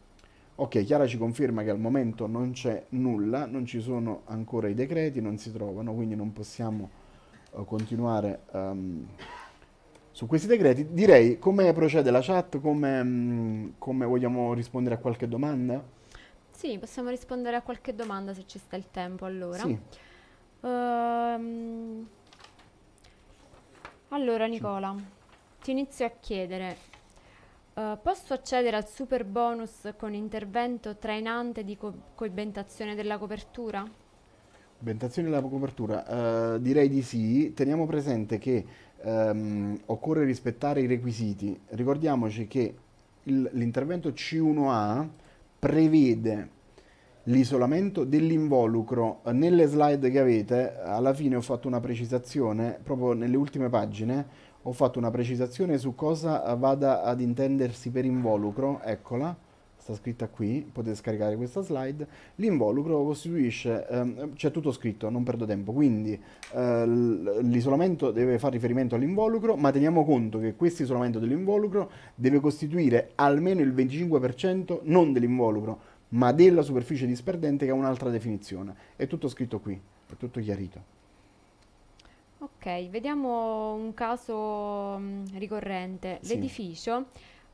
Ok, Chiara ci conferma che al momento non c'è nulla, non ci sono ancora i decreti, non si trovano, quindi non possiamo uh, continuare um, su questi decreti. Direi come procede la chat, come, um, come vogliamo rispondere a qualche domanda? Sì, possiamo rispondere a qualche domanda se ci sta il tempo allora. Sì. Um, allora Nicola, ti inizio a chiedere Uh, posso accedere al super bonus con intervento trainante di co coibentazione della copertura? Coibentazione della copertura? Uh, direi di sì. Teniamo presente che um, occorre rispettare i requisiti. Ricordiamoci che l'intervento C1A prevede l'isolamento dell'involucro. Nelle slide che avete, alla fine ho fatto una precisazione, proprio nelle ultime pagine, ho fatto una precisazione su cosa vada ad intendersi per involucro, eccola, sta scritta qui, potete scaricare questa slide, l'involucro costituisce, ehm, c'è tutto scritto, non perdo tempo, quindi eh, l'isolamento deve fare riferimento all'involucro, ma teniamo conto che questo isolamento dell'involucro deve costituire almeno il 25% non dell'involucro, ma della superficie disperdente che ha un'altra definizione. È tutto scritto qui, è tutto chiarito. Ok, vediamo un caso mh, mm, ricorrente. Sì. L'edificio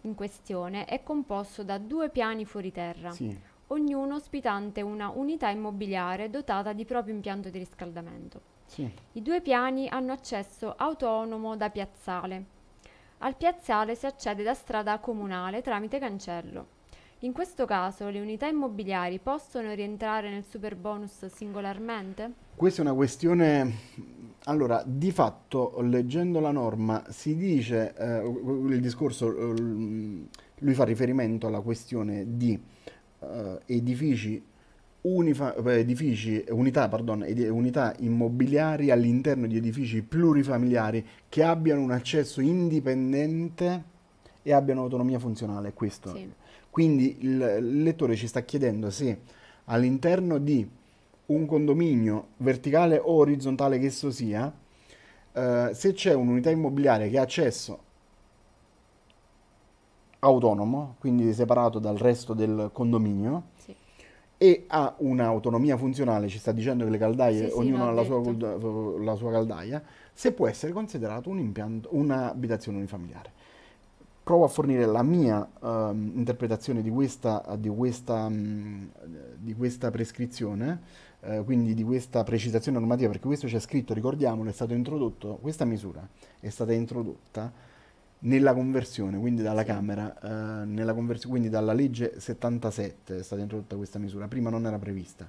in questione è composto da due piani fuoriterra, sì. ognuno ospitante una unità immobiliare dotata di proprio impianto di riscaldamento. Sì. I due piani hanno accesso autonomo da piazzale. Al piazzale si accede da strada comunale tramite cancello. In questo caso le unità immobiliari possono rientrare nel super bonus singolarmente? Questa è una questione... Allora, di fatto, leggendo la norma, si dice, eh, il discorso, eh, lui fa riferimento alla questione di eh, edifici, unifa, eh, edifici unità, pardon, ed, unità immobiliari all'interno di edifici plurifamiliari che abbiano un accesso indipendente e abbiano autonomia funzionale, questo. Sì. Quindi il lettore ci sta chiedendo se all'interno di un condominio verticale o orizzontale che esso sia, eh, se c'è un'unità immobiliare che ha accesso autonomo, quindi separato dal resto del condominio, e ha un'autonomia funzionale, ci sta dicendo che le caldaie, sì, ognuno sì, ha la sua, la sua, caldaia, se può essere considerato un impianto, un'abitazione unifamiliare. Provo a fornire la mia um, interpretazione di questa, di questa, um, di questa prescrizione eh, quindi di questa precisazione normativa, perché questo c'è scritto, ricordiamolo, è stato introdotto, questa misura è stata introdotta nella conversione, quindi dalla sì. Camera, eh, convers- quindi dalla legge 77 è stata introdotta questa misura, prima non era prevista.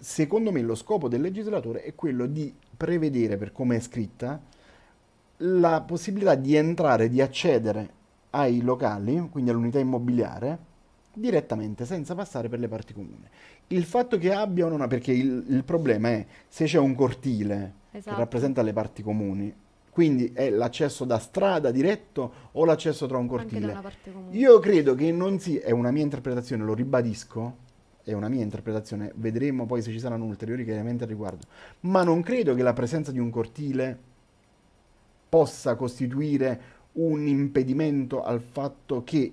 Secondo me lo scopo del legislatore è quello di prevedere, per come è scritta, la possibilità di entrare, di accedere ai locali, quindi all'unità immobiliare, direttamente senza passare per le parti comuni. Il fatto che abbia o non abbia, perché il, il, problema è se c'è un cortile esatto. che rappresenta le parti comuni, quindi è l'accesso da strada diretto o l'accesso tra un cortile. Io credo che non sia, è una mia interpretazione, lo ribadisco, è una mia interpretazione, vedremo poi se ci saranno ulteriori chiarimenti al riguardo, ma non credo che la presenza di un cortile possa costituire un impedimento al fatto che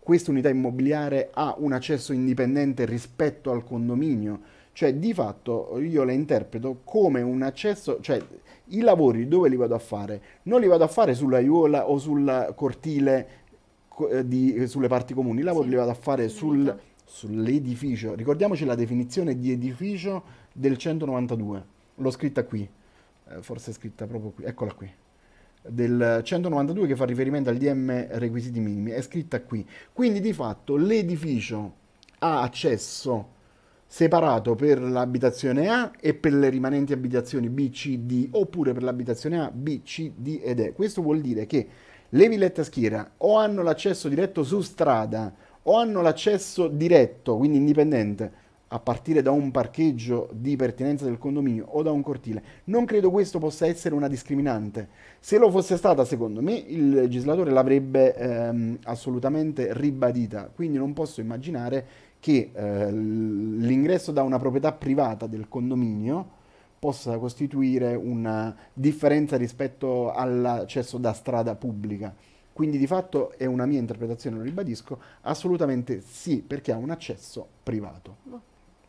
questa unità immobiliare ha un accesso indipendente rispetto al condominio, cioè di fatto io le interpreto come un accesso, cioè i lavori dove li vado a fare? Non li vado a fare sulla iuola o sul cortile eh, di, sulle parti comuni, i lavori sì. li vado a fare sul, sull'edificio. Ricordiamoci la definizione di edificio del 192, l'ho scritta qui, eh, forse è scritta proprio qui, eccola qui del 192 che fa riferimento al DM requisiti minimi, è scritta qui. Quindi di fatto l'edificio ha accesso separato per l'abitazione A e per le rimanenti abitazioni B, C, D, oppure per l'abitazione A, B, C, D ed E. Questo vuol dire che le villette a schiera o hanno l'accesso diretto su strada o hanno l'accesso diretto, quindi indipendente, a partire da un parcheggio di pertinenza del condominio o da un cortile, non credo questo possa essere una discriminante. Se lo fosse stata, secondo me, il legislatore l'avrebbe ehm, assolutamente ribadita, quindi non posso immaginare che eh, l'ingresso da una proprietà privata del condominio possa costituire una differenza rispetto all'accesso da strada pubblica. Quindi di fatto è una mia interpretazione, lo ribadisco, assolutamente sì, perché ha un accesso privato. Boh.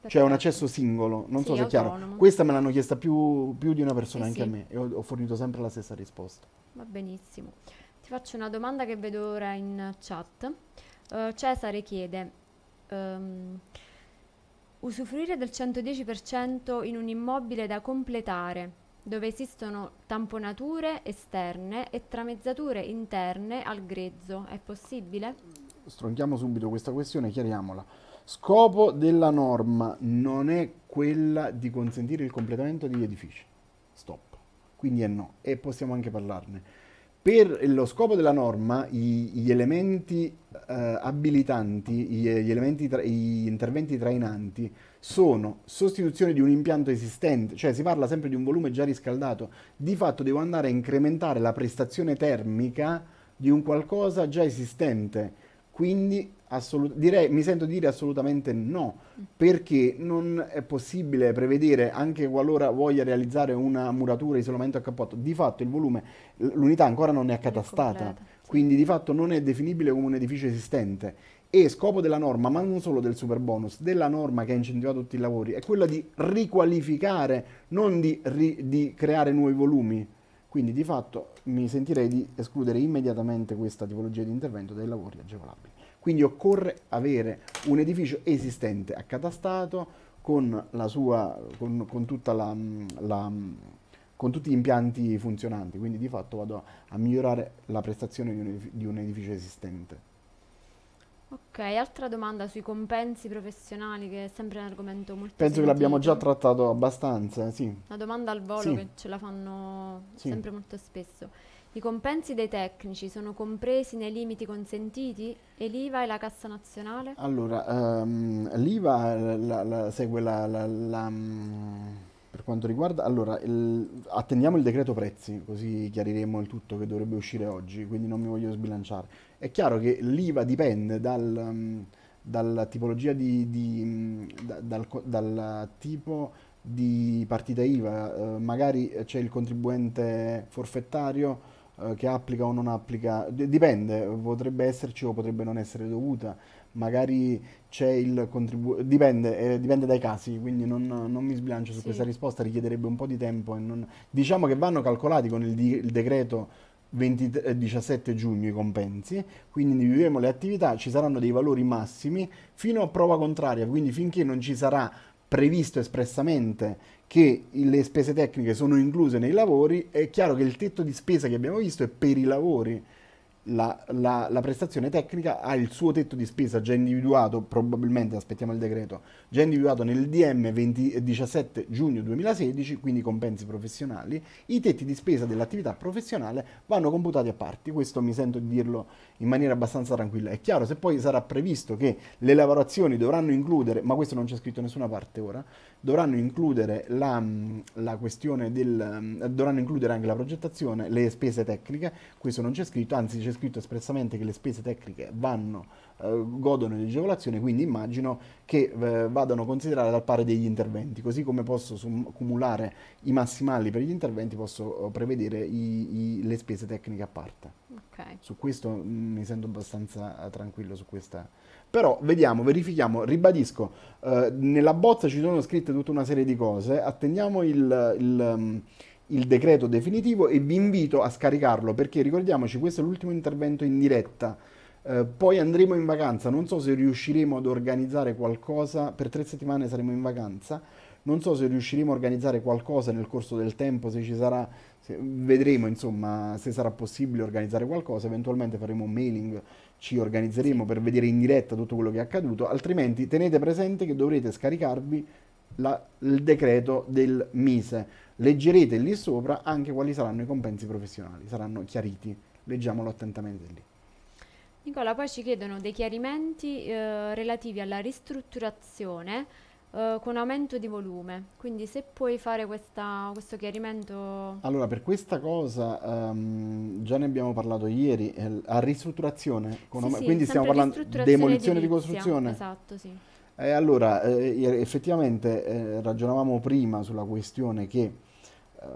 Perché? Cioè un accesso singolo, non sì, so se è autonomo. chiaro. Questa me l'hanno chiesta più, più di una persona, eh anche sì. a me, e ho, ho fornito sempre la stessa risposta. Va benissimo. Ti faccio una domanda che vedo ora in chat. Uh, Cesare chiede, um, usufruire del 110% in un immobile da completare, dove esistono tamponature esterne e tramezzature interne al grezzo, è possibile? Stronchiamo subito questa questione, chiariamola Scopo della norma non è quella di consentire il completamento degli edifici. Stop. Quindi è no, e possiamo anche parlarne. Per lo scopo della norma, gli, gli elementi eh, abilitanti, gli, gli, elementi tra, gli interventi trainanti sono sostituzione di un impianto esistente, cioè si parla sempre di un volume già riscaldato, di fatto devo andare a incrementare la prestazione termica di un qualcosa già esistente quindi assolut- direi, mi sento dire assolutamente no, perché non è possibile prevedere, anche qualora voglia realizzare una muratura isolamento a cappotto, di fatto il volume, l'unità ancora non è accatastata, quindi di fatto non è definibile come un edificio esistente. E scopo della norma, ma non solo del super bonus, della norma che ha incentivato tutti i lavori, è quella di riqualificare, non di, ri- di creare nuovi volumi. Quindi di fatto mi sentirei di escludere immediatamente questa tipologia di intervento dai lavori agevolabili. Quindi occorre avere un edificio esistente accatastato con, sua, con, con, la, la, con tutti gli impianti funzionanti, quindi di fatto vado a migliorare la prestazione di un edificio esistente. Ok, altra domanda sui compensi professionali, che è sempre un argomento molto Penso che l'abbiamo già trattato abbastanza, sì. Una domanda al volo Sì. che ce la fanno Sì. sempre molto spesso. I compensi dei tecnici sono compresi nei limiti consentiti? E l'IVA e la cassa nazionale? Allora, ehm, l'IVA la- la- segue la, la- la, mm, per quanto riguarda, allora, il- attendiamo il decreto prezzi, così chiariremo il tutto che dovrebbe uscire oggi, quindi non mi voglio sbilanciare. È chiaro che l'IVA dipende dal, mm, dalla tipologia di, di mm, dal, dal, tipo di partita IVA, eh, magari c'è il contribuente forfettario eh, che applica o non applica, dipende, potrebbe esserci o potrebbe non essere dovuta, magari c'è il contribuente, dipende, eh, dipende, dai casi, quindi non, non mi sbilancio su sì. questa risposta, richiederebbe un po' di tempo. Non... Diciamo che vanno calcolati con il, di- il decreto 23, 17 eh, giugno i compensi, quindi individueremo le attività, ci saranno dei valori massimi fino a prova contraria, quindi finché non ci sarà previsto espressamente che le spese tecniche sono incluse nei lavori, è chiaro che il tetto di spesa che abbiamo visto è per i lavori, la, la, la, prestazione tecnica ha il suo tetto di spesa già individuato, probabilmente aspettiamo il decreto, già individuato nel DM 20, 17 giugno 2016, quindi compensi professionali, i tetti di spesa dell'attività professionale vanno computati a parti, questo mi sento di dirlo in maniera abbastanza tranquilla. È chiaro, se poi sarà previsto che le lavorazioni dovranno includere, ma questo non c'è scritto da nessuna parte ora, dovranno includere, la, mm, la del, mm, dovranno includere anche la progettazione, le spese tecniche, questo non c'è scritto, anzi c'è scritto espressamente che le spese tecniche vanno eh, godono di agevolazione, quindi immagino che eh, vadano considerate al pari degli interventi, così come posso cumulare i massimali per gli interventi posso eh, prevedere i, i, le spese tecniche a parte. Okay. Su questo mh, mm, mi sento abbastanza tranquillo su questa. Però vediamo, verifichiamo, ribadisco, eh, nella bozza ci sono scritte tutta una serie di cose, attendiamo il, il, mm, il decreto definitivo e vi invito a scaricarlo perché ricordiamoci questo è l'ultimo intervento in diretta eh, poi andremo in vacanza, non so se riusciremo ad organizzare qualcosa, per tre settimane saremo in vacanza, non so se riusciremo a organizzare qualcosa nel corso del tempo, se ci sarà, se, vedremo insomma se sarà possibile organizzare qualcosa, eventualmente faremo un mailing, ci organizzeremo per vedere in diretta tutto quello che è accaduto, altrimenti tenete presente che dovrete scaricarvi la, il decreto del Mise, leggerete lì sopra anche quali saranno i compensi professionali, saranno chiariti, leggiamolo attentamente lì. Nicola, poi ci chiedono dei chiarimenti eh, relativi alla ristrutturazione eh, con aumento di volume, quindi se puoi fare questa, questo chiarimento... Allora, per questa cosa um, già ne abbiamo parlato ieri, eh, a ristrutturazione, sì, sì, quindi stiamo parlando di demolizione e ricostruzione. Esatto, sì. allora, eh, effettivamente eh, ragionavamo prima sulla questione che eh,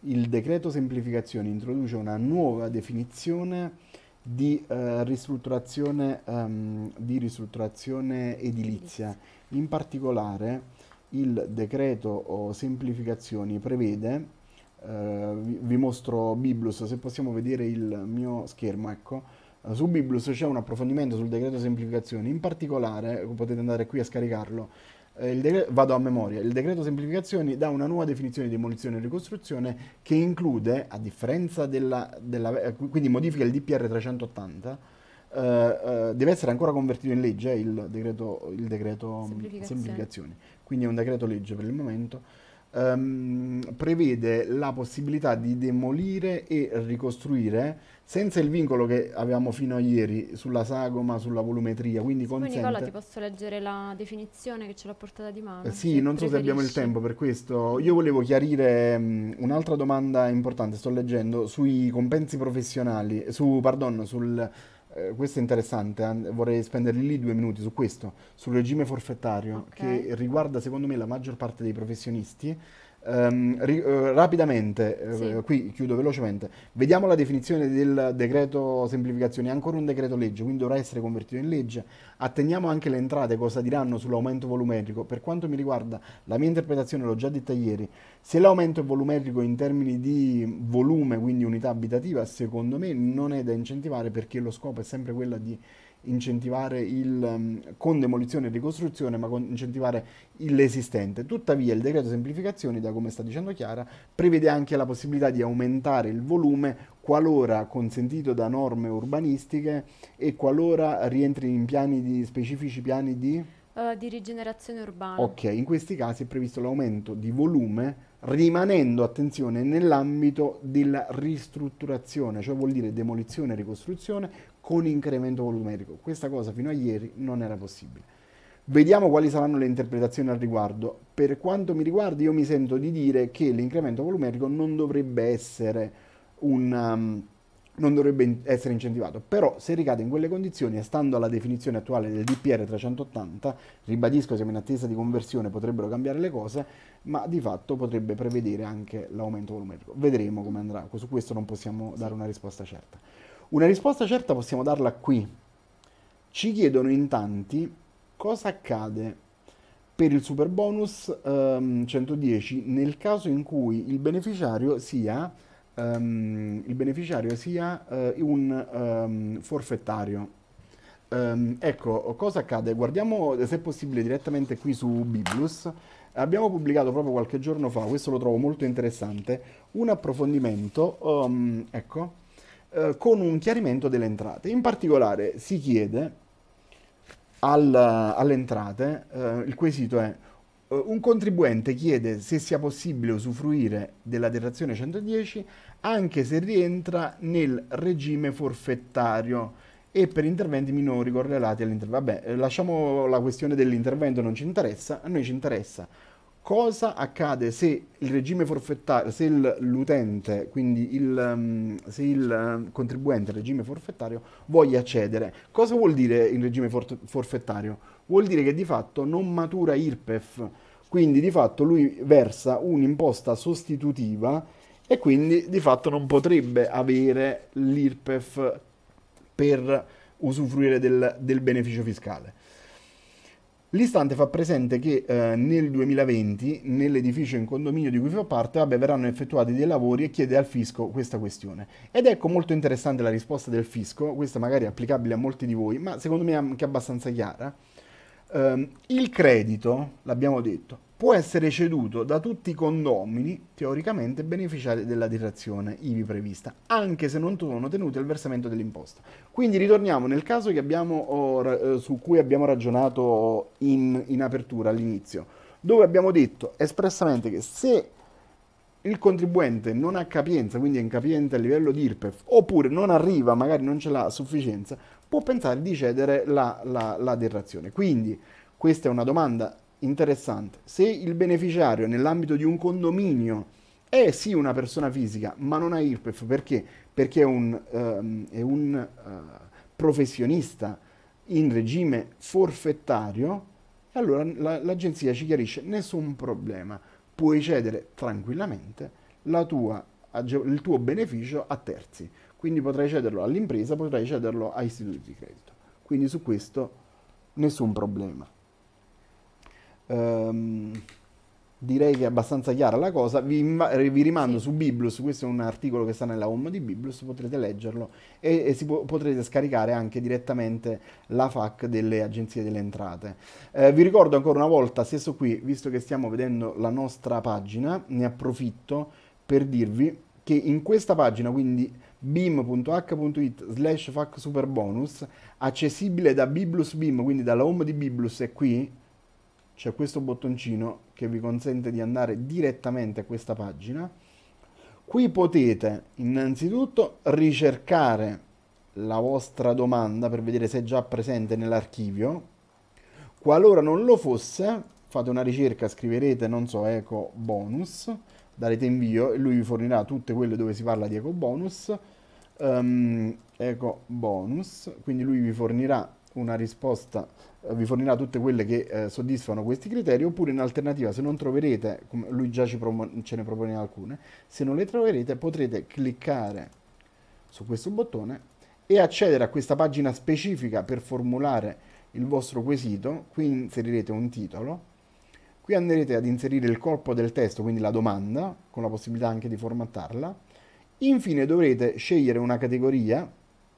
il decreto semplificazione introduce una nuova definizione di, eh, ristrutturazione, um, di ristrutturazione edilizia. In particolare il decreto o semplificazioni prevede, eh, vi, vi, mostro Biblus, se possiamo vedere il mio schermo, ecco, eh, su Biblus c'è un approfondimento sul decreto semplificazioni, in particolare potete andare qui a scaricarlo, eh, decreto, vado a memoria, il decreto semplificazioni dà una nuova definizione di demolizione e ricostruzione che include, a differenza della, della eh, quindi modifica il DPR 380, eh, eh, deve essere ancora convertito in legge eh, il decreto, il decreto mm, semplificazioni. semplificazioni. Quindi è un decreto legge per il momento ehm, prevede la possibilità di demolire e ricostruire senza il vincolo che avevamo fino a ieri sulla sagoma, sulla volumetria, quindi consente... Poi Nicola ti posso leggere la definizione che ce l'ha portata di mano. Eh sì, non preferisci. so se abbiamo il tempo per questo. Io volevo chiarire um, un'altra domanda importante, sto leggendo, sui compensi professionali, su, pardon, sul eh, questo è interessante, eh. vorrei spenderli lì due minuti su questo, sul regime forfettario okay. che riguarda secondo me la maggior parte dei professionisti Um, ri, uh, rapidamente, eh, sì. uh, qui chiudo velocemente, vediamo la definizione del decreto semplificazione, è ancora un decreto legge, quindi dovrà essere convertito in legge, atteniamo anche le entrate, cosa diranno sull'aumento volumetrico, per quanto mi riguarda la mia interpretazione l'ho già detta ieri, se l'aumento è volumetrico in termini di volume, quindi unità abitativa, secondo me non è da incentivare perché lo scopo è sempre quello di incentivare il, mm, con demolizione e ricostruzione, ma con incentivare l'esistente. Tuttavia il decreto semplificazioni, da come sta dicendo Chiara, prevede anche la possibilità di aumentare il volume qualora consentito da norme urbanistiche e qualora rientri in piani di, specifici piani di... Uh, di rigenerazione urbana. Ok, in questi casi è previsto l'aumento di volume rimanendo, attenzione, nell'ambito della ristrutturazione, cioè vuol dire demolizione e ricostruzione, con incremento volumetrico. Questa cosa fino a ieri non era possibile. Vediamo quali saranno le interpretazioni al riguardo. Per quanto mi riguarda io mi sento di dire che l'incremento volumetrico non dovrebbe essere un... Um, non dovrebbe essere incentivato, però se ricade in quelle condizioni e stando alla definizione attuale del DPR 380, ribadisco siamo in attesa di conversione, potrebbero cambiare le cose, ma di fatto potrebbe prevedere anche l'aumento volumetrico. Vedremo come andrà, su questo non possiamo dare una risposta certa. Una risposta certa possiamo darla qui. Ci chiedono in tanti cosa accade per il super bonus um, ehm, 110 nel caso in cui il beneficiario sia, um, il beneficiario sia uh, un um, forfettario. ecco, cosa accade? Guardiamo se è possibile direttamente qui su Biblus. Abbiamo pubblicato proprio qualche giorno fa, questo lo trovo molto interessante, un approfondimento, ecco, eh, con un chiarimento delle entrate. In particolare si chiede al, alle entrate, eh, il quesito è eh, un contribuente chiede se sia possibile usufruire della detrazione 110 anche se rientra nel regime forfettario e per interventi minori correlati all'intervento. Vabbè, eh, lasciamo la questione dell'intervento, non ci interessa, a noi ci interessa cosa accade se il regime forfettario, se l'utente, quindi il, mm, se il mm, contribuente al regime forfettario voglia accedere. Cosa vuol dire il regime for forfettario? Vuol dire che di fatto non matura IRPEF, quindi di fatto lui versa un'imposta sostitutiva e quindi di fatto non potrebbe avere l'IRPEF per usufruire del, del beneficio fiscale. L'istante fa presente che eh, nel 2020 nell'edificio in condominio di cui fa parte vabbè, verranno effettuati dei lavori e chiede al fisco questa questione. Ed ecco molto interessante la risposta del fisco, questa magari è applicabile a molti di voi, ma secondo me è anche abbastanza chiara. Eh, il credito, l'abbiamo detto, può essere ceduto da tutti i condomini teoricamente beneficiari della detrazione IVI prevista, anche se non sono tenuti al versamento dell'imposta. Quindi ritorniamo nel caso abbiamo, eh, su cui abbiamo ragionato in, in apertura all'inizio, dove abbiamo detto espressamente che se il contribuente non ha capienza, quindi è incapiente a livello di IRPEF, oppure non arriva, magari non ce l'ha a sufficienza, può pensare di cedere la, la, la detrazione. Quindi questa è una domanda interessante, se il beneficiario nell'ambito di un condominio è sì una persona fisica, ma non ha IRPEF perché? Perché è un, um, è un uh, professionista in regime forfettario, allora la, l'agenzia ci chiarisce nessun problema, puoi cedere tranquillamente tua, il tuo beneficio a terzi, quindi potrai cederlo all'impresa, potrai cederlo a istituti di credito. Quindi su questo nessun problema. Ehm, direi che è abbastanza chiara la cosa. Vi, vi rimando sì. su Biblus, questo è un articolo che sta nella home di Biblus, potrete leggerlo e, e po- potrete scaricare anche direttamente la FAC delle agenzie delle entrate. Eh, vi ricordo ancora una volta, stesso qui, visto che stiamo vedendo la nostra pagina, ne approfitto per dirvi che in questa pagina, quindi beam.h.it slash fac superbonus accessibile da Biblus Beam, quindi dalla home di Biblus è qui, c'è questo bottoncino che vi consente di andare direttamente a questa pagina. Qui potete innanzitutto ricercare la vostra domanda per vedere se è già presente nell'archivio. Qualora non lo fosse, fate una ricerca, scriverete, non so, eco bonus, darete invio e lui vi fornirà tutte quelle dove si parla di eco bonus. Um, eco bonus, quindi lui vi fornirà una risposta eh, vi fornirà tutte quelle che eh, soddisfano questi criteri oppure in alternativa se non troverete, lui già ce ne propone alcune, se non le troverete potrete cliccare su questo bottone e accedere a questa pagina specifica per formulare il vostro quesito, qui inserirete un titolo, qui andrete ad inserire il corpo del testo, quindi la domanda, con la possibilità anche di formattarla, infine dovrete scegliere una categoria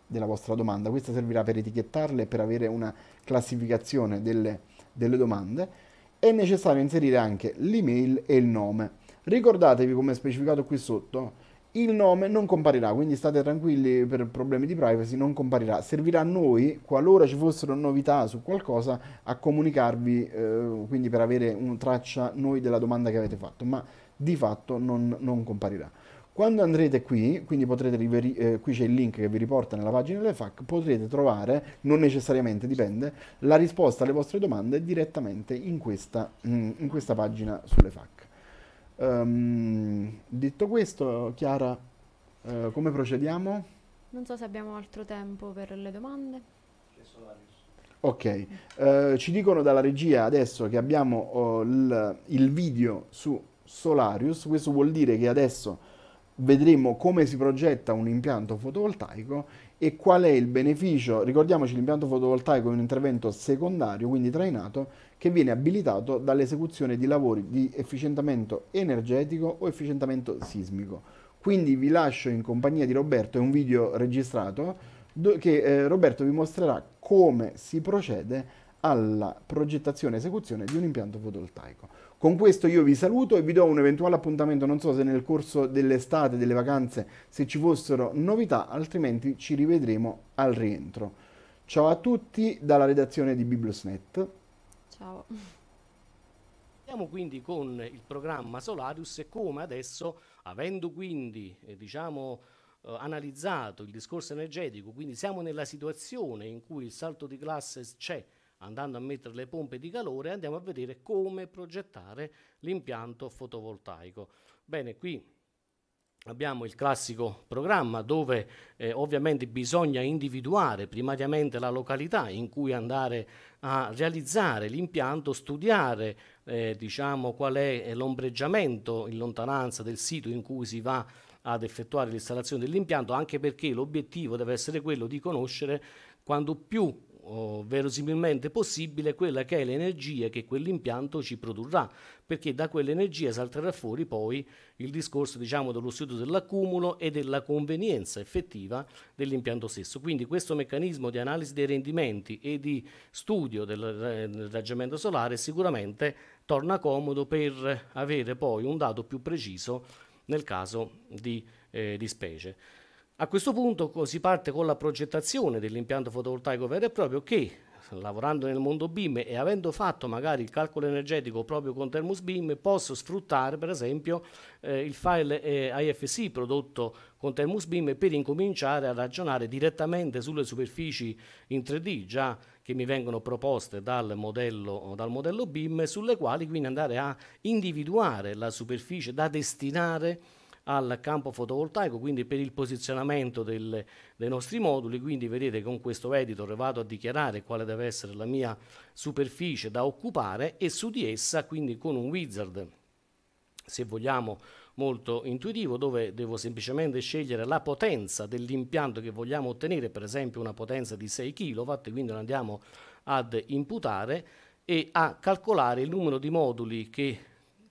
della vostra domanda. Questa servirà per etichettarle e per avere una classificazione delle, delle domande. È necessario inserire anche l'email e il nome. Ricordatevi, come specificato qui sotto, il nome non comparirà, quindi state tranquilli per problemi di privacy, non comparirà. Servirà a noi, qualora ci fossero novità su qualcosa, a comunicarvi, eh, quindi per avere una traccia noi della domanda che avete fatto, ma di fatto non, non comparirà. Quando andrete qui, quindi potrete riveri- eh, qui c'è il link che vi riporta nella pagina delle FAC, potrete trovare, non necessariamente dipende, la risposta alle vostre domande direttamente in questa, mm, in questa pagina sulle FAC. Um, detto questo, Chiara, eh, come procediamo? Non so se abbiamo altro tempo per le domande. Ok, uh, ci dicono dalla regia adesso che abbiamo uh, oh, il, il video su Solarius, questo vuol dire che adesso vedremo come si progetta un impianto fotovoltaico e qual è il beneficio. Ricordiamoci l'impianto fotovoltaico è un intervento secondario, quindi trainato, che viene abilitato dall'esecuzione di lavori di efficientamento energetico o efficientamento sismico. Quindi vi lascio in compagnia di Roberto, è un video registrato, che eh, Roberto vi mostrerà come si procede alla progettazione e esecuzione di un impianto fotovoltaico. Con questo io vi saluto e vi do un eventuale appuntamento, non so se nel corso dell'estate, delle vacanze, se ci fossero novità, altrimenti ci rivedremo al rientro. Ciao a tutti dalla redazione di Bibliosnet. Ciao. Siamo quindi con il programma Solarius e come adesso, avendo quindi, eh, diciamo, eh, analizzato il discorso energetico, quindi siamo nella situazione in cui il salto di classe c'è, andando a mettere le pompe di calore andiamo a vedere come progettare l'impianto fotovoltaico. Bene, qui Abbiamo il classico programma dove eh, ovviamente bisogna individuare primariamente la località in cui andare a realizzare l'impianto, studiare eh, diciamo, qual è eh, l'ombreggiamento in lontananza del sito in cui si va ad effettuare l'installazione dell'impianto, anche perché l'obiettivo deve essere quello di conoscere quanto più o verosimilmente possibile quella che è l'energia che quell'impianto ci produrrà, perché da quell'energia salterà fuori poi il discorso diciamo, dello studio dell'accumulo e della convenienza effettiva dell'impianto stesso. Quindi questo meccanismo di analisi dei rendimenti e di studio del raggiamento solare sicuramente torna comodo per avere poi un dato più preciso nel caso di, eh, di specie. A questo punto si parte con la progettazione dell'impianto fotovoltaico vero e proprio che, lavorando nel mondo BIM e avendo fatto magari il calcolo energetico proprio con Thermos BIM, posso sfruttare per esempio eh, il file eh, IFC prodotto con Thermos BIM per incominciare a ragionare direttamente sulle superfici in 3D già che mi vengono proposte dal modello, dal modello BIM, sulle quali quindi andare a individuare la superficie da destinare al campo fotovoltaico, quindi per il posizionamento del, dei nostri moduli, quindi vedete con questo editor vado a dichiarare quale deve essere la mia superficie da occupare e su di essa quindi con un wizard se vogliamo molto intuitivo dove devo semplicemente scegliere la potenza dell'impianto che vogliamo ottenere, per esempio una potenza di 6 kW, quindi lo andiamo ad imputare e a calcolare il numero di moduli che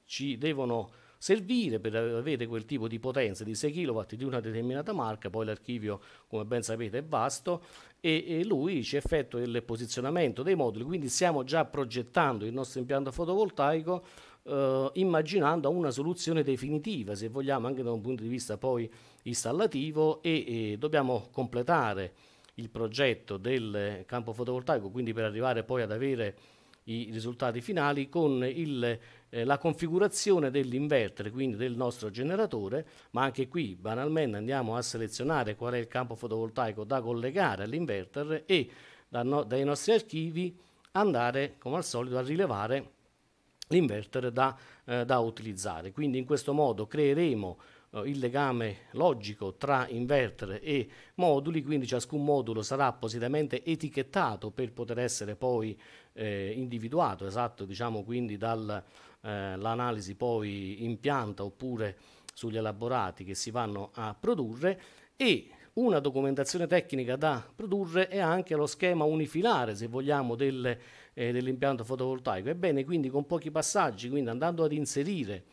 ci devono servire per avere quel tipo di potenza di 6 kW di una determinata marca, poi l'archivio come ben sapete è vasto e, e lui ci effettua il posizionamento dei moduli, quindi stiamo già progettando il nostro impianto fotovoltaico eh, immaginando una soluzione definitiva, se vogliamo anche da un punto di vista poi installativo e, e dobbiamo completare il progetto del campo fotovoltaico, quindi per arrivare poi ad avere i risultati finali con il, eh, la configurazione dell'inverter, quindi del nostro generatore, ma anche qui banalmente andiamo a selezionare qual è il campo fotovoltaico da collegare all'inverter e da no, dai nostri archivi andare come al solito a rilevare l'inverter da, eh, da utilizzare. Quindi in questo modo creeremo eh, il legame logico tra inverter e moduli, quindi ciascun modulo sarà appositamente etichettato per poter essere poi eh, individuato, esatto, diciamo quindi dall'analisi eh, poi in pianta oppure sugli elaborati che si vanno a produrre e una documentazione tecnica da produrre è anche lo schema unifilare, se vogliamo, del, eh, dell'impianto fotovoltaico. Ebbene, quindi con pochi passaggi, quindi andando ad inserire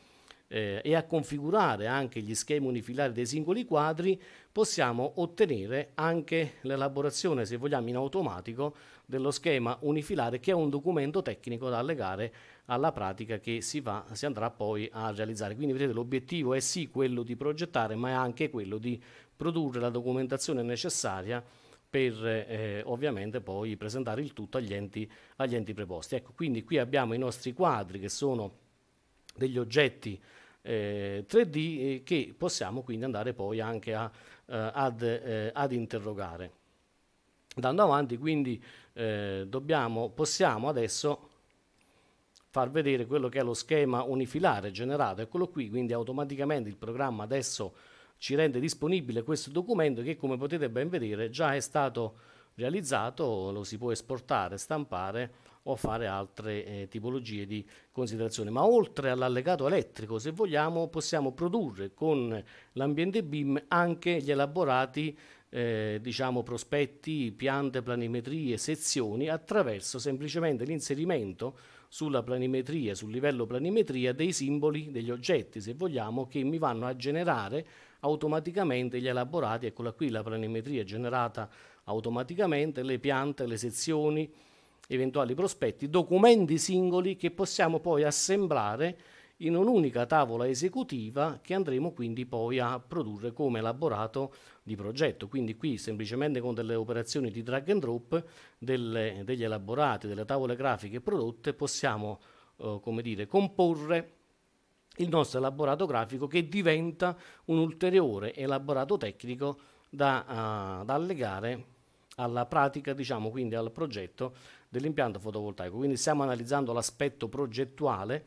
eh, e a configurare anche gli schemi unifilari dei singoli quadri, possiamo ottenere anche l'elaborazione, se vogliamo, in automatico dello schema unifilare che è un documento tecnico da allegare alla pratica che si, va, si andrà poi a realizzare. Quindi vedete l'obiettivo è sì quello di progettare ma è anche quello di produrre la documentazione necessaria per eh, ovviamente poi presentare il tutto agli enti, agli enti preposti. Ecco, quindi qui abbiamo i nostri quadri che sono degli oggetti eh, 3D eh, che possiamo quindi andare poi anche a, eh, ad, eh, ad interrogare. Andando avanti quindi eh, dobbiamo, possiamo adesso far vedere quello che è lo schema unifilare generato, eccolo qui, quindi automaticamente il programma adesso ci rende disponibile questo documento che come potete ben vedere già è stato realizzato, lo si può esportare, stampare o fare altre eh, tipologie di considerazione. Ma oltre all'allegato elettrico, se vogliamo, possiamo produrre con l'ambiente BIM anche gli elaborati eh, diciamo, prospetti, piante, planimetrie, sezioni attraverso semplicemente l'inserimento sulla planimetria, sul livello planimetria dei simboli, degli oggetti se vogliamo, che mi vanno a generare automaticamente gli elaborati, eccola qui la planimetria generata automaticamente, le piante, le sezioni, eventuali prospetti, documenti singoli che possiamo poi assemblare in un'unica tavola esecutiva che andremo quindi poi a produrre come elaborato di progetto. Quindi qui semplicemente con delle operazioni di drag and drop delle, degli elaborati, delle tavole grafiche prodotte possiamo eh, come dire, comporre il nostro elaborato grafico che diventa un ulteriore elaborato tecnico da, uh, da allegare alla pratica, diciamo quindi al progetto dell'impianto fotovoltaico. Quindi stiamo analizzando l'aspetto progettuale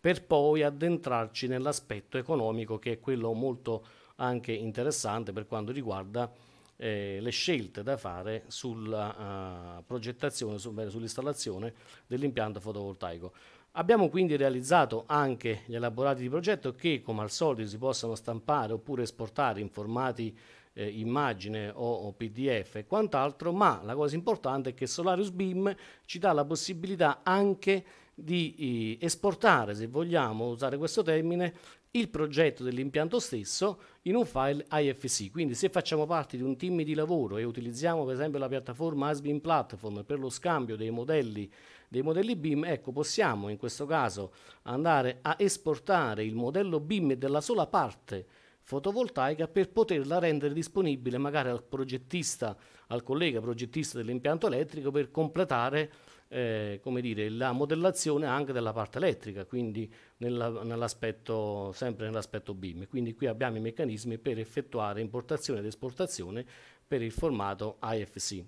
per poi addentrarci nell'aspetto economico che è quello molto anche interessante per quanto riguarda eh, le scelte da fare sulla uh, progettazione, su, sull'installazione dell'impianto fotovoltaico. Abbiamo quindi realizzato anche gli elaborati di progetto che come al solito si possono stampare oppure esportare in formati eh, immagine o, o, pdf e quant'altro, ma la cosa importante è che Solarius Beam ci dà la possibilità anche di eh, esportare, se vogliamo usare questo termine, il progetto dell'impianto stesso in un file IFC. Quindi se facciamo parte di un team di lavoro e utilizziamo per esempio la piattaforma Asbin Platform per lo scambio dei modelli, dei modelli BIM, ecco, possiamo in questo caso andare a esportare il modello BIM della sola parte fotovoltaica per poterla rendere disponibile magari al progettista, al collega progettista dell'impianto elettrico per completare eh, come dire, la modellazione anche della parte elettrica, quindi nell'aspetto, sempre nell'aspetto BIM. Quindi qui abbiamo i meccanismi per effettuare importazione ed esportazione per il formato IFC.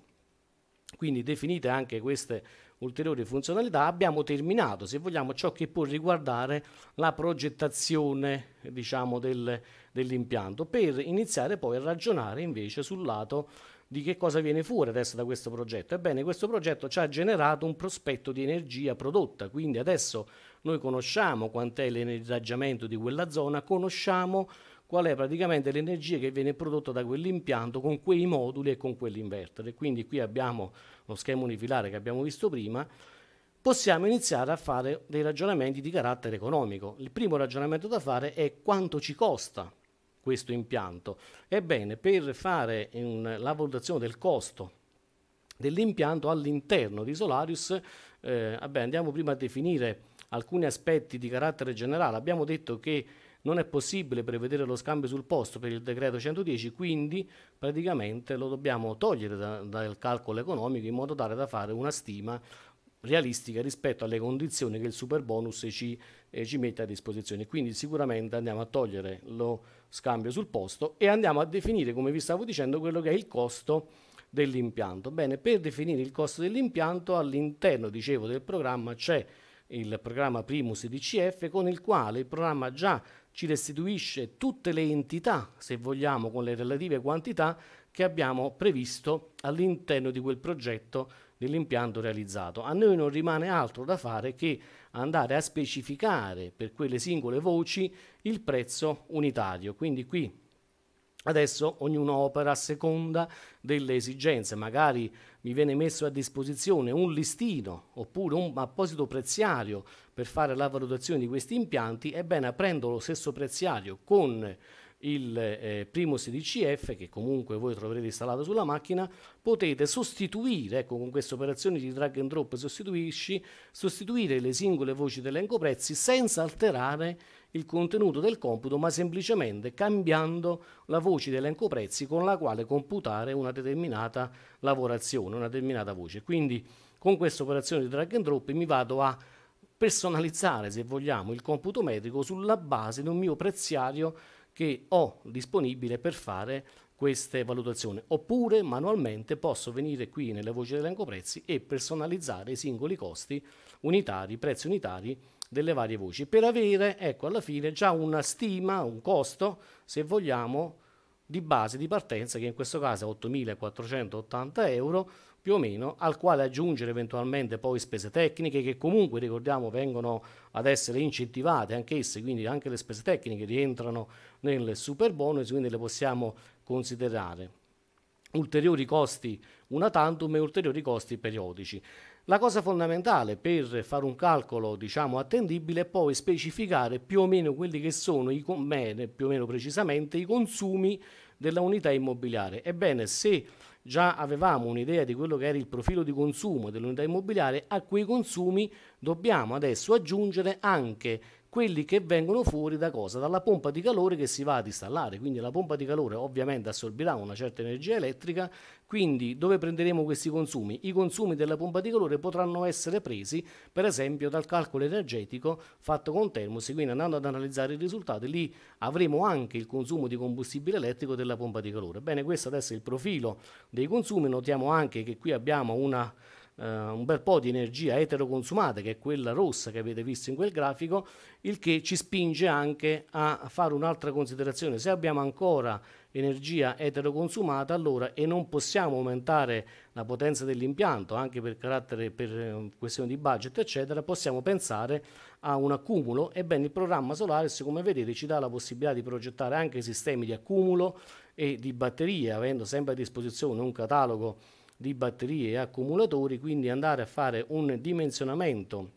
Quindi definite anche queste ulteriori funzionalità, abbiamo terminato, se vogliamo, ciò che può riguardare la progettazione diciamo, del, dell'impianto, per iniziare poi a ragionare invece sul lato di che cosa viene fuori adesso da questo progetto. Ebbene, questo progetto ci ha generato un prospetto di energia prodotta, quindi adesso noi conosciamo quant'è l'energiaggiamento di quella zona, conosciamo qual è praticamente l'energia che viene prodotta da quell'impianto con quei moduli e con quell'inverter. Quindi qui abbiamo lo schema unifilare che abbiamo visto prima, possiamo iniziare a fare dei ragionamenti di carattere economico. Il primo ragionamento da fare è quanto ci costa questo impianto. Ebbene, per fare un, la valutazione del costo dell'impianto all'interno di Solarius, eh, vabbè, andiamo prima a definire alcuni aspetti di carattere generale. Abbiamo detto che non è possibile prevedere lo scambio sul posto per il decreto 110, quindi praticamente lo dobbiamo togliere da, dal calcolo economico in modo tale da fare una stima realistica rispetto alle condizioni che il super bonus ci, eh, ci mette a disposizione. Quindi sicuramente andiamo a togliere lo scambio sul posto e andiamo a definire, come vi stavo dicendo, quello che è il costo dell'impianto. Bene, per definire il costo dell'impianto all'interno, dicevo, del programma c'è il programma Primus DCF, con il quale il programma già ci restituisce tutte le entità, se vogliamo, con le relative quantità che abbiamo previsto all'interno di quel progetto dell'impianto realizzato. A noi non rimane altro da fare che andare a specificare per quelle singole voci il prezzo unitario. Quindi qui Adesso ognuno opera a seconda delle esigenze, magari mi viene messo a disposizione un listino oppure un apposito preziario per fare la valutazione di questi impianti, ebbene aprendo lo stesso preziario con il eh, 16F che comunque voi troverete installato sulla macchina, potete sostituire, ecco con questa operazione di drag and drop sostituisci, sostituire le singole voci dell'elenco prezzi senza alterare il contenuto del computo, ma semplicemente cambiando la voce dell'elenco prezzi con la quale computare una determinata lavorazione, una determinata voce. Quindi con questa operazione di drag and drop mi vado a personalizzare, se vogliamo, il computo metrico sulla base di un mio preziario che ho disponibile per fare queste valutazioni, oppure manualmente posso venire qui nella voce elenco prezzi e personalizzare i singoli costi unitari, prezzi unitari delle varie voci per avere, ecco, alla fine già una stima, un costo, se vogliamo, di base di partenza che in questo caso è 8.480 euro più o meno, al quale aggiungere eventualmente poi spese tecniche che comunque ricordiamo vengono ad essere incentivate anch'esse, quindi anche le spese tecniche rientrano nel super bonus, quindi le possiamo considerare. Ulteriori costi una tantum e ulteriori costi periodici. La cosa fondamentale per fare un calcolo diciamo attendibile è poi specificare più o meno quelli che sono i, più o meno precisamente i consumi della unità immobiliare. Ebbene, se già avevamo un'idea di quello che era il profilo di consumo dell'unità immobiliare, a quei consumi dobbiamo adesso aggiungere anche quelli che vengono fuori da cosa? Dalla pompa di calore che si va ad installare, quindi la pompa di calore ovviamente assorbirà una certa energia elettrica, quindi dove prenderemo questi consumi? I consumi della pompa di calore potranno essere presi per esempio dal calcolo energetico fatto con Termosi, quindi andando ad analizzare i risultati lì avremo anche il consumo di combustibile elettrico della pompa di calore. Bene, questo adesso è il profilo dei consumi, notiamo anche che qui abbiamo una eh, un bel po' di energia eteroconsumata, che è quella rossa che avete visto in quel grafico, il che ci spinge anche a fare un'altra considerazione. Se abbiamo ancora energia eteroconsumata, allora e non possiamo aumentare la potenza dell'impianto anche per carattere per eh, questione di budget, eccetera, possiamo pensare a un accumulo. Ebbene, il programma Solaris, come vedete, ci dà la possibilità di progettare anche sistemi di accumulo e di batterie, avendo sempre a disposizione un catalogo di batterie e accumulatori, quindi andare a fare un dimensionamento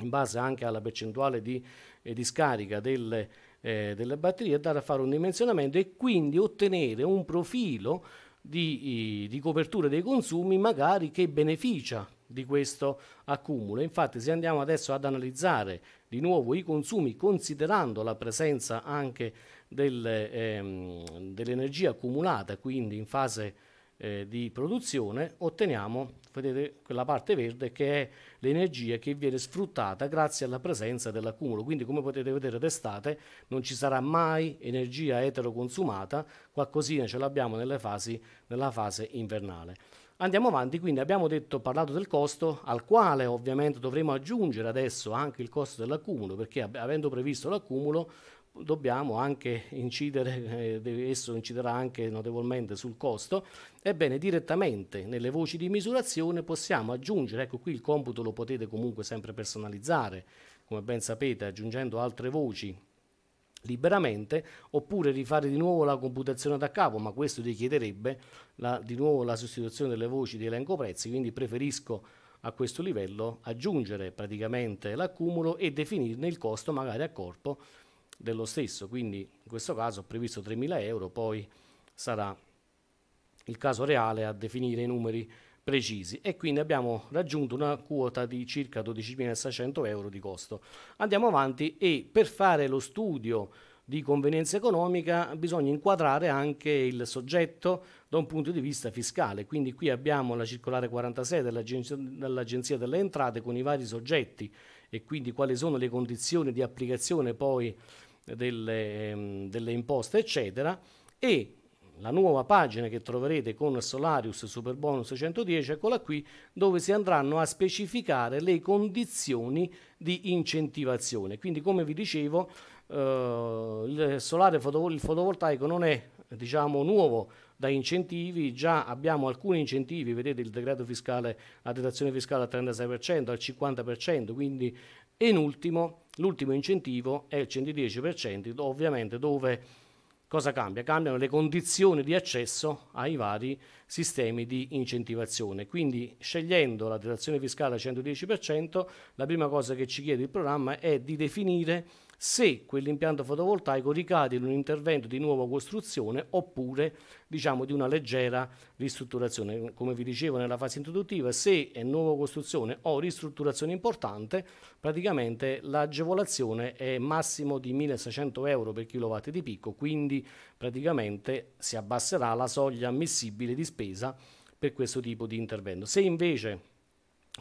in base anche alla percentuale di, eh, di scarica delle, eh, delle batterie, andare a fare un dimensionamento e quindi ottenere un profilo di, di, copertura dei consumi magari che beneficia di questo accumulo. Infatti se andiamo adesso ad analizzare di nuovo i consumi considerando la presenza anche del, ehm, dell'energia accumulata, quindi in fase eh, di produzione otteniamo, vedete quella parte verde che è l'energia che viene sfruttata grazie alla presenza dell'accumulo, quindi come potete vedere d'estate non ci sarà mai energia eteroconsumata, qualcosina ce l'abbiamo nella fase invernale. Andiamo avanti, quindi abbiamo detto, parlato del costo al quale ovviamente dovremo aggiungere adesso anche il costo dell'accumulo, perché avendo previsto l'accumulo dobbiamo anche incidere, eh, esso inciderà anche notevolmente sul costo, ebbene direttamente nelle voci di misurazione possiamo aggiungere, ecco qui il computo lo potete comunque sempre personalizzare, come ben sapete aggiungendo altre voci liberamente oppure rifare di nuovo la computazione da capo ma questo richiederebbe la, di nuovo la sostituzione delle voci di elenco prezzi quindi preferisco a questo livello aggiungere praticamente l'accumulo e definirne il costo magari a corpo dello stesso, quindi in questo caso ho previsto 3.000 euro, poi sarà il caso reale a definire i numeri precisi e quindi abbiamo raggiunto una quota di circa 12.600 euro di costo. Andiamo avanti e per fare lo studio di convenienza economica bisogna inquadrare anche il soggetto da un punto di vista fiscale, quindi qui abbiamo la circolare 46 dell'Agenzia, delle Entrate con i vari soggetti e quindi quali sono le condizioni di applicazione poi delle, ehm, delle imposte, eccetera, e la nuova pagina che troverete con Solarius Superbonus 110, eccola qui, dove si andranno a specificare le condizioni di incentivazione. Quindi come vi dicevo, eh, il solare fotovol il fotovoltaico non è diciamo, nuovo da incentivi, già abbiamo alcuni incentivi, vedete il decreto fiscale, la detrazione fiscale al 36%, al 50%, quindi e in ultimo, l'ultimo incentivo è il 110%, ovviamente dove cosa cambia? Cambiano le condizioni di accesso ai vari sistemi di incentivazione. Quindi scegliendo la detrazione fiscale al 110%, la prima cosa che ci chiede il programma è di definire se quell'impianto fotovoltaico ricade in un intervento di nuova costruzione oppure diciamo, di una leggera ristrutturazione. Come vi dicevo nella fase introduttiva, se è nuova costruzione o ristrutturazione importante, praticamente l'agevolazione è massimo di 1600 euro per kilowatt di picco, quindi praticamente si abbasserà la soglia ammissibile di spesa per questo tipo di intervento. Se invece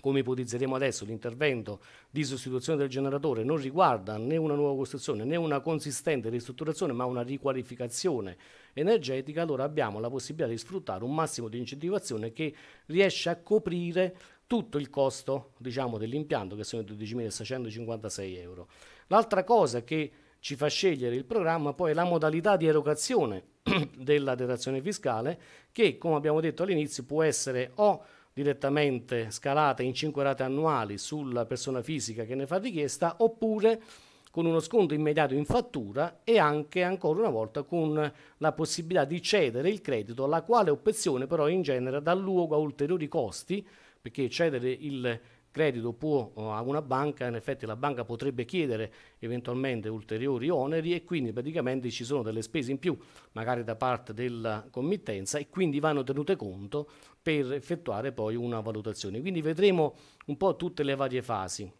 come ipotizzeremo adesso, l'intervento di sostituzione del generatore non riguarda né una nuova costruzione né una consistente ristrutturazione, ma una riqualificazione energetica, allora abbiamo la possibilità di sfruttare un massimo di incentivazione che riesce a coprire tutto il costo diciamo, dell'impianto, che sono 12.656 euro. L'altra cosa che ci fa scegliere il programma poi è la modalità di erogazione della detrazione fiscale, che come abbiamo detto all'inizio può essere o direttamente scalata in 5 rate annuali sulla persona fisica che ne fa richiesta oppure con uno sconto immediato in fattura e anche ancora una volta con la possibilità di cedere il credito, la quale opzione però in genere dà luogo a ulteriori costi perché cedere il credito credito può, eh, a una banca, in effetti la banca potrebbe chiedere eventualmente ulteriori oneri e quindi praticamente ci sono delle spese in più magari da parte della committenza e quindi vanno tenute conto per effettuare poi una valutazione. Quindi vedremo un po' tutte le varie fasi,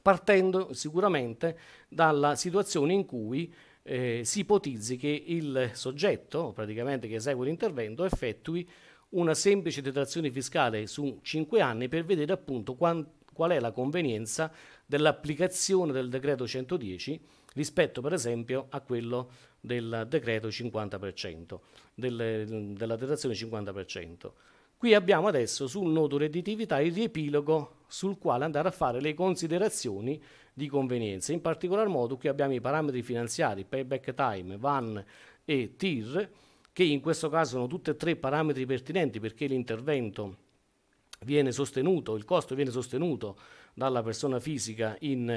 partendo sicuramente dalla situazione in cui eh, si ipotizzi che il soggetto praticamente che esegue l'intervento effettui una semplice detrazione fiscale su 5 anni per vedere appunto qual è la convenienza dell'applicazione del decreto 110 rispetto per esempio a quello del decreto 50%, del, della detrazione 50%. Qui abbiamo adesso sul nodo redditività il riepilogo sul quale andare a fare le considerazioni di convenienza. In particolar modo qui abbiamo i parametri finanziari, payback time, VAN e TIR, che in questo caso sono tutti e tre parametri pertinenti perché l'intervento viene sostenuto, il costo viene sostenuto dalla persona fisica in,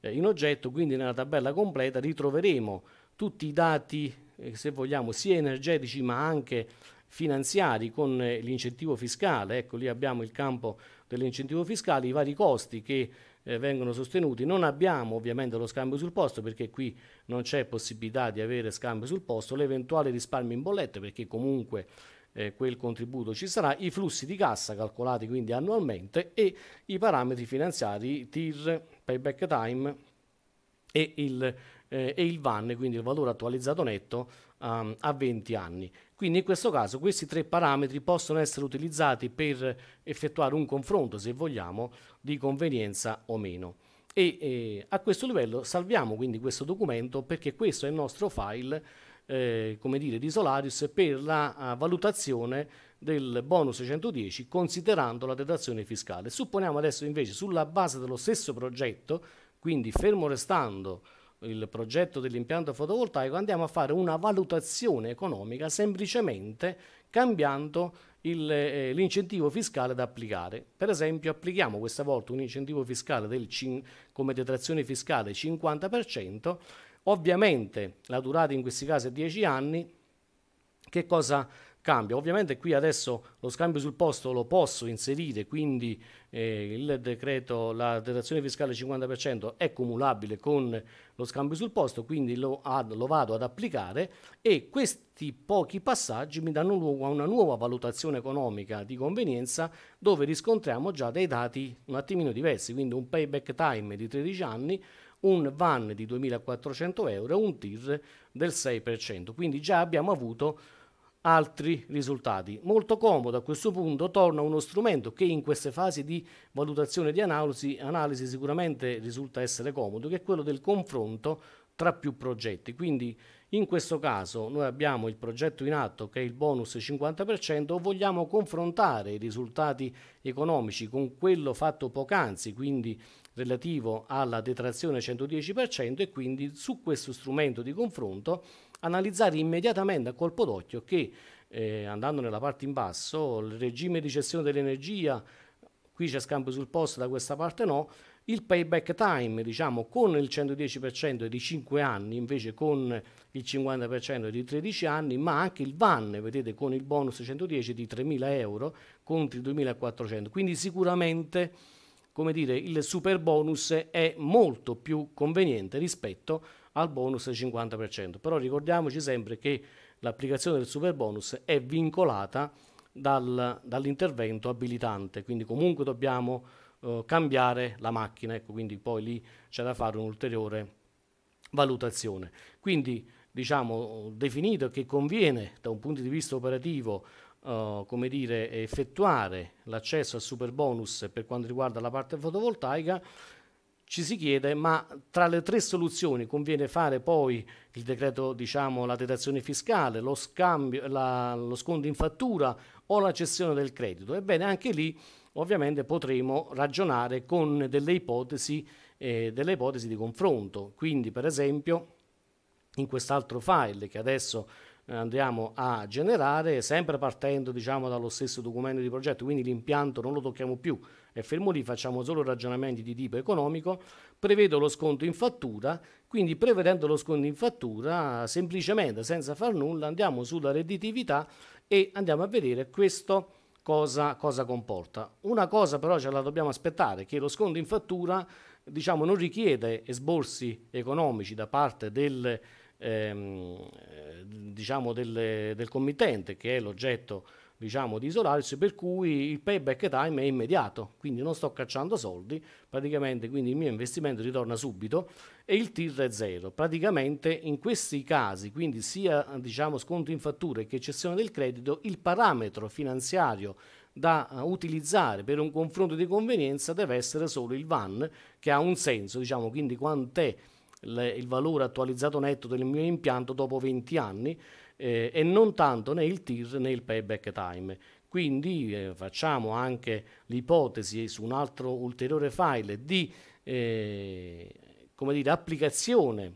eh, in oggetto, quindi nella tabella completa ritroveremo tutti i dati, eh, se vogliamo, sia energetici ma anche finanziari con eh, l'incentivo fiscale, ecco lì abbiamo il campo dell'incentivo fiscale, i vari costi che eh, vengono sostenuti. Non abbiamo ovviamente lo scambio sul posto perché qui non c'è possibilità di avere scambio sul posto, l'eventuale risparmio in bollette perché comunque eh, quel contributo ci sarà, i flussi di cassa calcolati quindi annualmente e i parametri finanziari TIR, payback time e il, eh, e il VAN, quindi il valore attualizzato netto um, a 20 anni. Quindi in questo caso questi tre parametri possono essere utilizzati per effettuare un confronto, se vogliamo, di convenienza o meno. E eh, a questo livello salviamo quindi questo documento perché questo è il nostro file, eh, come dire, di Solaris per la eh, valutazione del bonus 110 considerando la detrazione fiscale. Supponiamo adesso invece sulla base dello stesso progetto, quindi fermo restando il progetto dell'impianto fotovoltaico, andiamo a fare una valutazione economica semplicemente cambiando eh, l'incentivo eh, fiscale da applicare. Per esempio applichiamo questa volta un incentivo fiscale del, come detrazione fiscale 50%, ovviamente la durata in questi casi è 10 anni, che cosa cambia. Ovviamente qui adesso lo scambio sul posto lo posso inserire, quindi eh, il decreto, la detrazione fiscale 50% è cumulabile con lo scambio sul posto, quindi lo, ad, lo vado ad applicare e questi pochi passaggi mi danno luogo a una nuova valutazione economica di convenienza dove riscontriamo già dei dati un attimino diversi, quindi un payback time di 13 anni, un van di 2.400 euro e un TIR del 6%. Quindi già abbiamo avuto altri risultati. Molto comodo a questo punto torna uno strumento che in queste fasi di valutazione di analisi, analisi sicuramente risulta essere comodo, che è quello del confronto tra più progetti. Quindi in questo caso noi abbiamo il progetto in atto che è il bonus 50%, vogliamo confrontare i risultati economici con quello fatto poc'anzi, quindi relativo alla detrazione 110% e quindi su questo strumento di confronto analizzare immediatamente a colpo d'occhio che eh, andando nella parte in basso, il regime di gestione dell'energia, qui c'è scambio sul posto, da questa parte no, il payback time, diciamo, con il 110% è di 5 anni, invece con il 50% è di 13 anni, ma anche il VAN, vedete, con il bonus 110 di 3.000 euro contro i 2.400. Quindi sicuramente, come dire, il super bonus è molto più conveniente rispetto a al bonus 50%. Però ricordiamoci sempre che l'applicazione del super bonus è vincolata dal, dall'intervento abilitante, quindi comunque dobbiamo eh, cambiare la macchina, ecco, quindi poi lì c'è da fare un'ulteriore valutazione. Quindi diciamo definito che conviene da un punto di vista operativo Uh, come dire, effettuare l'accesso al super bonus per quanto riguarda la parte fotovoltaica, ci si chiede ma tra le tre soluzioni conviene fare poi il decreto, diciamo, la detrazione fiscale, lo, scambio, la, lo sconto in fattura o la cessione del credito. Ebbene, anche lì ovviamente potremo ragionare con delle ipotesi, eh, delle ipotesi di confronto. Quindi, per esempio, in quest'altro file che adesso eh, andiamo a generare, sempre partendo diciamo, dallo stesso documento di progetto, quindi l'impianto non lo tocchiamo più, e fermo lì facciamo solo ragionamenti di tipo economico, prevedo lo sconto in fattura, quindi prevedendo lo sconto in fattura, semplicemente senza far nulla andiamo sulla redditività e andiamo a vedere questo cosa, cosa comporta. Una cosa però ce la dobbiamo aspettare, che lo sconto in fattura diciamo, non richiede esborsi economici da parte del, ehm, diciamo del, del committente, che è l'oggetto diciamo, di Solaris, per cui il payback time è immediato, quindi non sto cacciando soldi, praticamente quindi il mio investimento ritorna subito e il TIR è zero. Praticamente in questi casi, quindi sia diciamo, sconto in fattura che cessione del credito, il parametro finanziario da eh, utilizzare per un confronto di convenienza deve essere solo il VAN, che ha un senso, diciamo, quindi quant'è il valore attualizzato netto del mio impianto dopo 20 anni, eh, e non tanto né il TIR né il payback time. Quindi eh, facciamo anche l'ipotesi su un altro ulteriore file di eh, dire, applicazione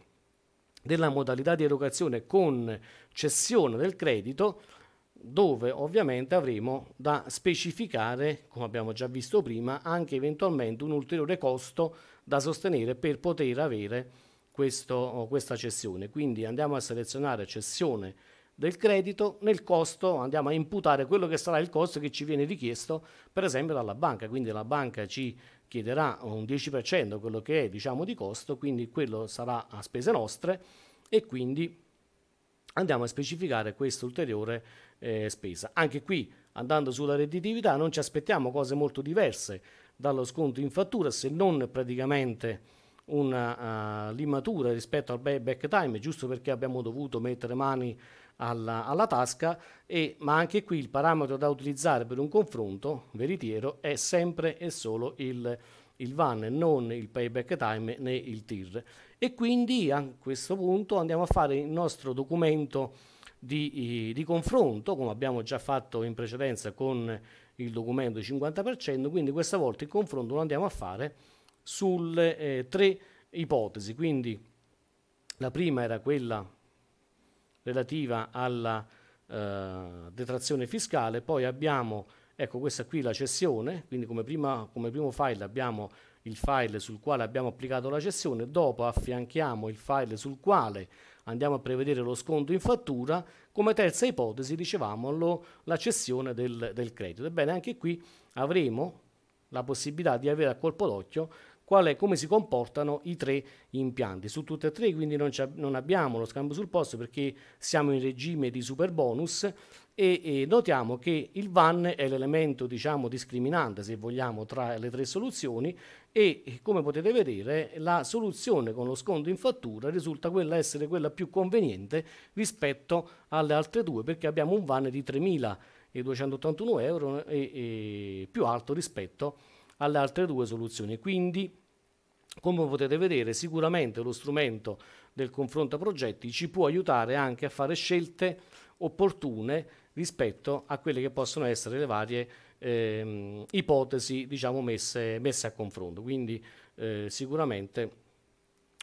della modalità di erogazione con cessione del credito dove ovviamente avremo da specificare, come abbiamo già visto prima, anche eventualmente un ulteriore costo da sostenere per poter avere questo, questa cessione. Quindi andiamo a selezionare cessione del credito nel costo, andiamo a imputare quello che sarà il costo che ci viene richiesto per esempio dalla banca, quindi la banca ci chiederà un 10% quello che è diciamo di costo, quindi quello sarà a spese nostre e quindi andiamo a specificare questa ulteriore eh, spesa. Anche qui andando sulla redditività non ci aspettiamo cose molto diverse dallo sconto in fattura se non praticamente una uh, ah, limatura rispetto al back time, giusto perché abbiamo dovuto mettere mani alla, alla tasca, e, ma anche qui il parametro da utilizzare per un confronto veritiero è sempre e solo il, il VAN, non il payback time né il TIR. E quindi a questo punto andiamo a fare il nostro documento di, di confronto, come abbiamo già fatto in precedenza con il documento del 50%, quindi questa volta il confronto lo andiamo a fare sulle eh, tre ipotesi, quindi la prima era quella relativa alla eh, detrazione fiscale, poi abbiamo, ecco questa qui la cessione, quindi come, prima, come primo file abbiamo il file sul quale abbiamo applicato la cessione, dopo affianchiamo il file sul quale andiamo a prevedere lo sconto in fattura, come terza ipotesi dicevamo lo, la cessione del, del credito. Ebbene anche qui avremo la possibilità di avere a colpo d'occhio quale, come si comportano i tre impianti. Su tutte e tre quindi non, non abbiamo lo scambio sul posto perché siamo in regime di super bonus e, notiamo che il VAN è l'elemento diciamo, discriminante se vogliamo tra le tre soluzioni e come potete vedere la soluzione con lo sconto in fattura risulta quella essere quella più conveniente rispetto alle altre due perché abbiamo un VAN di 3.281 euro e, e più alto rispetto alle altre due soluzioni quindi come potete vedere sicuramente lo strumento del confronto progetti ci può aiutare anche a fare scelte opportune rispetto a quelle che possono essere le varie ehm, ipotesi diciamo, messe, messe, a confronto. Quindi eh, sicuramente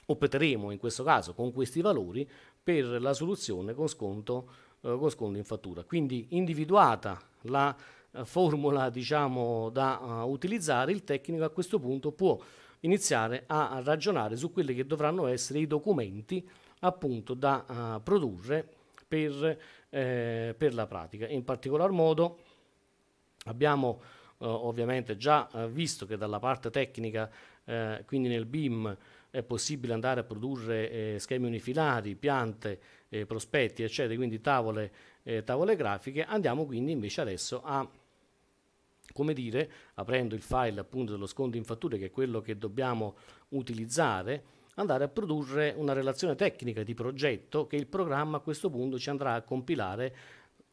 opteremo in questo caso con questi valori per la soluzione con sconto, eh, con sconto in fattura. Quindi individuata la eh, formula diciamo, da uh, utilizzare, il tecnico a questo punto può iniziare a ragionare su quelli che dovranno essere i documenti appunto da uh, produrre per, eh, per, la pratica. In particolar modo abbiamo uh, ovviamente già uh, visto che dalla parte tecnica, quindi nel BIM, è possibile andare a produrre eh, schemi unifilari, piante, eh, prospetti, eccetera, quindi tavole, eh, tavole grafiche. Andiamo quindi invece adesso a come dire, aprendo il file appunto dello sconto in fatture, che è quello che dobbiamo utilizzare, andare a produrre una relazione tecnica di progetto che il programma a questo punto ci andrà a compilare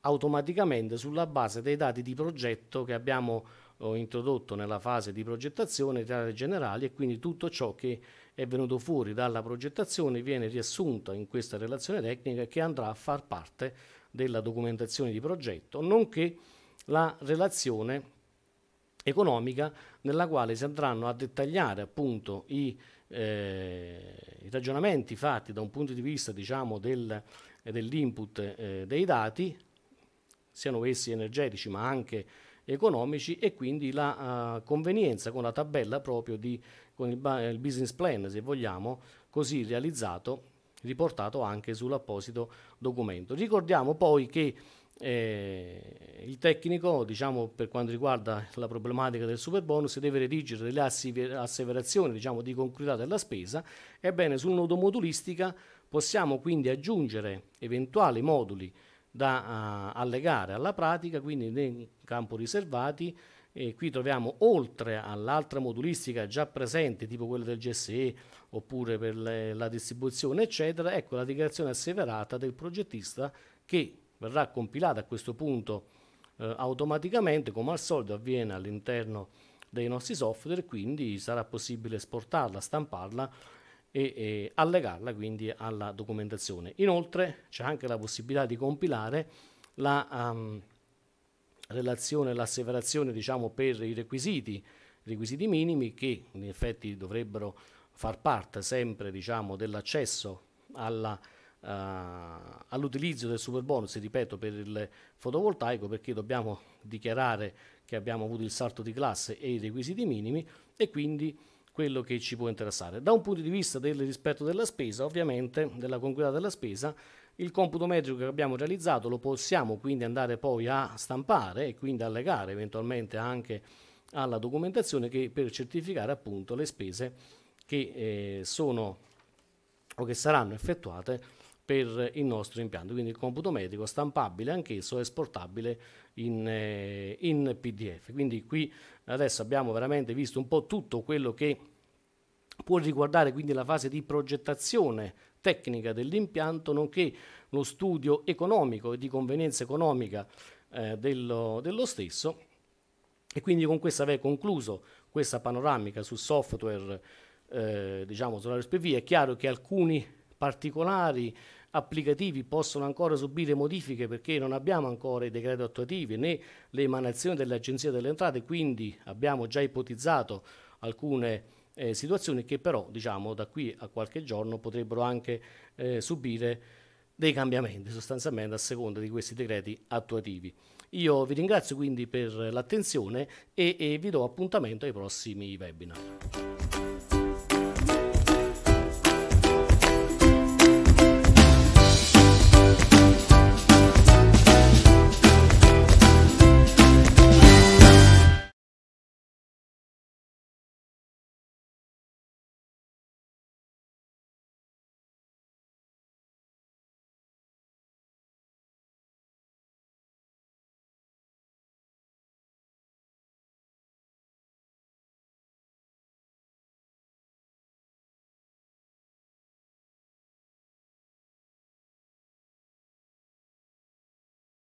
automaticamente sulla base dei dati di progetto che abbiamo oh, introdotto nella fase di progettazione di aree generali e quindi tutto ciò che è venuto fuori dalla progettazione viene riassunto in questa relazione tecnica che andrà a far parte della documentazione di progetto, nonché la relazione economica nella quale si andranno a dettagliare appunto i, eh, i ragionamenti fatti da un punto di vista diciamo, del, dell'input eh, dei dati, siano essi energetici ma anche economici e quindi la uh, convenienza con la tabella proprio di, con il, il business plan se vogliamo così realizzato riportato anche sull'apposito documento. Ricordiamo poi che eh, il tecnico, diciamo, per quanto riguarda la problematica del super bonus, deve redigere delle asseverazioni diciamo, di concretità della spesa. Ebbene, sul nodo modulistica possiamo quindi aggiungere eventuali moduli da uh, allegare alla pratica, quindi nel campo riservati. E qui troviamo oltre all'altra modulistica già presente, tipo quella del GSE oppure per le, la distribuzione, eccetera, ecco la dichiarazione asseverata del progettista che verrà compilata a questo punto eh, automaticamente come al solito avviene all'interno dei nostri software quindi sarà possibile esportarla, stamparla e, e allegarla quindi alla documentazione. Inoltre c'è anche la possibilità di compilare la um, relazione, l'asseverazione diciamo per i requisiti, requisiti minimi che in effetti dovrebbero far parte sempre diciamo dell'accesso alla documentazione uh, all'utilizzo del super bonus, ripeto, per il fotovoltaico perché dobbiamo dichiarare che abbiamo avuto il salto di classe e i requisiti minimi e quindi quello che ci può interessare. Da un punto di vista del rispetto della spesa, ovviamente, della congruità della spesa, il computo metrico che abbiamo realizzato lo possiamo quindi andare poi a stampare e quindi allegare eventualmente anche alla documentazione che, per certificare appunto le spese che eh, sono o che saranno effettuate per il nostro impianto, quindi il computo medico stampabile anch'esso, e esportabile in, eh, in PDF. Quindi qui adesso abbiamo veramente visto un po' tutto quello che può riguardare quindi la fase di progettazione tecnica dell'impianto, nonché lo studio economico e di convenienza economica eh, dello, dello stesso. E quindi con questo avrei concluso questa panoramica sul software, eh, diciamo, sull'ARSPV. È chiaro che alcuni particolari applicativi possono ancora subire modifiche perché non abbiamo ancora i decreti attuativi né le emanazioni dell'Agenzia delle Entrate, quindi abbiamo già ipotizzato alcune eh, situazioni che però diciamo, da qui a qualche giorno potrebbero anche eh, subire dei cambiamenti sostanzialmente a seconda di questi decreti attuativi. Io vi ringrazio quindi per l'attenzione e, e vi do appuntamento ai prossimi webinar.